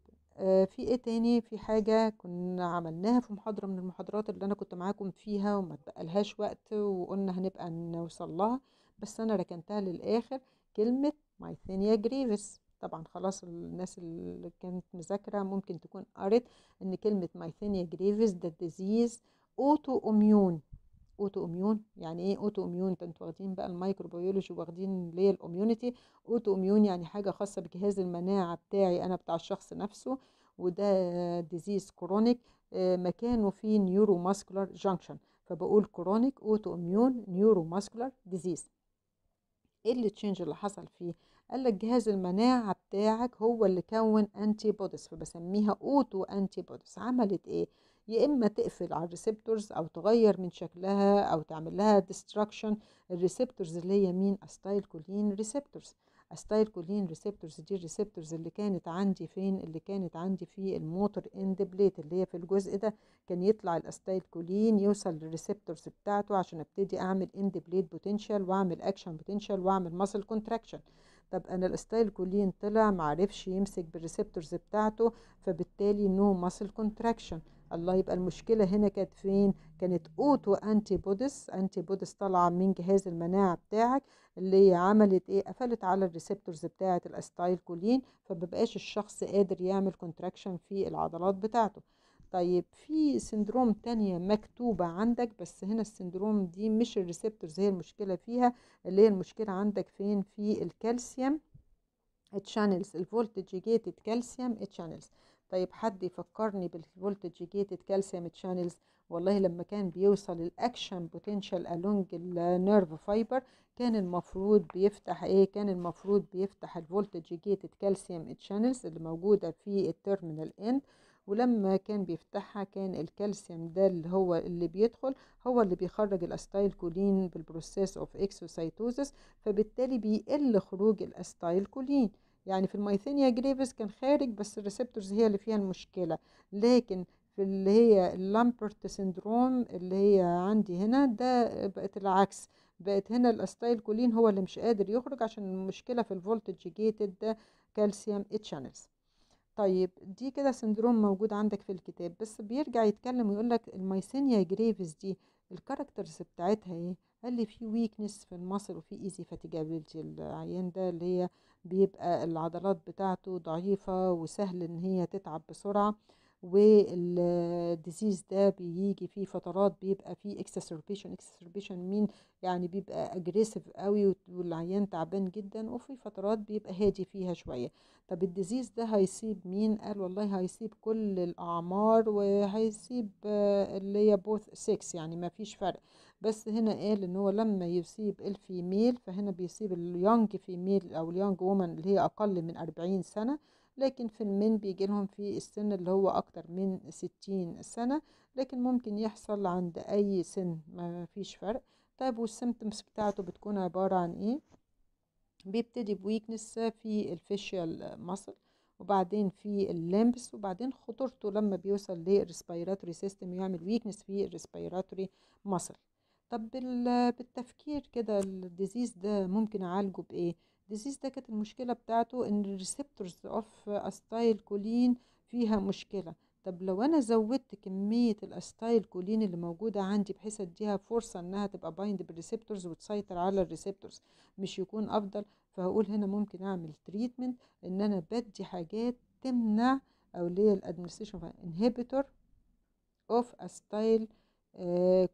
في ايه تاني في حاجة كنا عملناها في محاضرة من المحاضرات اللي انا كنت معاكم فيها وما تبقالهاش وقت وقلنا هنبقى نوصل لها بس انا ركنتها للاخر كلمه مايثينيا جريفيس طبعا خلاص الناس اللي كانت مذاكره ممكن تكون قرت ان كلمه مايثينيا جريفيس ده ديزيز اوتو اميون اوتو اميون يعني ايه اوتو اميون ده انتوا واخدين بقى الميكروبيولوجي واخدين ليه الاميونيتي اوتو اميون يعني حاجه خاصه بجهاز المناعه بتاعي انا بتاع الشخص نفسه وده ديزيز كرونيك آه، مكانه في نيورو ماسكولار جانكشن فبقول كرونيك اوتو اميون نيورو ماسكولار ديزيز ايه اللي تشينج اللي حصل فيه قال لك جهاز المناعه بتاعك هو اللي كون انتي بوديز فبسميها اوتو انتي بوديز عملت ايه يا اما تقفل على الريسبتورز او تغير من شكلها او تعمل لها ديستراكشن الريسبتورز اللي هي مين استايل كولين ريسبتورز الستايلكولين ريسبتورز دي الريسبتورز اللي كانت عندي فين اللي كانت عندي في الموتور اند بليت اللي هي في الجزء ده كان يطلع الاستايلكولين يوصل للريسبتورز بتاعته عشان ابتدي اعمل اند بليت بوتنشال واعمل اكشن بوتنشال واعمل ماسل كونتراكشن طب انا الاستايلكولين طلع معرفش يمسك بالريسبتورز بتاعته فبالتالي نو ماسل كونتراكشن الله يبقى المشكلة هنا كانت فين كانت اوتو انتي بوديس انتي بوديس طالعة من جهاز المناعة بتاعك اللي عملت ايه قفلت على الريسبتورز بتاعة الاستايل كولين فمبقاش الشخص قادر يعمل كونتراكشن في العضلات بتاعته طيب في سندروم تانية مكتوبة عندك بس هنا السندروم دي مش الريسبتورز هي المشكلة فيها اللي هي المشكلة عندك فين في الكالسيوم اتشانلز الفولتج جيتد كالسيوم اتشانلز طيب حد يفكرني بالفولتج جيتد كالسيوم تشانلز والله لما كان بيوصل الاكشن بوتنشال الونج النيرف فايبر كان المفروض بيفتح ايه كان المفروض بيفتح الفولتج جيتد كالسيوم تشانلز اللي موجوده في التيرمينال اند ولما كان بيفتحها كان الكالسيوم ده اللي هو اللي بيدخل هو اللي بيخرج الاستايل كولين بالبروسيس اوف اكسوسايتوزس فبالتالي بيقل خروج الاستايل كولين يعني في المايثينيا جريفز كان خارج بس الريسبتورز هي اللي فيها المشكلة لكن في اللي هي اللامبرت سندروم اللي هي عندي هنا ده بقت العكس بقت هنا الاستايل كولين هو اللي مش قادر يخرج عشان المشكلة في الفولتج جيتد كالسيوم اتشانلز طيب دي كده سندروم موجود عندك في الكتاب بس بيرجع يتكلم ويقول لك الميسينيا جريفز دي الكاركترز بتاعتها ايه قال لي في ويكنس في المصل وفي ايزي فاتيجابيلتي العيان ده اللي هي بيبقى العضلات بتاعته ضعيفه وسهل ان هي تتعب بسرعه والديزيز ده بيجي في فترات بيبقى في اكسسربيشن اكسسربيشن مين يعني بيبقى اجريسيف قوي والعيان تعبان جدا وفي فترات بيبقى هادي فيها شويه طب الديزيز ده هيصيب مين قال والله هيصيب كل الاعمار وهيصيب اللي هي بوث سكس يعني ما فيش فرق بس هنا قال ان هو لما يصيب الفيميل فهنا بيصيب اليونج فيميل او اليونج وومن اللي هي اقل من اربعين سنه لكن في المين بيجي لهم في السن اللي هو اكتر من ستين سنه لكن ممكن يحصل عند اي سن ما فيش فرق طيب والسيمتومز بتاعته بتكون عباره عن ايه بيبتدي بويكنس في الفيشيال ماسل وبعدين في اللمبس وبعدين خطورته لما بيوصل للريسبيراتوري سيستم يعمل ويكنس في الريسبيراتوري ماسل طب بالتفكير كده الديزيز ده ممكن اعالجه بايه الديزيز ده كانت المشكله بتاعته ان الريسبتورز اوف استايل كولين فيها مشكله طب لو انا زودت كميه الاستايل كولين اللي موجوده عندي بحيث اديها فرصه انها تبقى بايند بالريسبتورز وتسيطر على الريسبتورز مش يكون افضل فهقول هنا ممكن اعمل تريتمنت ان انا بدي حاجات تمنع او اللي هي الادمنستريشن انهبيتور اوف استايل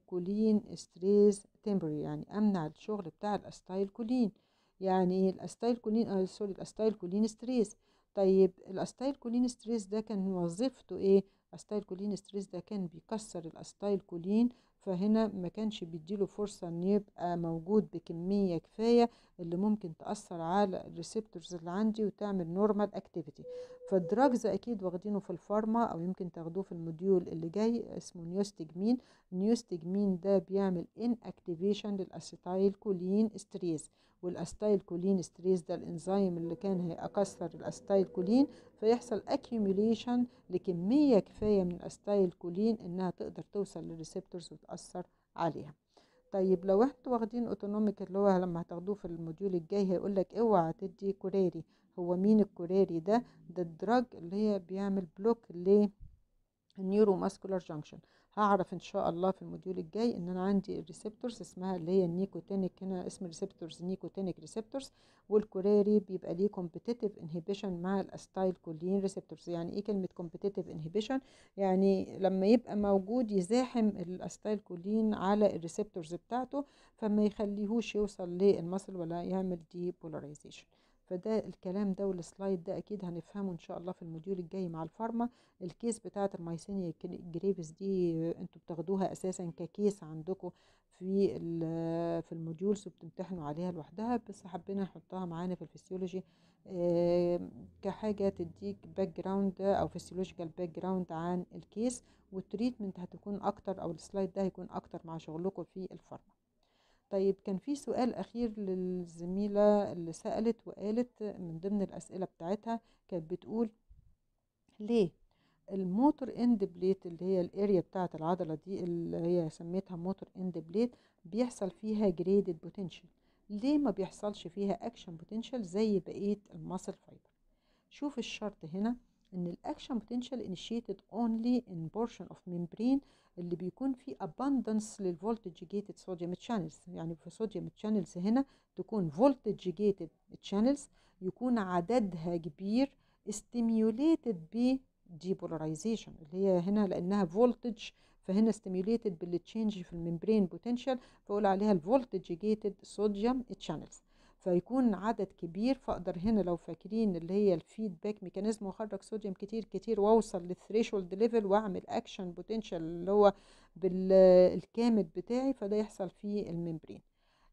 كولين ستريس تمبري يعني امنع الشغل بتاع الاستايل كولين يعني الاستايل كولين آه سوري الاستايل كولين ستريس طيب الاستايل كولين ستريس ده كان وظيفته ايه الاستايل كولين ستريس ده كان بيكسر الاستايل كولين فهنا ما كانش بيديله فرصة ان يبقى موجود بكمية كفاية اللي ممكن تأثر على الريسبتورز اللي عندي وتعمل نورمال اكتيفيتي فالدراجز اكيد واخدينه في الفارما او يمكن تاخدوه في الموديول اللي جاي اسمه نيوستجمين نيوستجمين ده بيعمل ان اكتيفيشن للاسيتايل كولين استريز والاستايل كولين ستريس ده الانزيم اللي كان هيأكسر الاستايل كولين فيحصل اكيوميليشن لكميه كفايه من الاستايل كولين انها تقدر توصل للريسبتورز وتاثر عليها طيب لو انتوا واخدين اوتونوميك اللي هو لما هتاخدوه في الموديول الجاي هيقول لك اوعى تدي كوراري هو مين الكوراري ده ده الدراج اللي هي بيعمل بلوك للنيورو ماسكولار جانكشن هعرف ان شاء الله في الموديول الجاي ان انا عندي الريسبتورز اسمها اللي هي النيكوتينيك هنا اسم الريسبتورز نيكوتينيك ريسبتورز والكوريري بيبقى ليه كومبيتيتيف انهبيشن مع الاستايل كولين ريسبتورز يعني ايه كلمه كومبيتيتيف انهبيشن يعني لما يبقى موجود يزاحم الاستايل كولين على الريسبتورز بتاعته فما يخليهوش يوصل للمصل ولا يعمل دي بولاريزيشن فده الكلام ده والسلايد ده اكيد هنفهمه ان شاء الله في الموديول الجاي مع الفارما الكيس بتاعه المايسينيا جريفز دي انتوا بتاخدوها اساسا ككيس عندكم في في الموديولز وبتمتحنوا عليها لوحدها بس حبينا نحطها معانا في الفسيولوجي كحاجه تديك باك جراوند او فسيولوجيكال باك جراوند عن الكيس والتريتمنت هتكون اكتر او السلايد ده هيكون اكتر مع شغلكم في الفارما طيب كان في سؤال أخير للزميلة اللي سألت وقالت من ضمن الأسئلة بتاعتها كانت بتقول ليه الموتور اند بليت اللي هي الاريا بتاعة العضلة دي اللي هي سميتها موتور اند بليت بيحصل فيها جريدد بوتنشال ليه ما بيحصلش فيها اكشن بوتنشال زي بقية الماسل فايبر شوف الشرط هنا ان الاكشن بوتنشال initiated only in portion of membrane اللي بيكون فيه abundance للفولتج جيتد صوديوم تشانلز يعني في صوديوم تشانلز هنا تكون فولتج جيتد تشانلز يكون عددها كبير استيميوليتد ب depolarization اللي هي هنا لانها فولتج فهنا استيميوليتد بالتشينج في الممبرين بوتنشال فقول عليها الفولتج جيتد صوديوم تشانلز فيكون عدد كبير فاقدر هنا لو فاكرين اللي هي الفيدباك ميكانيزم واخرج صوديوم كتير كتير واوصل للثريشولد ليفل واعمل اكشن بوتنشال اللي هو بالكامل بتاعي فده يحصل في الممبرين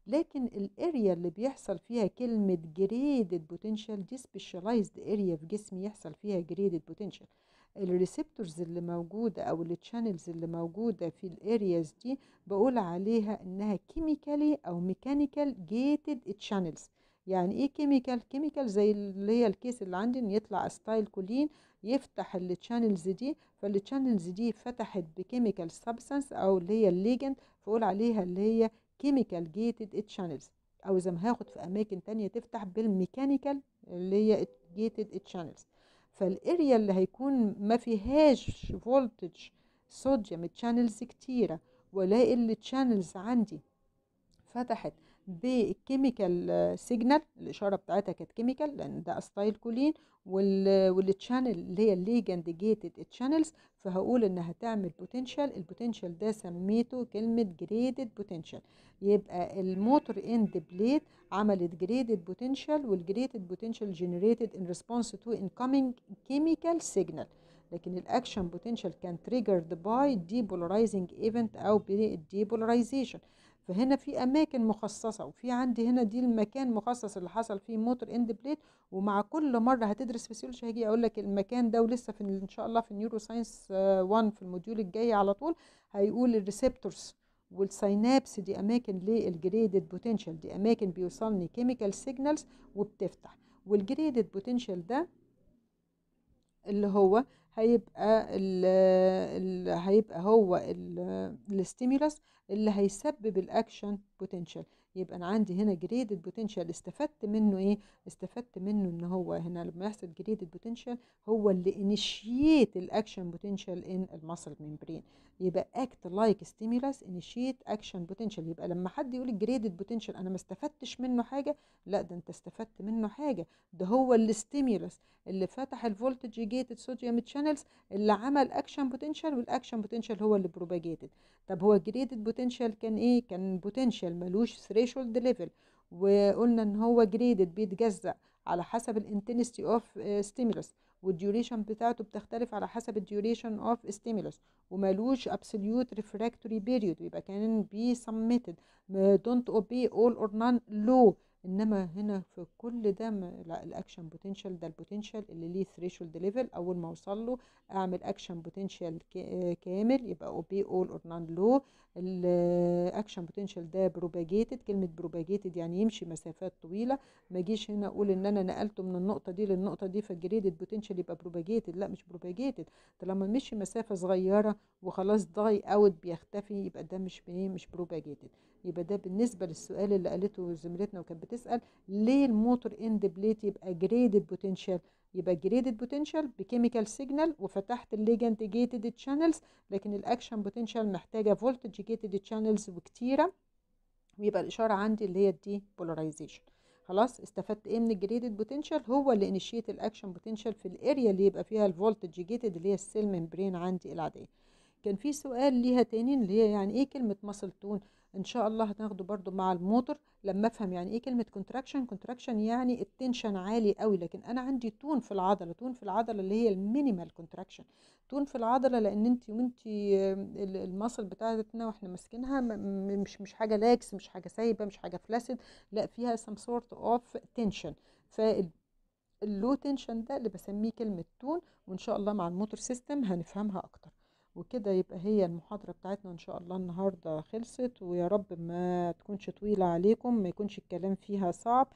لكن الاريا اللي بيحصل فيها كلمه جريدد بوتنشال دي سبيشاليزد اريا في جسمي يحصل فيها جريدد بوتنشال الريسبتورز اللي موجودة أو التشانلز اللي موجودة في الارياز دي بقول عليها إنها كيميكالي أو ميكانيكال جيتد تشانلز يعني ايه كيميكال كيميكال زي اللي هي الكيس اللي عندي ان يطلع استايل كولين يفتح التشانلز دي فالتشانلز دي فتحت بكيميكال سبستانس او اللي هي الليجند فقول عليها اللي هي كيميكال جيتد تشانلز او زي ما هاخد في اماكن تانية تفتح بالميكانيكال اللي هي جيتد تشانلز فالاريا اللي هيكون ما فيهاش فولتج صوديوم تشانلز كتيره والاقي التشانلز عندي فتحت بالكيميكال سيجنال الاشاره بتاعتها كانت كيميكال لان ده استايل كولين والتشانل اللي هي الليجند جيتد تشانلز فهقول انها تعمل بوتنشال البوتنشال ده سميته كلمه جريدد بوتنشال يبقى الموتور اند بليت عملت جريدد بوتنشال والجريدد بوتنشال جنريتد ان ريسبونس تو انكمينج كيميكال سيجنال لكن الاكشن بوتنشال كان تريجرد باي ديبولرايزنج ايفنت او بالديبولرايزيشن فهنا في اماكن مخصصه وفي عندي هنا دي المكان مخصص اللي حصل فيه موتور اند بليت ومع كل مره هتدرس فيسيولوجي هاجي اقول لك المكان ده ولسه في ان شاء الله في النيورو ساينس 1 في الموديول الجاي على طول هيقول الريسبتورز والسينابس دي اماكن للجريدد بوتنشال دي اماكن بيوصلني كيميكال سيجنالز وبتفتح والجريدد بوتنشال ده اللي هو هيبقى الـ الـ هيبقى هو الاستيمولس اللي هيسبب الاكشن بوتنشال يبقى انا عندي هنا جريدد بوتنشال استفدت منه ايه استفدت منه ان هو هنا لما يحصل جريدد بوتنشال هو اللي انيشيت الاكشن بوتنشال ان المسل ميمبرين يبقى اكت لايك ستيمولس انيشيت اكشن بوتنشال يبقى لما حد يقول جريدد بوتنشال انا ما استفدتش منه حاجه لا ده انت استفدت منه حاجه ده هو الستيمولس اللي فتح الفولتج جيتد صوديوم تشانلز اللي عمل اكشن بوتنشال والاكشن بوتنشال هو اللي بروباجيتد طب هو جريدد بوتنشال كان ايه كان بوتنشال ملوش ثري الثريشولد ليفل وقلنا ان هو جريدد بيتجزأ على حسب الانتنستي اوف ستيمولس والديوريشن بتاعته بتختلف على حسب الديوريشن اوف ستيمولس ومالوش ابسوليوت ريفراكتوري بيريود يبقى كان بي سميتد دونت اوبي اول اور نان لو انما هنا في كل ده لا الاكشن بوتنشال ده البوتنشال اللي ليه ثريشولد ليفل اول ما اوصل له اعمل اكشن آه، بوتنشال كامل يبقى او بي اول اور نان لو الاكشن بوتنشال ده بروباجيتد كلمه بروباجيتد يعني يمشي مسافات طويله ما جيش هنا اقول ان انا نقلته من النقطه دي للنقطه دي فالجريدد بوتنشال يبقى بروباجيتد لا مش بروباجيتد طالما مشي مسافه صغيره وخلاص ضاي اوت بيختفي يبقى ده مش مش بروباجيتد يبقى ده بالنسبه للسؤال اللي قالته زميلتنا وكانت بتسال ليه الموتور اند بليت يبقى جريدد بوتنشال يبقى جريدد بوتنشال بكيميكال سيجنال وفتحت الليجند جيتد تشانلز لكن الاكشن بوتنشال محتاجه فولتج جيتد تشانلز وكتيره ويبقى الاشاره عندي اللي هي الدي بولاريزيشن خلاص استفدت ايه من الجريدد بوتنشال هو اللي انيشيت الاكشن بوتنشال في الاريا اللي يبقى فيها الفولتج جيتد اللي هي السيل ممبرين عندي العاديه كان في سؤال ليها تاني اللي هي يعني ايه كلمه مصل تون ان شاء الله هتاخده برضو مع الموتور لما افهم يعني ايه كلمه كونتراكشن كونتراكشن يعني التنشن عالي قوي لكن انا عندي تون في العضله تون في العضله اللي هي المينيمال كونتراكشن تون في العضله لان انت وانت المصل بتاعتنا واحنا ماسكينها مش مش حاجه لاكس مش حاجه سايبه مش حاجه فلاسد لا فيها سم سورت اوف تنشن فاللو تنشن ده اللي بسميه كلمه تون وان شاء الله مع الموتور سيستم هنفهمها اكتر وكده يبقى هي المحاضرة بتاعتنا إن شاء الله النهاردة خلصت ويا رب ما تكونش طويلة عليكم ما يكونش الكلام فيها صعب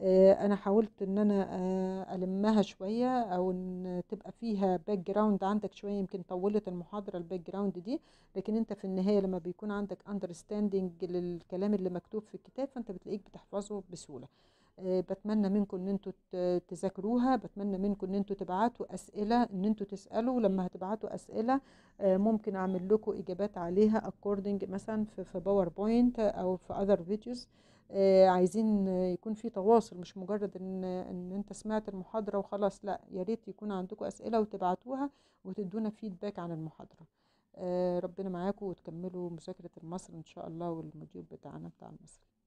آه، انا حاولت ان انا آه، المها شويه او ان تبقى فيها باك جراوند عندك شويه يمكن طولت المحاضره الباك جراوند دي لكن انت في النهايه لما بيكون عندك اندرستاندنج للكلام اللي مكتوب في الكتاب فانت بتلاقيك بتحفظه بسهوله آه، بتمنى منكم ان انتوا تذاكروها بتمنى منكم ان انتوا تبعتوا اسئله ان انتوا تسالوا لما هتبعتوا اسئله آه، ممكن اعمل لكم اجابات عليها اكوردنج مثلا في باوربوينت او في اذر آه، فيديوز عايزين يكون في تواصل مش مجرد ان ان انت سمعت المحاضره وخلاص لا يا ريت يكون عندكم اسئله وتبعتوها وتدونا فيدباك عن المحاضره ربنا معاكم وتكملوا مذاكره المصري ان شاء الله والموديول بتاعنا بتاع المصري